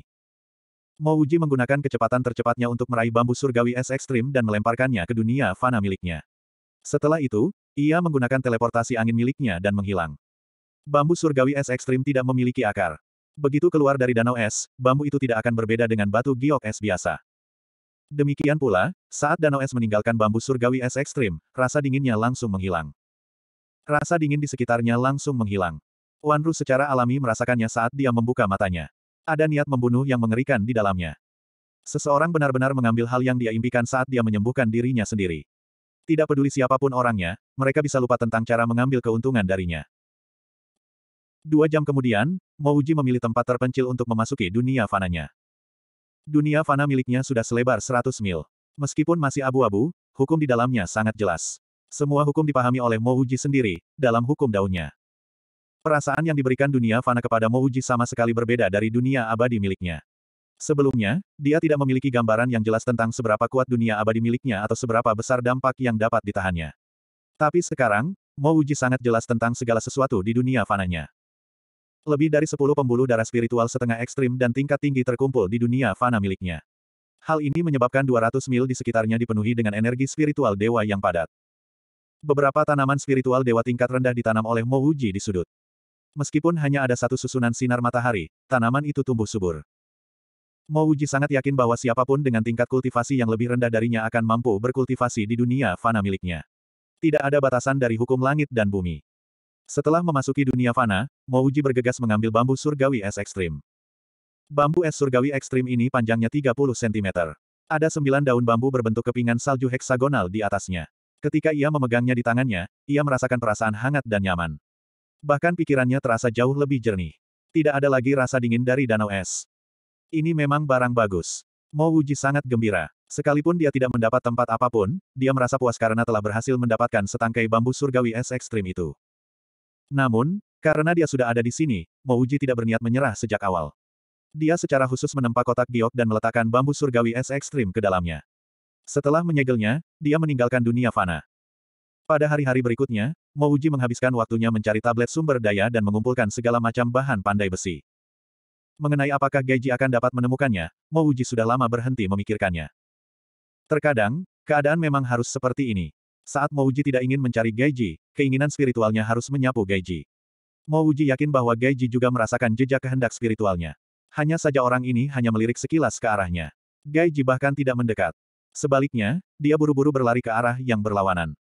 Mouji menggunakan kecepatan tercepatnya untuk meraih bambu surgawi es ekstrim dan melemparkannya ke dunia fana miliknya. Setelah itu, ia menggunakan teleportasi angin miliknya dan menghilang. Bambu surgawi es ekstrim tidak memiliki akar. Begitu keluar dari danau es, bambu itu tidak akan berbeda dengan batu giok es biasa. Demikian pula, saat danau es meninggalkan bambu surgawi es ekstrim, rasa dinginnya langsung menghilang. Rasa dingin di sekitarnya langsung menghilang. Wanru secara alami merasakannya saat dia membuka matanya. Ada niat membunuh yang mengerikan di dalamnya. Seseorang benar-benar mengambil hal yang dia impikan saat dia menyembuhkan dirinya sendiri. Tidak peduli siapapun orangnya, mereka bisa lupa tentang cara mengambil keuntungan darinya. Dua jam kemudian, Mouji memilih tempat terpencil untuk memasuki dunia fananya. Dunia fana miliknya sudah selebar 100 mil. Meskipun masih abu-abu, hukum di dalamnya sangat jelas. Semua hukum dipahami oleh Mo Uji sendiri, dalam hukum daunnya. Perasaan yang diberikan dunia fana kepada Mo Uji sama sekali berbeda dari dunia abadi miliknya. Sebelumnya, dia tidak memiliki gambaran yang jelas tentang seberapa kuat dunia abadi miliknya atau seberapa besar dampak yang dapat ditahannya. Tapi sekarang, Mo Uji sangat jelas tentang segala sesuatu di dunia fananya. Lebih dari sepuluh pembuluh darah spiritual setengah ekstrim dan tingkat tinggi terkumpul di dunia fana miliknya. Hal ini menyebabkan 200 mil di sekitarnya dipenuhi dengan energi spiritual dewa yang padat. Beberapa tanaman spiritual dewa tingkat rendah ditanam oleh Mo Wuji di sudut. Meskipun hanya ada satu susunan sinar matahari, tanaman itu tumbuh subur. Mo Wuji sangat yakin bahwa siapapun dengan tingkat kultivasi yang lebih rendah darinya akan mampu berkultivasi di dunia fana miliknya. Tidak ada batasan dari hukum langit dan bumi. Setelah memasuki dunia fana, Mo Wuji bergegas mengambil bambu surgawi es ekstrim. Bambu es surgawi ekstrim ini panjangnya 30 cm. Ada sembilan daun bambu berbentuk kepingan salju heksagonal di atasnya. Ketika ia memegangnya di tangannya, ia merasakan perasaan hangat dan nyaman. Bahkan pikirannya terasa jauh lebih jernih. Tidak ada lagi rasa dingin dari danau es. Ini memang barang bagus. Mo Wuji sangat gembira. Sekalipun dia tidak mendapat tempat apapun, dia merasa puas karena telah berhasil mendapatkan setangkai bambu surgawi es ekstrim itu. Namun, karena dia sudah ada di sini, Mo Wuji tidak berniat menyerah sejak awal. Dia secara khusus menempa kotak giok dan meletakkan bambu surgawi es ekstrim ke dalamnya. Setelah menyegelnya, dia meninggalkan dunia fana. Pada hari-hari berikutnya, Mouji menghabiskan waktunya mencari tablet sumber daya dan mengumpulkan segala macam bahan pandai besi. Mengenai apakah Geiji akan dapat menemukannya, Mouji sudah lama berhenti memikirkannya. Terkadang, keadaan memang harus seperti ini. Saat Mouji tidak ingin mencari Geiji, keinginan spiritualnya harus menyapu Geiji. Mouji yakin bahwa Geiji juga merasakan jejak kehendak spiritualnya. Hanya saja orang ini hanya melirik sekilas ke arahnya. Geiji bahkan tidak mendekat. Sebaliknya, dia buru-buru berlari ke arah yang berlawanan.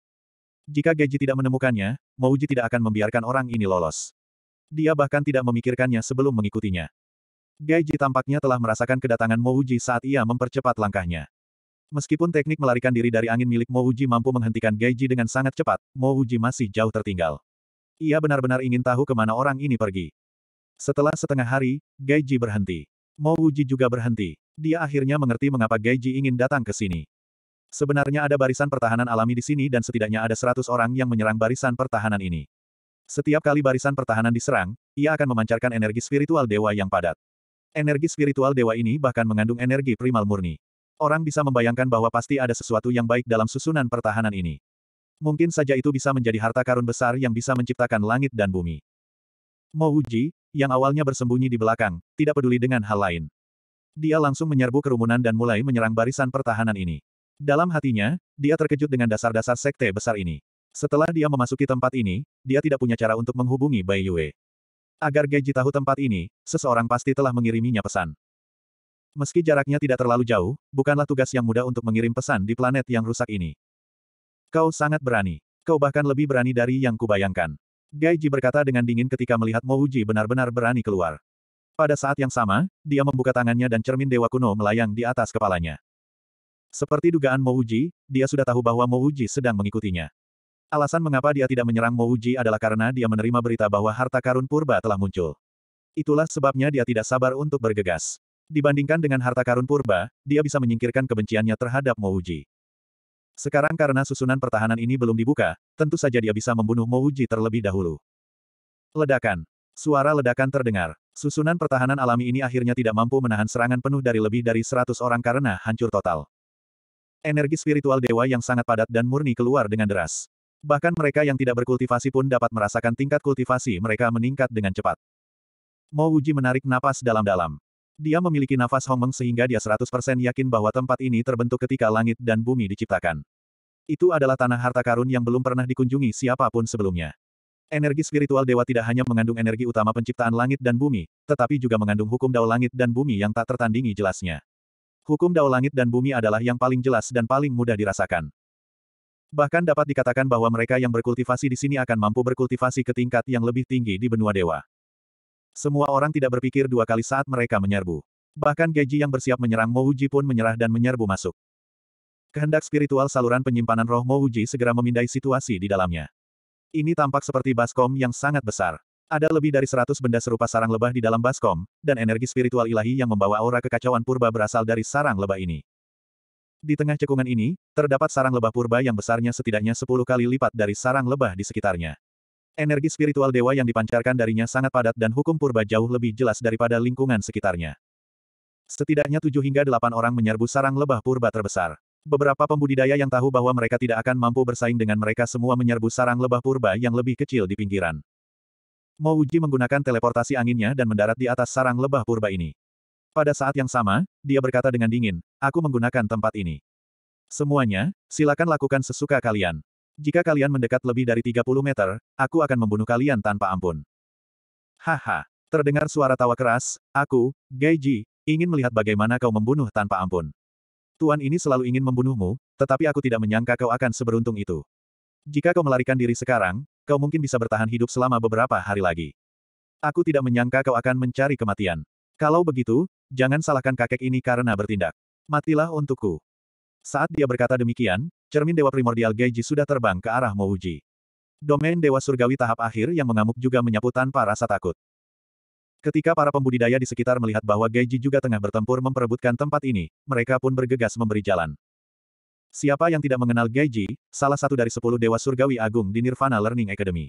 Jika Geji tidak menemukannya, Mouji tidak akan membiarkan orang ini lolos. Dia bahkan tidak memikirkannya sebelum mengikutinya. Geji tampaknya telah merasakan kedatangan Mouji saat ia mempercepat langkahnya. Meskipun teknik melarikan diri dari angin milik Mouji mampu menghentikan Geji dengan sangat cepat, Mouji masih jauh tertinggal. Ia benar-benar ingin tahu kemana orang ini pergi. Setelah setengah hari, Geji berhenti. Mo Wuji juga berhenti. Dia akhirnya mengerti mengapa Geiji ingin datang ke sini. Sebenarnya ada barisan pertahanan alami di sini dan setidaknya ada seratus orang yang menyerang barisan pertahanan ini. Setiap kali barisan pertahanan diserang, ia akan memancarkan energi spiritual dewa yang padat. Energi spiritual dewa ini bahkan mengandung energi primal murni. Orang bisa membayangkan bahwa pasti ada sesuatu yang baik dalam susunan pertahanan ini. Mungkin saja itu bisa menjadi harta karun besar yang bisa menciptakan langit dan bumi. Mo Wuji, yang awalnya bersembunyi di belakang, tidak peduli dengan hal lain. Dia langsung menyerbu kerumunan dan mulai menyerang barisan pertahanan ini. Dalam hatinya, dia terkejut dengan dasar-dasar sekte besar ini. Setelah dia memasuki tempat ini, dia tidak punya cara untuk menghubungi Bai Yue. Agar Geji tahu tempat ini, seseorang pasti telah mengiriminya pesan. Meski jaraknya tidak terlalu jauh, bukanlah tugas yang mudah untuk mengirim pesan di planet yang rusak ini. Kau sangat berani. Kau bahkan lebih berani dari yang kubayangkan. Gaiji berkata dengan dingin ketika melihat Uji benar-benar berani keluar. Pada saat yang sama, dia membuka tangannya dan cermin Dewa Kuno melayang di atas kepalanya. Seperti dugaan Uji, dia sudah tahu bahwa Uji sedang mengikutinya. Alasan mengapa dia tidak menyerang Uji adalah karena dia menerima berita bahwa harta karun purba telah muncul. Itulah sebabnya dia tidak sabar untuk bergegas. Dibandingkan dengan harta karun purba, dia bisa menyingkirkan kebenciannya terhadap Uji. Sekarang karena susunan pertahanan ini belum dibuka, tentu saja dia bisa membunuh Mouji terlebih dahulu. Ledakan. Suara ledakan terdengar. Susunan pertahanan alami ini akhirnya tidak mampu menahan serangan penuh dari lebih dari 100 orang karena hancur total. Energi spiritual dewa yang sangat padat dan murni keluar dengan deras. Bahkan mereka yang tidak berkultivasi pun dapat merasakan tingkat kultivasi mereka meningkat dengan cepat. Mo menarik napas dalam-dalam. Dia memiliki nafas Hong Meng sehingga dia 100% yakin bahwa tempat ini terbentuk ketika langit dan bumi diciptakan. Itu adalah tanah harta karun yang belum pernah dikunjungi siapapun sebelumnya. Energi spiritual dewa tidak hanya mengandung energi utama penciptaan langit dan bumi, tetapi juga mengandung hukum dao langit dan bumi yang tak tertandingi jelasnya. Hukum dao langit dan bumi adalah yang paling jelas dan paling mudah dirasakan. Bahkan dapat dikatakan bahwa mereka yang berkultivasi di sini akan mampu berkultivasi ke tingkat yang lebih tinggi di benua dewa. Semua orang tidak berpikir dua kali saat mereka menyerbu. Bahkan Geji yang bersiap menyerang Mouji pun menyerah dan menyerbu masuk. Kehendak spiritual saluran penyimpanan roh Mouji segera memindai situasi di dalamnya. Ini tampak seperti baskom yang sangat besar. Ada lebih dari seratus benda serupa sarang lebah di dalam baskom, dan energi spiritual ilahi yang membawa aura kekacauan purba berasal dari sarang lebah ini. Di tengah cekungan ini, terdapat sarang lebah purba yang besarnya setidaknya sepuluh kali lipat dari sarang lebah di sekitarnya. Energi spiritual dewa yang dipancarkan darinya sangat padat dan hukum purba jauh lebih jelas daripada lingkungan sekitarnya. Setidaknya tujuh hingga delapan orang menyerbu sarang lebah purba terbesar. Beberapa pembudidaya yang tahu bahwa mereka tidak akan mampu bersaing dengan mereka semua menyerbu sarang lebah purba yang lebih kecil di pinggiran. Uji menggunakan teleportasi anginnya dan mendarat di atas sarang lebah purba ini. Pada saat yang sama, dia berkata dengan dingin, aku menggunakan tempat ini. Semuanya, silakan lakukan sesuka kalian. Jika kalian mendekat lebih dari 30 meter, aku akan membunuh kalian tanpa ampun. Haha. Terdengar suara tawa keras, aku, Gaiji, ingin melihat bagaimana kau membunuh tanpa ampun. Tuan ini selalu ingin membunuhmu, tetapi aku tidak menyangka kau akan seberuntung itu. Jika kau melarikan diri sekarang, kau mungkin bisa bertahan hidup selama beberapa hari lagi. Aku tidak menyangka kau akan mencari kematian. Kalau begitu, jangan salahkan kakek ini karena bertindak. Matilah untukku. Saat dia berkata demikian, cermin Dewa Primordial Geiji sudah terbang ke arah Mouji. Domain Dewa Surgawi tahap akhir yang mengamuk juga menyapu tanpa rasa takut. Ketika para pembudidaya di sekitar melihat bahwa Geiji juga tengah bertempur memperebutkan tempat ini, mereka pun bergegas memberi jalan. Siapa yang tidak mengenal Geiji? salah satu dari sepuluh Dewa Surgawi Agung di Nirvana Learning Academy.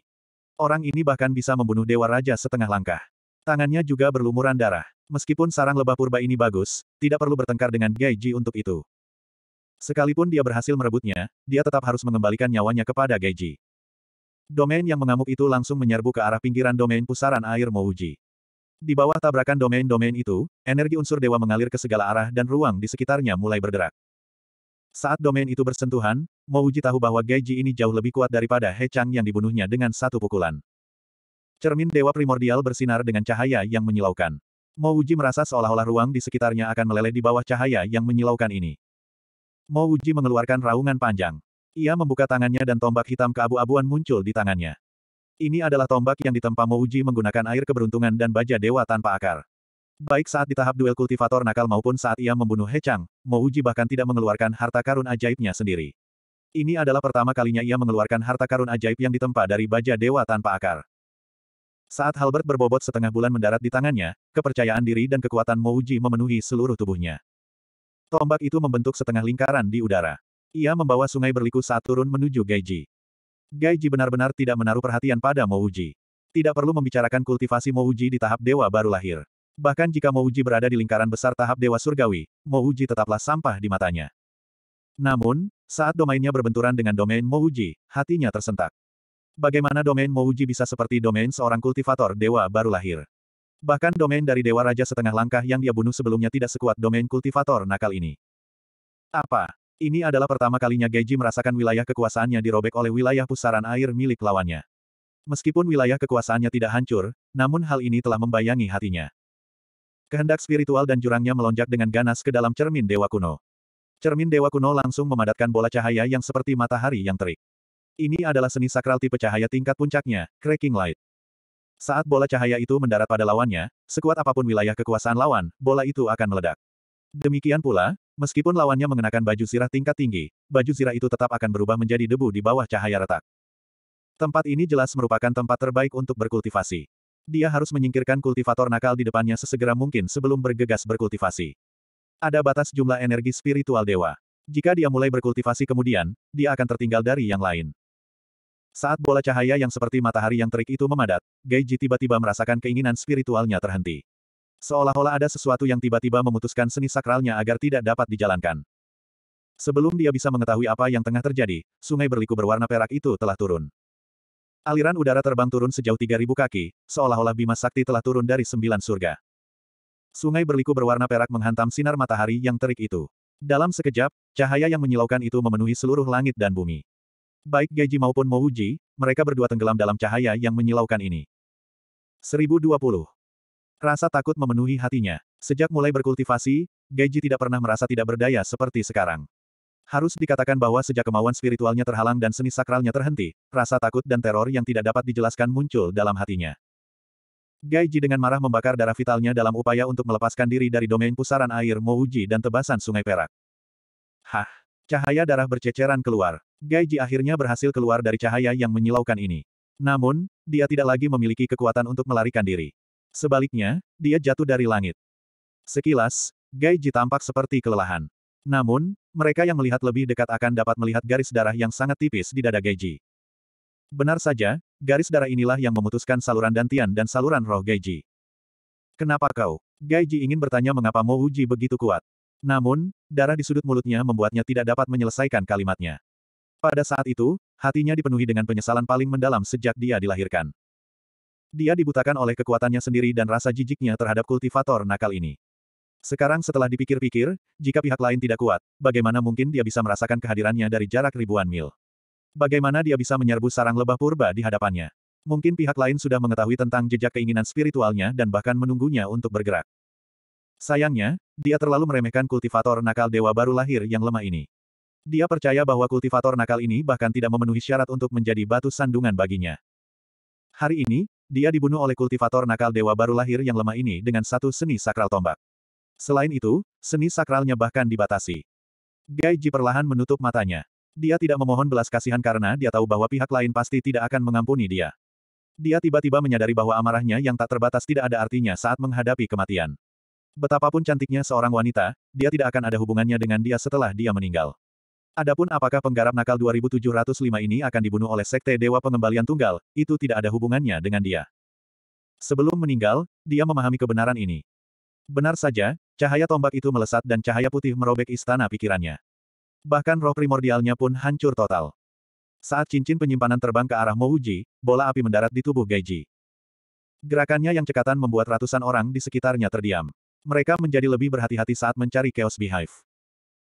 Orang ini bahkan bisa membunuh Dewa Raja setengah langkah. Tangannya juga berlumuran darah. Meskipun sarang lebah purba ini bagus, tidak perlu bertengkar dengan Geiji untuk itu. Sekalipun dia berhasil merebutnya, dia tetap harus mengembalikan nyawanya kepada Geiji. Domain yang mengamuk itu langsung menyerbu ke arah pinggiran domain pusaran air Mouji. Di bawah tabrakan domain-domain itu, energi unsur dewa mengalir ke segala arah dan ruang di sekitarnya mulai bergerak. Saat domain itu bersentuhan, Mouji tahu bahwa Geiji ini jauh lebih kuat daripada He Chang yang dibunuhnya dengan satu pukulan. Cermin dewa primordial bersinar dengan cahaya yang menyilaukan. Mouji merasa seolah-olah ruang di sekitarnya akan meleleh di bawah cahaya yang menyilaukan ini. Mo Wuji mengeluarkan raungan panjang. Ia membuka tangannya dan tombak hitam keabu-abuan muncul di tangannya. Ini adalah tombak yang ditempa Mo Wuji menggunakan air keberuntungan dan baja dewa tanpa akar. Baik saat di tahap duel kultivator nakal maupun saat ia membunuh He Chang, Mo Wuji bahkan tidak mengeluarkan harta karun ajaibnya sendiri. Ini adalah pertama kalinya ia mengeluarkan harta karun ajaib yang ditempa dari baja dewa tanpa akar. Saat Halbert berbobot setengah bulan mendarat di tangannya, kepercayaan diri dan kekuatan Mo memenuhi seluruh tubuhnya. Tombak itu membentuk setengah lingkaran di udara. Ia membawa sungai berliku saat turun menuju Gaiji. Gaiji benar-benar tidak menaruh perhatian pada Mouji. Tidak perlu membicarakan kultivasi Mouji di tahap dewa baru lahir. Bahkan jika Mouji berada di lingkaran besar tahap dewa surgawi, Mouji tetaplah sampah di matanya. Namun, saat domainnya berbenturan dengan domain Mouji, hatinya tersentak. Bagaimana domain Mouji bisa seperti domain seorang kultivator dewa baru lahir? Bahkan domain dari Dewa Raja setengah langkah yang dia bunuh sebelumnya tidak sekuat domain kultivator nakal ini. Apa? Ini adalah pertama kalinya Geji merasakan wilayah kekuasaannya dirobek oleh wilayah pusaran air milik lawannya. Meskipun wilayah kekuasaannya tidak hancur, namun hal ini telah membayangi hatinya. Kehendak spiritual dan jurangnya melonjak dengan ganas ke dalam cermin dewa kuno. Cermin dewa kuno langsung memadatkan bola cahaya yang seperti matahari yang terik. Ini adalah seni sakral tipe cahaya tingkat puncaknya, cracking light. Saat bola cahaya itu mendarat pada lawannya, sekuat apapun wilayah kekuasaan lawan, bola itu akan meledak. Demikian pula, meskipun lawannya mengenakan baju zirah tingkat tinggi, baju zirah itu tetap akan berubah menjadi debu di bawah cahaya retak. Tempat ini jelas merupakan tempat terbaik untuk berkultivasi. Dia harus menyingkirkan kultivator nakal di depannya sesegera mungkin sebelum bergegas berkultivasi. Ada batas jumlah energi spiritual dewa. Jika dia mulai berkultivasi kemudian, dia akan tertinggal dari yang lain. Saat bola cahaya yang seperti matahari yang terik itu memadat, Geiji tiba-tiba merasakan keinginan spiritualnya terhenti. Seolah-olah ada sesuatu yang tiba-tiba memutuskan seni sakralnya agar tidak dapat dijalankan. Sebelum dia bisa mengetahui apa yang tengah terjadi, sungai berliku berwarna perak itu telah turun. Aliran udara terbang turun sejauh 3.000 kaki, seolah-olah Bima Sakti telah turun dari sembilan surga. Sungai berliku berwarna perak menghantam sinar matahari yang terik itu. Dalam sekejap, cahaya yang menyilaukan itu memenuhi seluruh langit dan bumi. Baik Geji maupun Mouji, mereka berdua tenggelam dalam cahaya yang menyilaukan ini. 1020. Rasa takut memenuhi hatinya. Sejak mulai berkultivasi, Geji tidak pernah merasa tidak berdaya seperti sekarang. Harus dikatakan bahwa sejak kemauan spiritualnya terhalang dan seni sakralnya terhenti, rasa takut dan teror yang tidak dapat dijelaskan muncul dalam hatinya. Gaiji dengan marah membakar darah vitalnya dalam upaya untuk melepaskan diri dari domain pusaran air Mouji dan tebasan sungai Perak. Hah! Cahaya darah berceceran keluar. Gaiji akhirnya berhasil keluar dari cahaya yang menyilaukan ini. Namun, dia tidak lagi memiliki kekuatan untuk melarikan diri. Sebaliknya, dia jatuh dari langit. Sekilas, Gaiji tampak seperti kelelahan. Namun, mereka yang melihat lebih dekat akan dapat melihat garis darah yang sangat tipis di dada Gaiji. Benar saja, garis darah inilah yang memutuskan saluran dantian dan saluran roh Gaiji. Kenapa kau? Gaiji ingin bertanya mengapa Mo Uji begitu kuat. Namun, darah di sudut mulutnya membuatnya tidak dapat menyelesaikan kalimatnya. Pada saat itu, hatinya dipenuhi dengan penyesalan paling mendalam sejak dia dilahirkan. Dia dibutakan oleh kekuatannya sendiri dan rasa jijiknya terhadap kultivator nakal ini. Sekarang setelah dipikir-pikir, jika pihak lain tidak kuat, bagaimana mungkin dia bisa merasakan kehadirannya dari jarak ribuan mil? Bagaimana dia bisa menyerbu sarang lebah purba di hadapannya? Mungkin pihak lain sudah mengetahui tentang jejak keinginan spiritualnya dan bahkan menunggunya untuk bergerak. Sayangnya, dia terlalu meremehkan kultivator nakal dewa baru lahir yang lemah ini. Dia percaya bahwa kultivator nakal ini bahkan tidak memenuhi syarat untuk menjadi batu sandungan baginya. Hari ini, dia dibunuh oleh kultivator nakal dewa baru lahir yang lemah ini dengan satu seni sakral tombak. Selain itu, seni sakralnya bahkan dibatasi. Gai Ji perlahan menutup matanya. Dia tidak memohon belas kasihan karena dia tahu bahwa pihak lain pasti tidak akan mengampuni dia. Dia tiba-tiba menyadari bahwa amarahnya yang tak terbatas tidak ada artinya saat menghadapi kematian. Betapapun cantiknya seorang wanita, dia tidak akan ada hubungannya dengan dia setelah dia meninggal. Adapun apakah penggarap nakal 2705 ini akan dibunuh oleh Sekte Dewa Pengembalian Tunggal, itu tidak ada hubungannya dengan dia. Sebelum meninggal, dia memahami kebenaran ini. Benar saja, cahaya tombak itu melesat dan cahaya putih merobek istana pikirannya. Bahkan roh primordialnya pun hancur total. Saat cincin penyimpanan terbang ke arah Mouji, bola api mendarat di tubuh Geiji. Gerakannya yang cekatan membuat ratusan orang di sekitarnya terdiam. Mereka menjadi lebih berhati-hati saat mencari Chaos Beehive.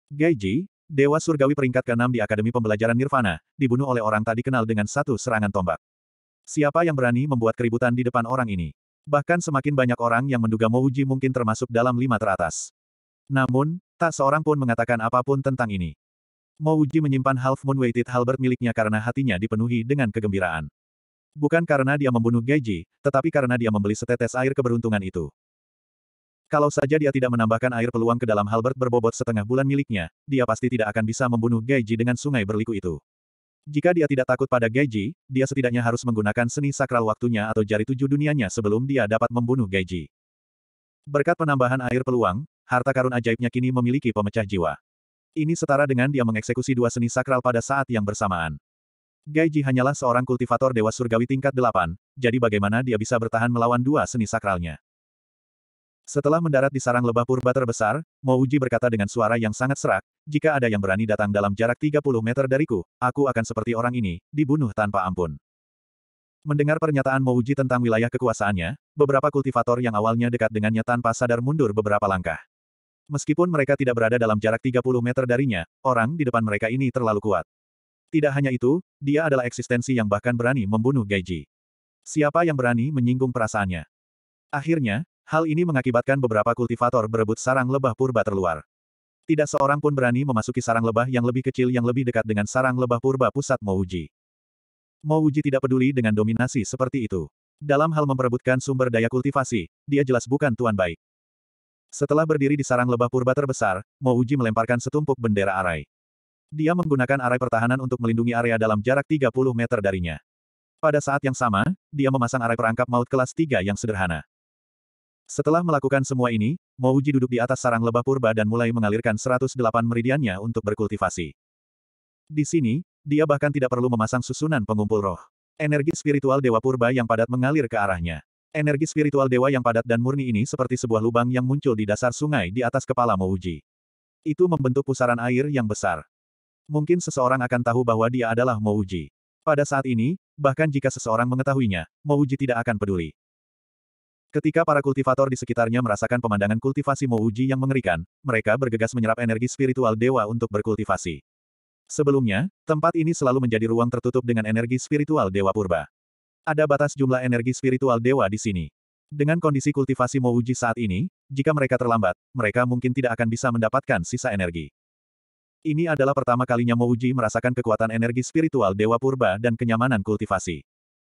Geiji, Dewa Surgawi peringkat ke-6 di Akademi Pembelajaran Nirvana, dibunuh oleh orang tak dikenal dengan satu serangan tombak. Siapa yang berani membuat keributan di depan orang ini? Bahkan semakin banyak orang yang menduga Mouji mungkin termasuk dalam lima teratas. Namun, tak seorang pun mengatakan apapun tentang ini. Mouji menyimpan Half Moon Weighted Halberd miliknya karena hatinya dipenuhi dengan kegembiraan. Bukan karena dia membunuh Geiji, tetapi karena dia membeli setetes air keberuntungan itu. Kalau saja dia tidak menambahkan air peluang ke dalam halberd berbobot setengah bulan miliknya, dia pasti tidak akan bisa membunuh Geiji dengan sungai berliku itu. Jika dia tidak takut pada Geiji, dia setidaknya harus menggunakan seni sakral waktunya atau jari tujuh dunianya sebelum dia dapat membunuh Geiji. Berkat penambahan air peluang, harta karun ajaibnya kini memiliki pemecah jiwa. Ini setara dengan dia mengeksekusi dua seni sakral pada saat yang bersamaan. Geiji hanyalah seorang kultivator dewa surgawi tingkat delapan, jadi bagaimana dia bisa bertahan melawan dua seni sakralnya? Setelah mendarat di sarang lebah purba terbesar, Uji berkata dengan suara yang sangat serak, jika ada yang berani datang dalam jarak 30 meter dariku, aku akan seperti orang ini, dibunuh tanpa ampun. Mendengar pernyataan Uji tentang wilayah kekuasaannya, beberapa kultivator yang awalnya dekat dengannya tanpa sadar mundur beberapa langkah. Meskipun mereka tidak berada dalam jarak 30 meter darinya, orang di depan mereka ini terlalu kuat. Tidak hanya itu, dia adalah eksistensi yang bahkan berani membunuh Gaiji. Siapa yang berani menyinggung perasaannya? Akhirnya, Hal ini mengakibatkan beberapa kultivator berebut sarang lebah purba terluar. Tidak seorang pun berani memasuki sarang lebah yang lebih kecil yang lebih dekat dengan sarang lebah purba pusat Mouji. Mouji tidak peduli dengan dominasi seperti itu. Dalam hal memperebutkan sumber daya kultivasi, dia jelas bukan tuan baik. Setelah berdiri di sarang lebah purba terbesar, Mouji melemparkan setumpuk bendera arai. Dia menggunakan arai pertahanan untuk melindungi area dalam jarak 30 meter darinya. Pada saat yang sama, dia memasang arai perangkap maut kelas 3 yang sederhana. Setelah melakukan semua ini, Mouji duduk di atas sarang lebah purba dan mulai mengalirkan 108 meridiannya untuk berkultivasi. Di sini, dia bahkan tidak perlu memasang susunan pengumpul roh. Energi spiritual Dewa Purba yang padat mengalir ke arahnya. Energi spiritual Dewa yang padat dan murni ini seperti sebuah lubang yang muncul di dasar sungai di atas kepala Mouji. Itu membentuk pusaran air yang besar. Mungkin seseorang akan tahu bahwa dia adalah Mouji. Pada saat ini, bahkan jika seseorang mengetahuinya, Mouji tidak akan peduli. Ketika para kultivator di sekitarnya merasakan pemandangan kultivasi Mouji yang mengerikan, mereka bergegas menyerap energi spiritual dewa untuk berkultivasi. Sebelumnya, tempat ini selalu menjadi ruang tertutup dengan energi spiritual dewa purba. Ada batas jumlah energi spiritual dewa di sini. Dengan kondisi kultivasi Mouji saat ini, jika mereka terlambat, mereka mungkin tidak akan bisa mendapatkan sisa energi. Ini adalah pertama kalinya Mouji merasakan kekuatan energi spiritual dewa purba dan kenyamanan kultivasi.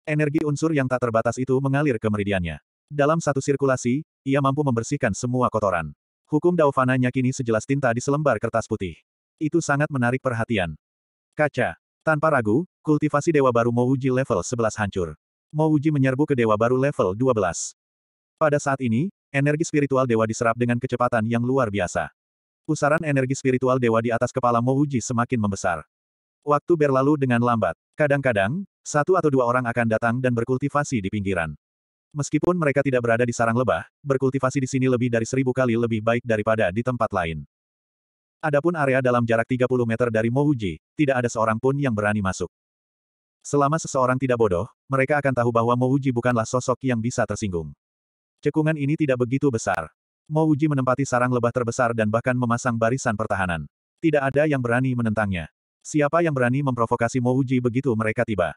Energi unsur yang tak terbatas itu mengalir ke meridiannya. Dalam satu sirkulasi, ia mampu membersihkan semua kotoran. Hukum Daovananya kini sejelas tinta di selembar kertas putih. Itu sangat menarik perhatian. Kaca. Tanpa ragu, kultivasi Dewa Baru Mouji level 11 hancur. Mouji menyerbu ke Dewa Baru level 12. Pada saat ini, energi spiritual Dewa diserap dengan kecepatan yang luar biasa. Pusaran energi spiritual Dewa di atas kepala Mouji semakin membesar. Waktu berlalu dengan lambat. Kadang-kadang, satu atau dua orang akan datang dan berkultivasi di pinggiran. Meskipun mereka tidak berada di sarang lebah, berkultivasi di sini lebih dari seribu kali lebih baik daripada di tempat lain. Adapun area dalam jarak 30 meter dari Mouji, tidak ada seorang pun yang berani masuk. Selama seseorang tidak bodoh, mereka akan tahu bahwa Mouji bukanlah sosok yang bisa tersinggung. Cekungan ini tidak begitu besar. Mouji menempati sarang lebah terbesar dan bahkan memasang barisan pertahanan. Tidak ada yang berani menentangnya. Siapa yang berani memprovokasi Mouji begitu mereka tiba?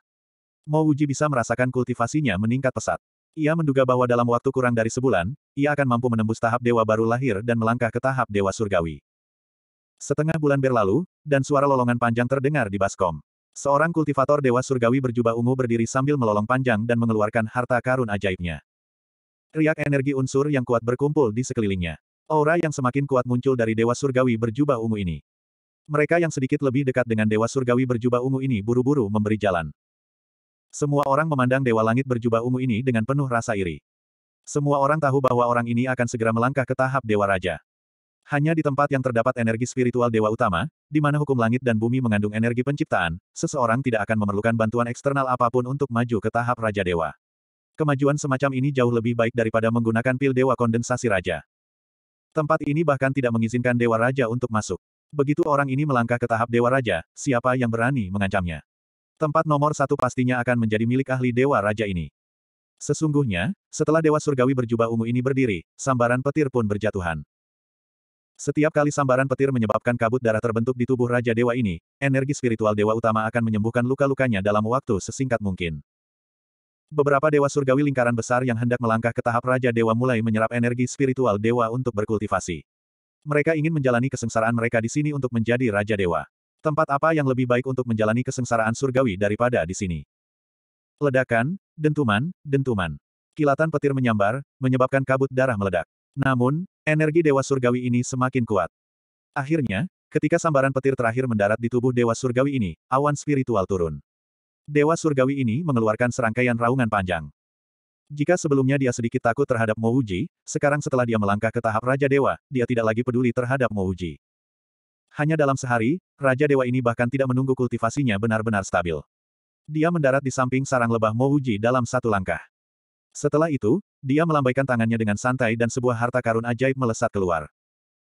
Mouji bisa merasakan kultivasinya meningkat pesat. Ia menduga bahwa dalam waktu kurang dari sebulan, ia akan mampu menembus tahap dewa baru lahir dan melangkah ke tahap dewa surgawi. Setengah bulan berlalu, dan suara lolongan panjang terdengar di Baskom. Seorang kultivator dewa surgawi berjubah ungu berdiri sambil melolong panjang dan mengeluarkan harta karun ajaibnya. Riak energi unsur yang kuat berkumpul di sekelilingnya. Aura yang semakin kuat muncul dari dewa surgawi berjubah ungu ini. Mereka yang sedikit lebih dekat dengan dewa surgawi berjubah ungu ini buru-buru memberi jalan. Semua orang memandang Dewa Langit berjubah ungu ini dengan penuh rasa iri. Semua orang tahu bahwa orang ini akan segera melangkah ke tahap Dewa Raja. Hanya di tempat yang terdapat energi spiritual Dewa Utama, di mana hukum langit dan bumi mengandung energi penciptaan, seseorang tidak akan memerlukan bantuan eksternal apapun untuk maju ke tahap Raja Dewa. Kemajuan semacam ini jauh lebih baik daripada menggunakan pil Dewa Kondensasi Raja. Tempat ini bahkan tidak mengizinkan Dewa Raja untuk masuk. Begitu orang ini melangkah ke tahap Dewa Raja, siapa yang berani mengancamnya? Tempat nomor satu pastinya akan menjadi milik ahli Dewa Raja ini. Sesungguhnya, setelah Dewa Surgawi berjubah ungu ini berdiri, sambaran petir pun berjatuhan. Setiap kali sambaran petir menyebabkan kabut darah terbentuk di tubuh Raja Dewa ini, energi spiritual Dewa Utama akan menyembuhkan luka-lukanya dalam waktu sesingkat mungkin. Beberapa Dewa Surgawi lingkaran besar yang hendak melangkah ke tahap Raja Dewa mulai menyerap energi spiritual Dewa untuk berkultivasi. Mereka ingin menjalani kesengsaraan mereka di sini untuk menjadi Raja Dewa. Tempat apa yang lebih baik untuk menjalani kesengsaraan surgawi daripada di sini? Ledakan, dentuman, dentuman. Kilatan petir menyambar, menyebabkan kabut darah meledak. Namun, energi Dewa Surgawi ini semakin kuat. Akhirnya, ketika sambaran petir terakhir mendarat di tubuh Dewa Surgawi ini, awan spiritual turun. Dewa Surgawi ini mengeluarkan serangkaian raungan panjang. Jika sebelumnya dia sedikit takut terhadap Mouji, sekarang setelah dia melangkah ke tahap Raja Dewa, dia tidak lagi peduli terhadap Mouji. Hanya dalam sehari, Raja Dewa ini bahkan tidak menunggu kultivasinya benar-benar stabil. Dia mendarat di samping sarang lebah Mouji dalam satu langkah. Setelah itu, dia melambaikan tangannya dengan santai dan sebuah harta karun ajaib melesat keluar.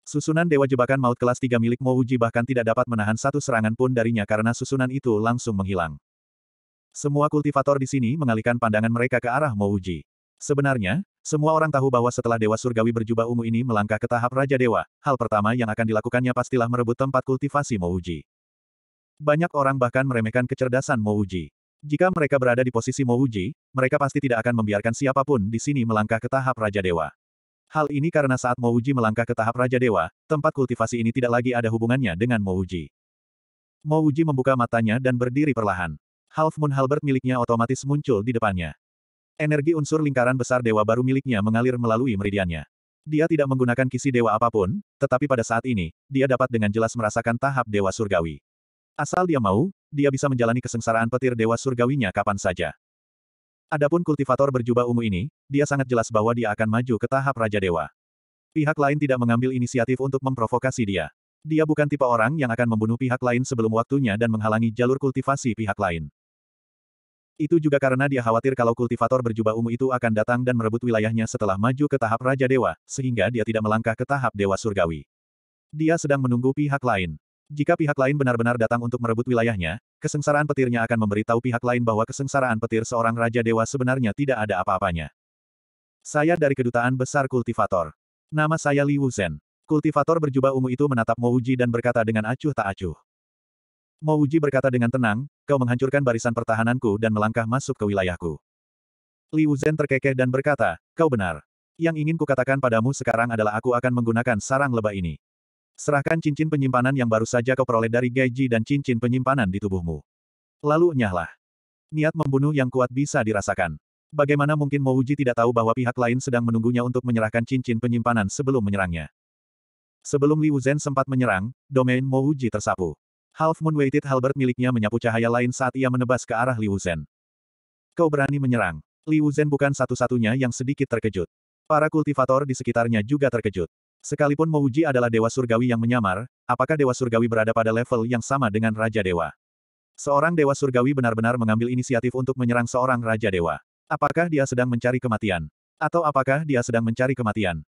Susunan Dewa Jebakan Maut kelas 3 milik Mouji bahkan tidak dapat menahan satu serangan pun darinya karena susunan itu langsung menghilang. Semua kultivator di sini mengalihkan pandangan mereka ke arah Mouji. Sebenarnya, semua orang tahu bahwa setelah Dewa Surgawi berjubah ungu ini melangkah ke tahap Raja Dewa, hal pertama yang akan dilakukannya pastilah merebut tempat kultivasi Mouji. Banyak orang bahkan meremehkan kecerdasan Mouji. Jika mereka berada di posisi Mouji, mereka pasti tidak akan membiarkan siapapun di sini melangkah ke tahap Raja Dewa. Hal ini karena saat Mouji melangkah ke tahap Raja Dewa, tempat kultivasi ini tidak lagi ada hubungannya dengan Mouji. Mouji membuka matanya dan berdiri perlahan. Half Moon Halbert miliknya otomatis muncul di depannya. Energi unsur lingkaran besar dewa baru miliknya mengalir melalui meridiannya. Dia tidak menggunakan kisi dewa apapun, tetapi pada saat ini, dia dapat dengan jelas merasakan tahap dewa surgawi. Asal dia mau, dia bisa menjalani kesengsaraan petir dewa surgawinya kapan saja. Adapun kultivator berjubah ungu ini, dia sangat jelas bahwa dia akan maju ke tahap Raja Dewa. Pihak lain tidak mengambil inisiatif untuk memprovokasi dia. Dia bukan tipe orang yang akan membunuh pihak lain sebelum waktunya dan menghalangi jalur kultivasi pihak lain. Itu juga karena dia khawatir kalau kultivator berjubah ungu itu akan datang dan merebut wilayahnya setelah maju ke tahap Raja Dewa, sehingga dia tidak melangkah ke tahap Dewa Surgawi. Dia sedang menunggu pihak lain. Jika pihak lain benar-benar datang untuk merebut wilayahnya, kesengsaraan petirnya akan memberitahu pihak lain bahwa kesengsaraan petir seorang Raja Dewa sebenarnya tidak ada apa-apanya. Saya dari Kedutaan Besar Kultivator. Nama saya Li Wuzhen. Kultivator berjubah ungu itu menatap Mouji dan berkata dengan acuh tak acuh. Mo Uji berkata dengan tenang, kau menghancurkan barisan pertahananku dan melangkah masuk ke wilayahku. Li Wuzhen terkekeh dan berkata, kau benar. Yang ingin kukatakan padamu sekarang adalah aku akan menggunakan sarang lebah ini. Serahkan cincin penyimpanan yang baru saja kau peroleh dari Gaiji dan cincin penyimpanan di tubuhmu. Lalu nyahlah. Niat membunuh yang kuat bisa dirasakan. Bagaimana mungkin Mo Mouji tidak tahu bahwa pihak lain sedang menunggunya untuk menyerahkan cincin penyimpanan sebelum menyerangnya. Sebelum Li Wuzhen sempat menyerang, domain Mo Mouji tersapu. Half Moon Weighted Halberd miliknya menyapu cahaya lain saat ia menebas ke arah Liu Zhen. Kau berani menyerang. Liu Zhen bukan satu-satunya yang sedikit terkejut. Para kultivator di sekitarnya juga terkejut. Sekalipun Mouji adalah dewa surgawi yang menyamar, apakah dewa surgawi berada pada level yang sama dengan Raja Dewa? Seorang dewa surgawi benar-benar mengambil inisiatif untuk menyerang seorang Raja Dewa. Apakah dia sedang mencari kematian? Atau apakah dia sedang mencari kematian?